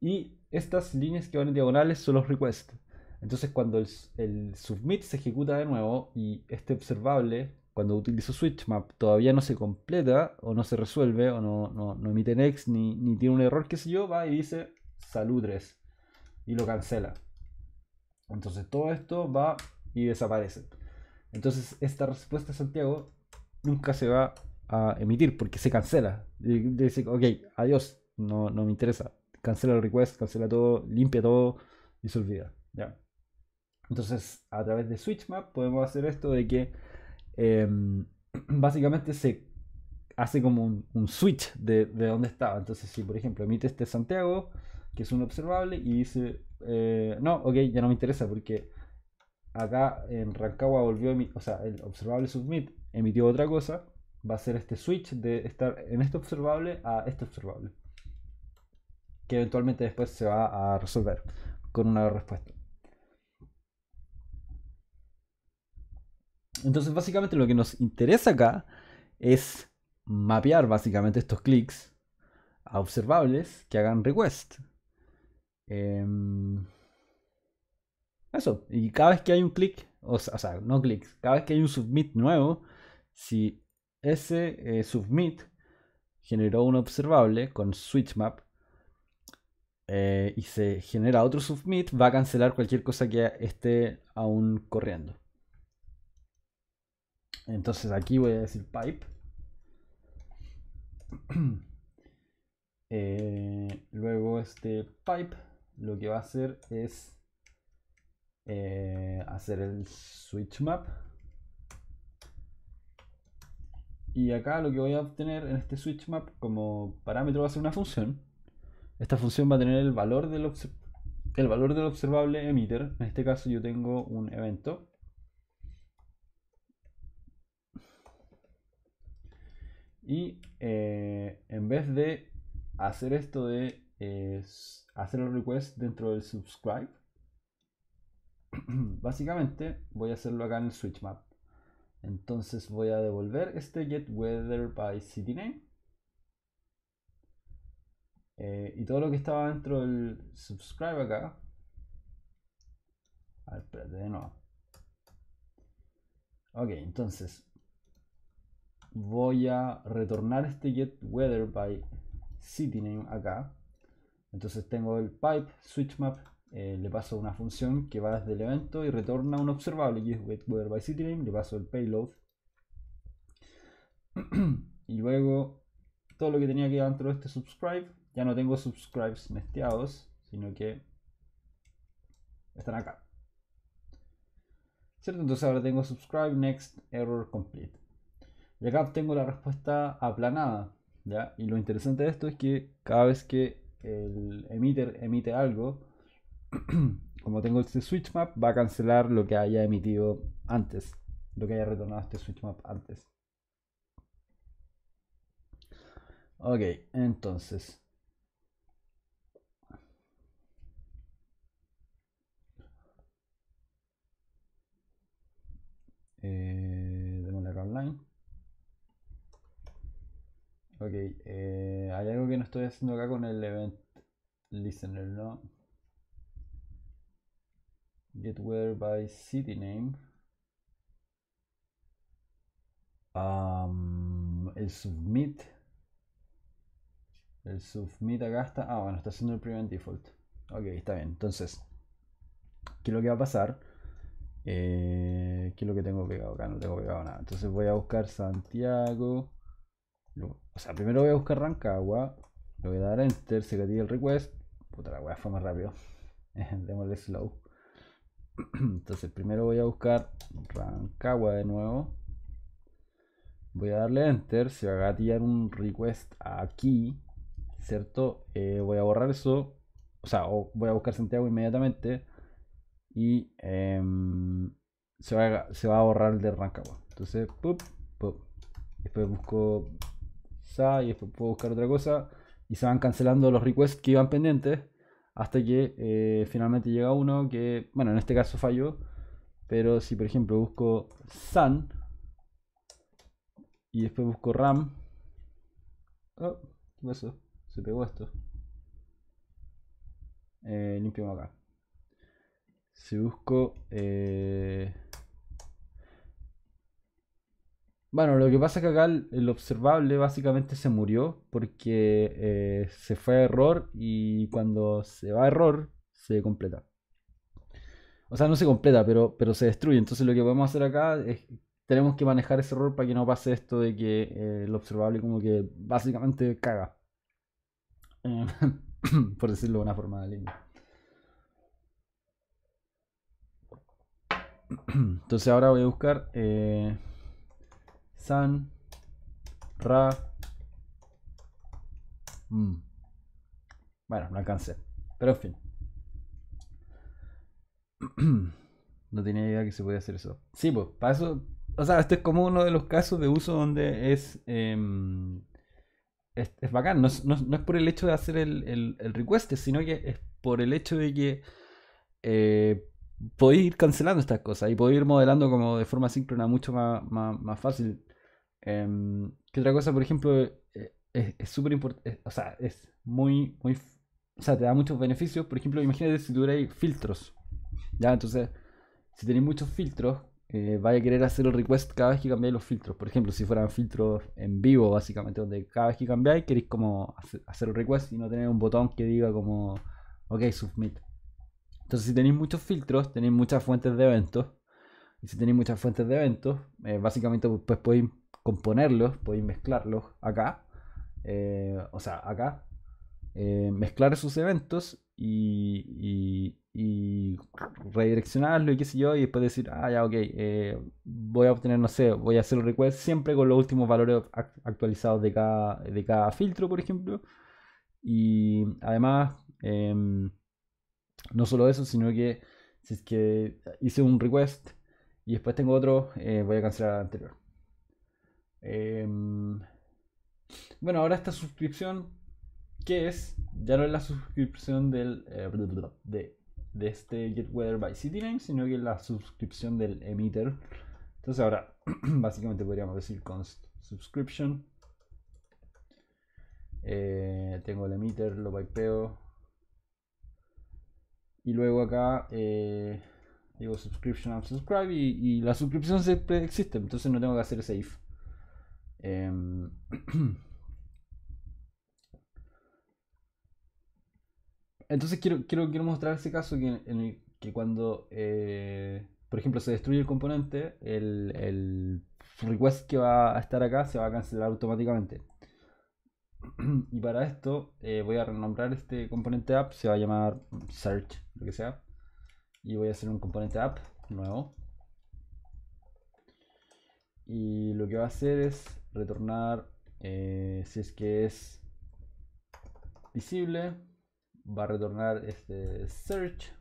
Y estas líneas que van en diagonales son los requests. Entonces cuando el, submit se ejecuta de nuevo y este observable, cuando utilizo switchMap, todavía no se completa o no se resuelve o no, no, emite next ni, tiene un error, qué sé yo, va y dice saludres y lo cancela. Entonces todo esto va y desaparece. Entonces esta respuesta Santiago nunca se va a emitir porque se cancela. dice, ok, adiós, no, no me interesa. Cancela el request, cancela todo, limpia todo y se olvida. ¿ya? Entonces a través de SwitchMap podemos hacer esto de que em, básicamente se hace como un, switch de, de, dónde estaba. Entonces si por ejemplo emite este Santiago, que es un observable, y dice eh, no, ok, ya no me interesa porque acá en Rancagua volvió, o sea, el observable submit emitió otra cosa. Va a ser este switch de estar en este observable a este observable. Que eventualmente después se va a resolver con una respuesta. Entonces básicamente lo que nos interesa acá es mapear básicamente estos clics a observables que hagan request. Em, eso, y cada vez que hay un clic, o, sea, no clics, cada vez que hay un submit nuevo, si ese eh, submit generó un observable con switch map eh, y se genera otro submit, va a cancelar cualquier cosa que esté aún corriendo. Entonces aquí voy a decir pipe. Eh, luego este pipe lo que va a hacer es eh, hacer el switch map. Y acá lo que voy a obtener en este switch map como parámetro va a ser una función. Esta función va a tener el valor del, el valor del observable emitter. En este caso yo tengo un evento. Y eh, en vez de hacer esto de eh, hacer el request dentro del subscribe. Básicamente voy a hacerlo acá en el switch map. Entonces voy a devolver este get weather by city name. Eh, y todo lo que estaba dentro del subscribe acá. A ver, espérate de nuevo. Ok, entonces voy a retornar este get weather by city name acá entonces tengo el pipe switch map, eh, le paso una función que va desde el evento y retorna un observable que es weather by city le paso el payload. y luego todo lo que tenía que dentro de este subscribe, ya no tengo subscribes nesteados, sino que están acá. ¿Cierto? Entonces ahora tengo subscribe, next, error, complete. Y acá tengo la respuesta aplanada. ¿ya? Y lo interesante de esto es que cada vez que el emitter emite algo, como tengo este switch map, va a cancelar lo que haya emitido antes, lo que haya retornado este switch map antes. Ok, entonces. Eh... Ok, eh, hay algo que no estoy haciendo acá con el event listener, ¿no? Get weather by city name. el submit. El submit acá está. Ah, bueno, está haciendo el prevent default. Ok, está bien. Entonces, ¿qué es lo que va a pasar? Eh, ¿Qué es lo que tengo pegado acá? No tengo pegado nada. Entonces voy a buscar Santiago o sea, primero voy a buscar Rancagua. Le voy a dar enter, se gatilla el request. Puta la weá fue más rápido. Démosle slow. Entonces primero voy a buscar Rancagua de nuevo. Voy a darle enter, se va a gatillar un request aquí, ¿cierto? Eh, voy a borrar eso, o sea, voy a buscar Santiago inmediatamente y em, se, va a, borrar el de Rancagua. Entonces, Después busco y después puedo buscar otra cosa, y se van cancelando los requests que iban pendientes, hasta que eh, finalmente llega uno que, bueno, en este caso falló, pero si por ejemplo busco Sun, y después busco RAM, oh, ¿qué Se pegó esto. Eh, limpiamos acá. Si busco eh, bueno, lo que pasa es que acá el, observable básicamente se murió porque eh, se fue a error y cuando se va a error se completa. O sea, no se completa, pero, pero se destruye. Entonces lo que podemos hacer acá es tenemos que manejar ese error para que no pase esto de que eh, el observable como que básicamente caga. Eh, por decirlo de una forma línea Entonces ahora voy a buscar... San, Ra. Mm. Bueno, no alcancé. Pero en fin. no tenía idea que se podía hacer eso. Sí, pues, para eso. O sea, esto es como uno de los casos de uso donde es. Em, es, bacán. No, es por el hecho de hacer el, el, request, sino que es por el hecho de que eh, podéis ir cancelando estas cosas y podéis ir modelando como de forma síncrona mucho más, más, más fácil. Em, que otra cosa, por ejemplo, eh, es súper importante, eh, o sea, es muy, muy, o sea, te da muchos beneficios. Por ejemplo, imagínate si tuvierais filtros, ¿ya? Entonces, si tenéis muchos filtros, eh, vais a querer hacer el request cada vez que cambiáis los filtros. Por ejemplo, si fueran filtros en vivo, básicamente, donde cada vez que cambiáis queréis como hacer el request y no tener un botón que diga como, ok, submit. Entonces, si tenéis muchos filtros, tenéis muchas fuentes de eventos. Y si tenéis muchas fuentes de eventos, eh, básicamente pues podéis componerlos, podéis mezclarlos acá, eh, o sea, acá, eh, mezclar esos eventos y, y, y, redireccionarlo y qué sé yo, y después decir, ah, ya, ok, eh, voy a obtener, no sé, voy a hacer el request siempre con los últimos valores actualizados de cada, de cada filtro, por ejemplo. Y además, em, no solo eso, sino que si es que hice un request y después tengo otro, voy a cancelar el anterior. Em, bueno, ahora esta suscripción, que es? Ya no es la suscripción del, eh, de, este Get Weather by CityLink, sino que es la suscripción del emitter. Entonces ahora, básicamente podríamos decir const subscription. Eh, tengo el emitter, lo pipeo. Y luego acá eh, digo subscription and subscribe y, y la suscripción siempre existe, entonces no tengo que hacer save. Em, entonces quiero, quiero, mostrar ese caso que, en que cuando, eh, por ejemplo, se destruye el componente, el, request que va a estar acá se va a cancelar automáticamente. Y para esto eh, voy a renombrar este componente app, se va a llamar search, lo que sea. Y voy a hacer un componente app nuevo. Y lo que va a hacer es retornar eh, si es que es visible va a retornar este search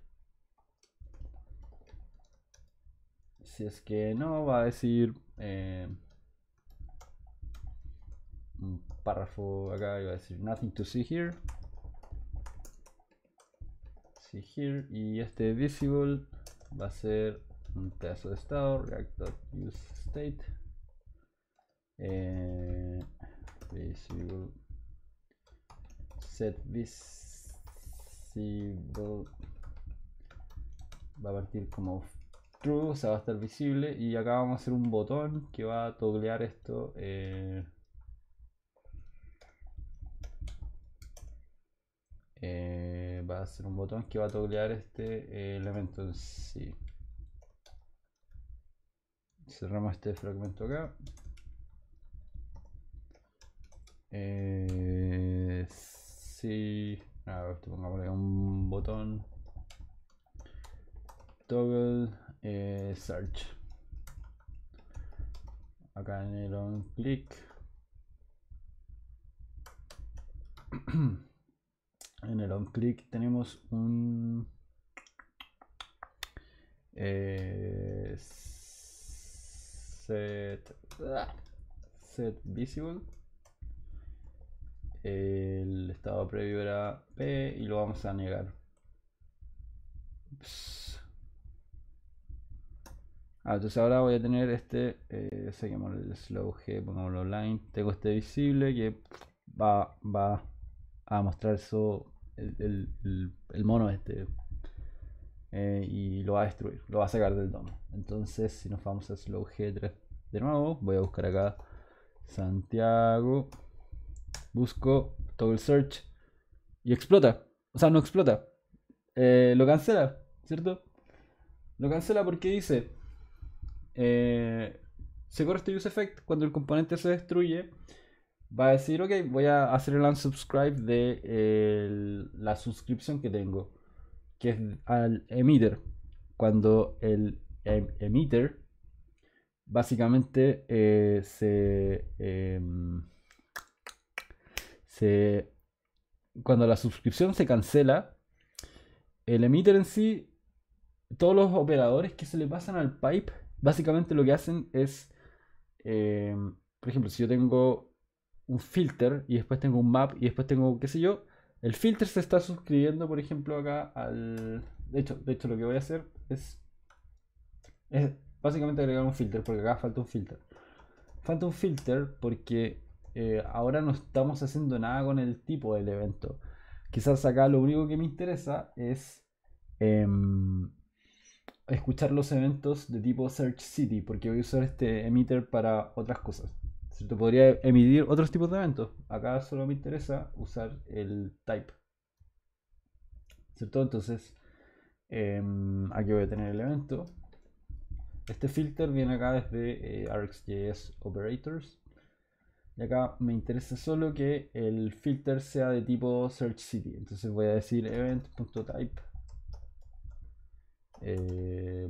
si es que no va a decir eh, un párrafo acá y va a decir nothing to see here see here y este visible va a ser un pedazo de estado react.useState eh, visible set visible va a partir como true o sea va a estar visible y acá vamos a hacer un botón que va a togglear esto eh, eh, va a ser un botón que va a toglear este elemento en sí cerramos este fragmento acá eh, si A ver, pongo un botón. Toggle eh, search. Acá en el on click. en el on click tenemos un eh, set, ah, set visible el estado previo era P y lo vamos a negar. Ah, entonces ahora voy a tener este, eh, saquemos el slow G, pongámoslo online. Tengo este visible que va, va a mostrar eso el, mono este eh, y lo va a destruir, lo va a sacar del domo. Entonces, si nos vamos a slow G3 de nuevo, voy a buscar acá Santiago busco toggle search y explota. O sea, no explota. Eh, lo cancela, ¿cierto? Lo cancela porque dice, eh, se corre este use effect, cuando el componente se destruye, va a decir, ok, voy a hacer el unsubscribe de eh, la suscripción que tengo, que es al emitter. Cuando el em-, emitter básicamente eh, se... Em, se, cuando la suscripción se cancela, el emitter en sí, todos los operadores que se le pasan al pipe, básicamente lo que hacen es, eh, por ejemplo, si yo tengo un filter y después tengo un map y después tengo, qué sé yo, el filter se está suscribiendo, por ejemplo, acá al... De hecho, de hecho lo que voy a hacer es, es básicamente agregar un filter, porque acá falta un filter. Falta un filter porque eh, ahora no estamos haciendo nada con el tipo del evento. Quizás acá lo único que me interesa es em, escuchar los eventos de tipo Search City, porque voy a usar este emitter para otras cosas. ¿Cierto? Podría emitir otros tipos de eventos. Acá solo me interesa usar el type. ¿Cierto? Entonces, em, aquí voy a tener el evento. Este filter viene acá desde eh, RxJS Operators. Y acá me interesa solo que el filter sea de tipo search city. Entonces voy a decir event.type. Eh,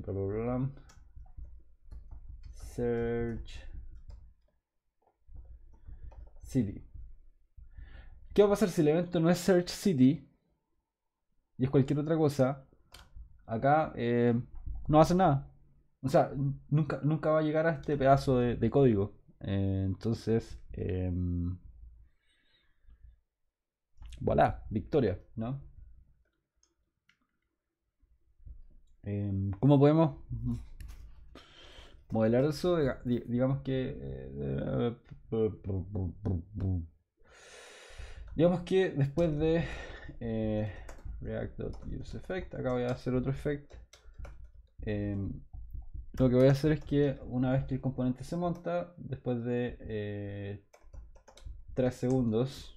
search city. ¿Qué va a pasar si el evento no es search city? Y es cualquier otra cosa. Acá eh, no hace nada. O sea, nunca, nunca va a llegar a este pedazo de código. Eh, entonces, eh, voilà, victoria, ¿no? Em, ¿Cómo podemos modelar eso? Digamos que... Eh, digamos que después de eh, react.useEffect, acá voy a hacer otro effect. Em, lo que voy a hacer es que una vez que el componente se monta, después de 3 eh, segundos,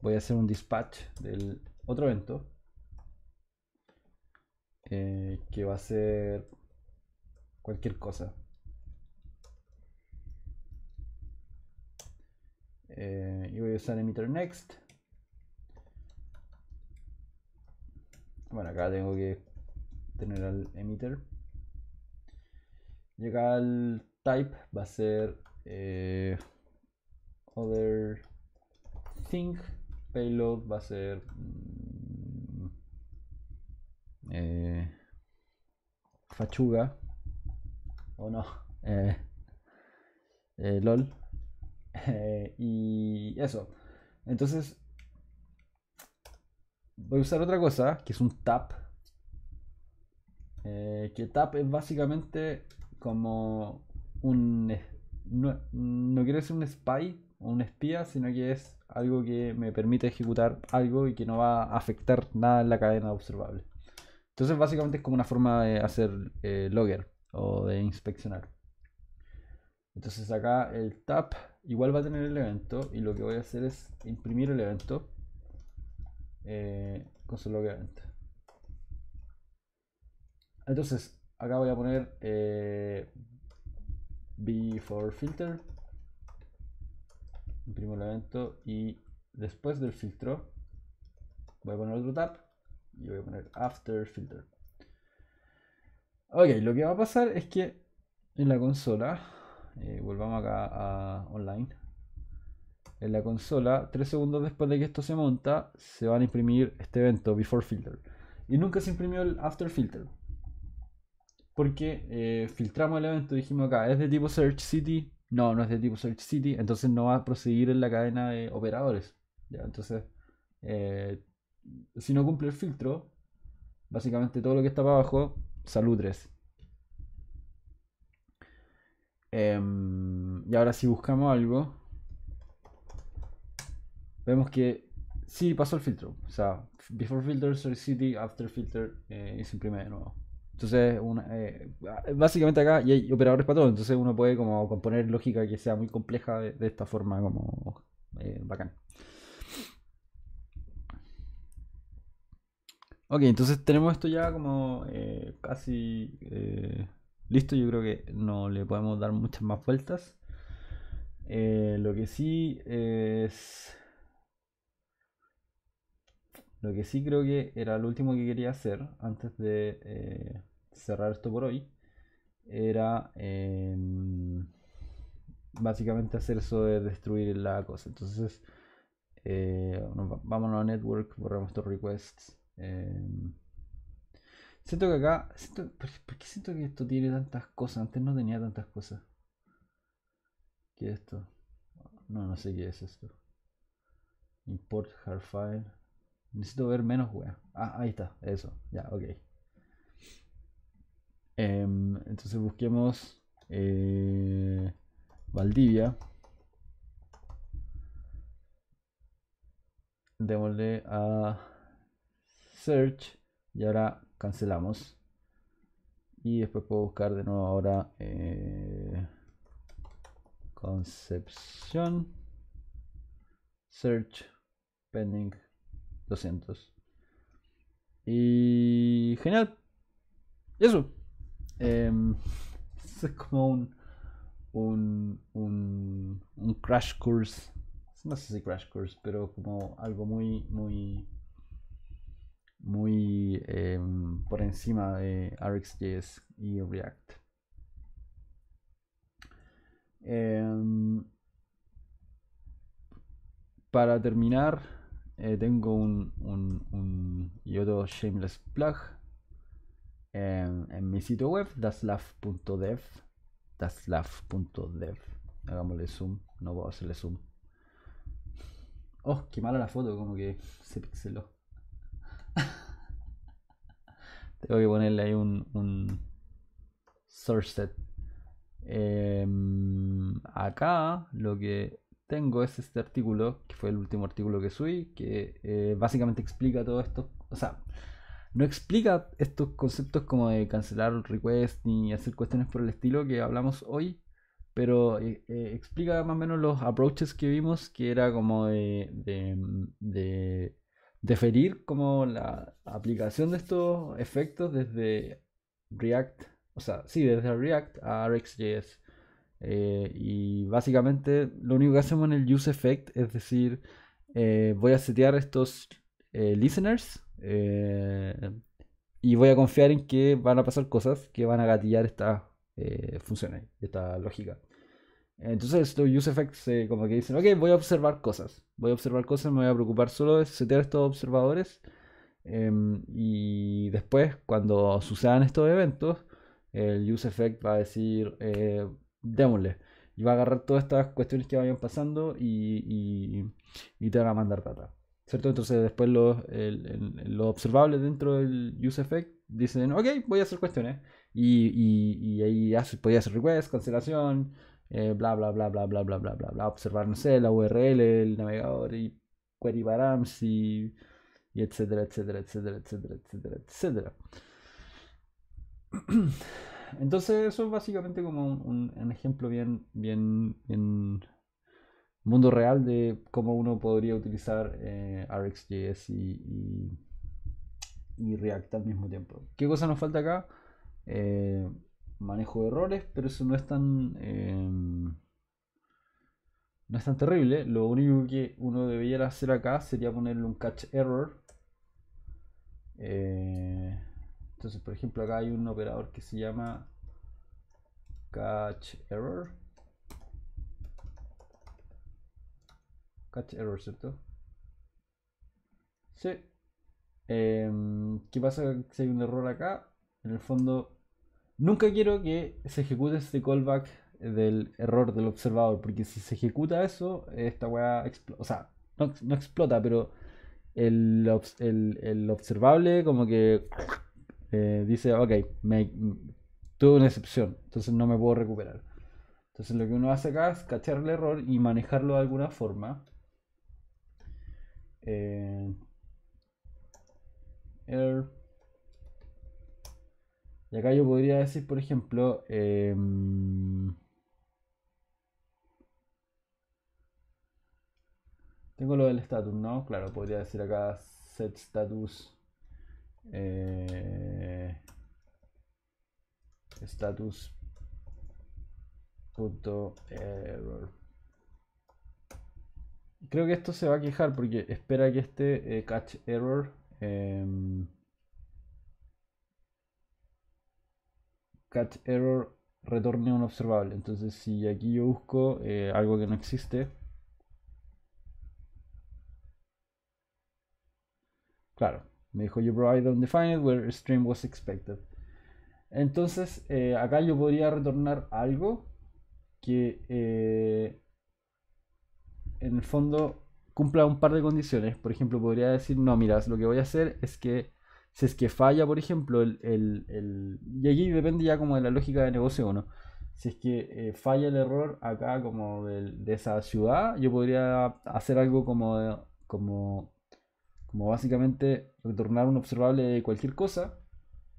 voy a hacer un dispatch del otro evento eh, que va a ser cualquier cosa. Eh, y voy a usar emitter next. Bueno, acá tengo que tener al emitter llega al type, va a ser eh, other thing, payload va a ser mm, eh, fachuga o no eh, lol y eso entonces voy a usar otra cosa que es un tap que tap es básicamente como un... No, no quiero decir un spy o un espía, sino que es algo que me permite ejecutar algo y que no va a afectar nada en la cadena observable. Entonces básicamente es como una forma de hacer eh, logger o de inspeccionar. Entonces acá el tap igual va a tener el evento y lo que voy a hacer es imprimir el evento eh, con su logger event. Entonces acá voy a poner eh, before filter imprimo el evento y después del filtro voy a poner otro tab y voy a poner after filter ok lo que va a pasar es que en la consola eh, volvamos acá a online en la consola, tres segundos después de que esto se monta, se van a imprimir este evento, before filter. Y nunca se imprimió el after filter. Porque eh, filtramos el evento dijimos acá, ¿es de tipo Search City? No, no es de tipo Search City, entonces no va a proseguir en la cadena de operadores. Entonces, eh, si no cumple el filtro, básicamente todo lo que está para abajo, salud 3. Em, y ahora si buscamos algo, vemos que sí pasó el filtro. O sea, before filter, search city, after filter, eh, y se imprime de nuevo. Entonces, eh, básicamente acá y hay operadores para todo, entonces uno puede como componer lógica que sea muy compleja de, esta forma como eh, bacán. Ok, entonces tenemos esto ya como eh, casi listo, yo creo que no le podemos dar muchas más vueltas. lo que sí es... Lo que sí creo que era lo último que quería hacer antes de eh, cerrar esto por hoy era em, básicamente hacer eso de destruir la cosa. Entonces, eh, vámonos a network, borramos estos requests. Em. siento que acá, siento, ¿por, qué siento que esto tiene tantas cosas? Antes no tenía tantas cosas. ¿Qué es esto? No, no sé qué es esto. Import hard file. Necesito ver menos wea. Ah, ahí está, eso. Ya, ok. Em, entonces busquemos eh, Valdivia. Démosle a search y ahora cancelamos. Y después puedo buscar de nuevo ahora eh, Concepción. Search pending 200. Y genial. Eso. Em, es como un, un, un, crash course. No sé si crash course, pero como algo muy, muy, muy em, por encima de RxJS y React. Em, para terminar, eh, tengo un, un, otro shameless plug en, mi sitio web daslav.dev daslav.dev hagámosle zoom no puedo hacerle zoom oh qué mala la foto como que se pixeló tengo que ponerle ahí un, un source set em, acá lo que tengo es este artículo, que fue el último artículo que subí, que eh, básicamente explica todo esto. O sea, no explica estos conceptos como de cancelar requests, ni hacer cuestiones por el estilo que hablamos hoy, pero eh, eh, explica más o menos los approaches que vimos, que era como de, de, mm, de deferir como la aplicación de estos efectos desde React, o sea, sí, desde React a RxJS. Eh, y básicamente lo único que hacemos en el use effect es decir, eh, voy a setear estos eh, listeners y voy a confiar en que van a pasar cosas que van a gatillar estas función, esta lógica. Entonces estos use effects como que dicen, ok, voy a observar cosas, voy a observar cosas, me voy a preocupar solo de setear estos observadores em, y después cuando sucedan estos eventos, el use effect va a decir démosle. Y va a agarrar todas estas cuestiones que vayan pasando y, y, te va a mandar data. ¿Cierto? Entonces después los, observable observables dentro del use effect dicen, ok, voy a hacer cuestiones. Y, y ahí hace, podía hacer request, cancelación, eh, bla, bla, bla, bla, bla, bla, bla, bla, bla, observar, no sé, la URL, el navegador y query params y, y etcétera, etcétera, etcétera, etcétera, etcétera, etcétera. Entonces eso es básicamente como un, ejemplo bien, bien, bien mundo real de cómo uno podría utilizar eh, RxJS y, React al mismo tiempo. ¿Qué cosa nos falta acá? Eh, manejo de errores, pero eso no es tan... Em, no es tan terrible, lo único que uno debería hacer acá sería ponerle un catch error. Eh, entonces, por ejemplo, acá hay un operador que se llama catch error. Catch error, ¿cierto? Sí. Em, ¿Qué pasa si hay un error acá? En el fondo, nunca quiero que se ejecute este callback del error del observador, porque si se ejecuta eso, esta weá explota. O sea, no, explota, pero el observable como que eh, dice, ok, tuve una excepción, entonces no me puedo recuperar. Entonces lo que uno hace acá es cachar el error y manejarlo de alguna forma. Eh, y acá yo podría decir, por ejemplo, em, tengo lo del status, ¿no? Claro, podría decir acá set status eh, status punto error creo que esto se va a quejar porque espera que este eh, catch error em, catch error retorne un observable entonces si aquí yo busco eh, algo que no existe claro me dijo, you provide undefined where stream was expected. Entonces, eh, acá yo podría retornar algo que eh, en el fondo cumpla un par de condiciones. Por ejemplo, podría decir, no, miras lo que voy a hacer es que si es que falla, por ejemplo, el, y allí depende ya como de la lógica de negocio o no. Si es que eh, falla el error acá como de, esa ciudad, yo podría hacer algo como, como como básicamente retornar un observable de cualquier cosa,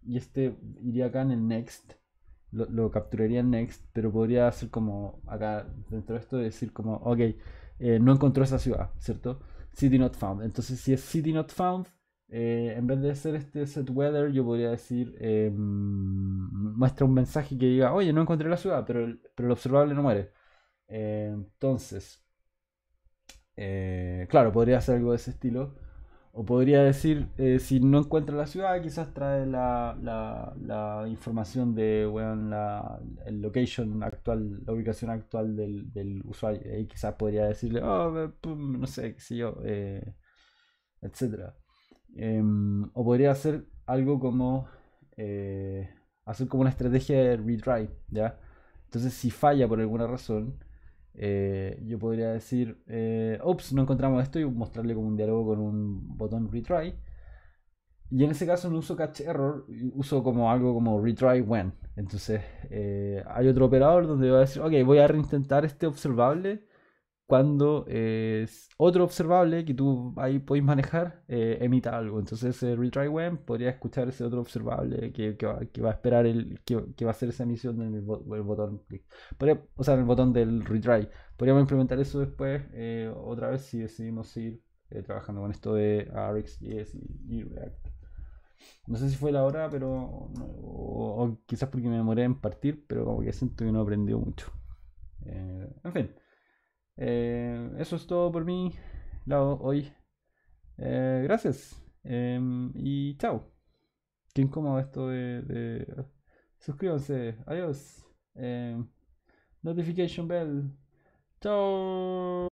y este iría acá en el next, lo, capturaría en next, pero podría hacer como acá dentro de esto, decir como, ok, eh, no encontró esa ciudad, ¿cierto? City not found. Entonces, si es city not found, eh, en vez de hacer este set weather, yo podría decir, em, muestra un mensaje que diga, oye, no encontré la ciudad, pero pero el observable no muere. Eh, entonces, claro, podría hacer algo de ese estilo. O podría decir, eh, si no encuentra la ciudad, quizás trae la, la, información de la, el location actual, la ubicación actual del, usuario. Y quizás podría decirle, oh, no sé, qué sé yo, eh, etc. Em, o podría hacer algo como, eh, hacer como una estrategia de retry, ¿ya? Entonces, si falla por alguna razón, eh, yo podría decir, eh, ops, no encontramos esto y mostrarle como un diálogo con un botón retry. Y en ese caso no uso catch error, uso como algo como retry when. Entonces eh, hay otro operador donde va a decir, ok, voy a reintentar este observable cuando es otro observable que tú ahí podéis manejar eh, emita algo. Entonces el eh, retry when podría escuchar ese otro observable que, va, a esperar el que, va a hacer esa emisión en el, botón o sea, el botón del retry. Podríamos implementar eso después eh, otra vez si decidimos seguir trabajando con esto de RxJS y, React. No sé si fue la hora, pero quizás porque me demoré en partir, pero como que siento que no aprendió mucho. en fin. Eh, eso es todo por mi lado hoy. Eh, gracias. Em, y chao. Qué incómodo esto de. de... Suscríbanse. Adiós. Em, notification bell. Chao.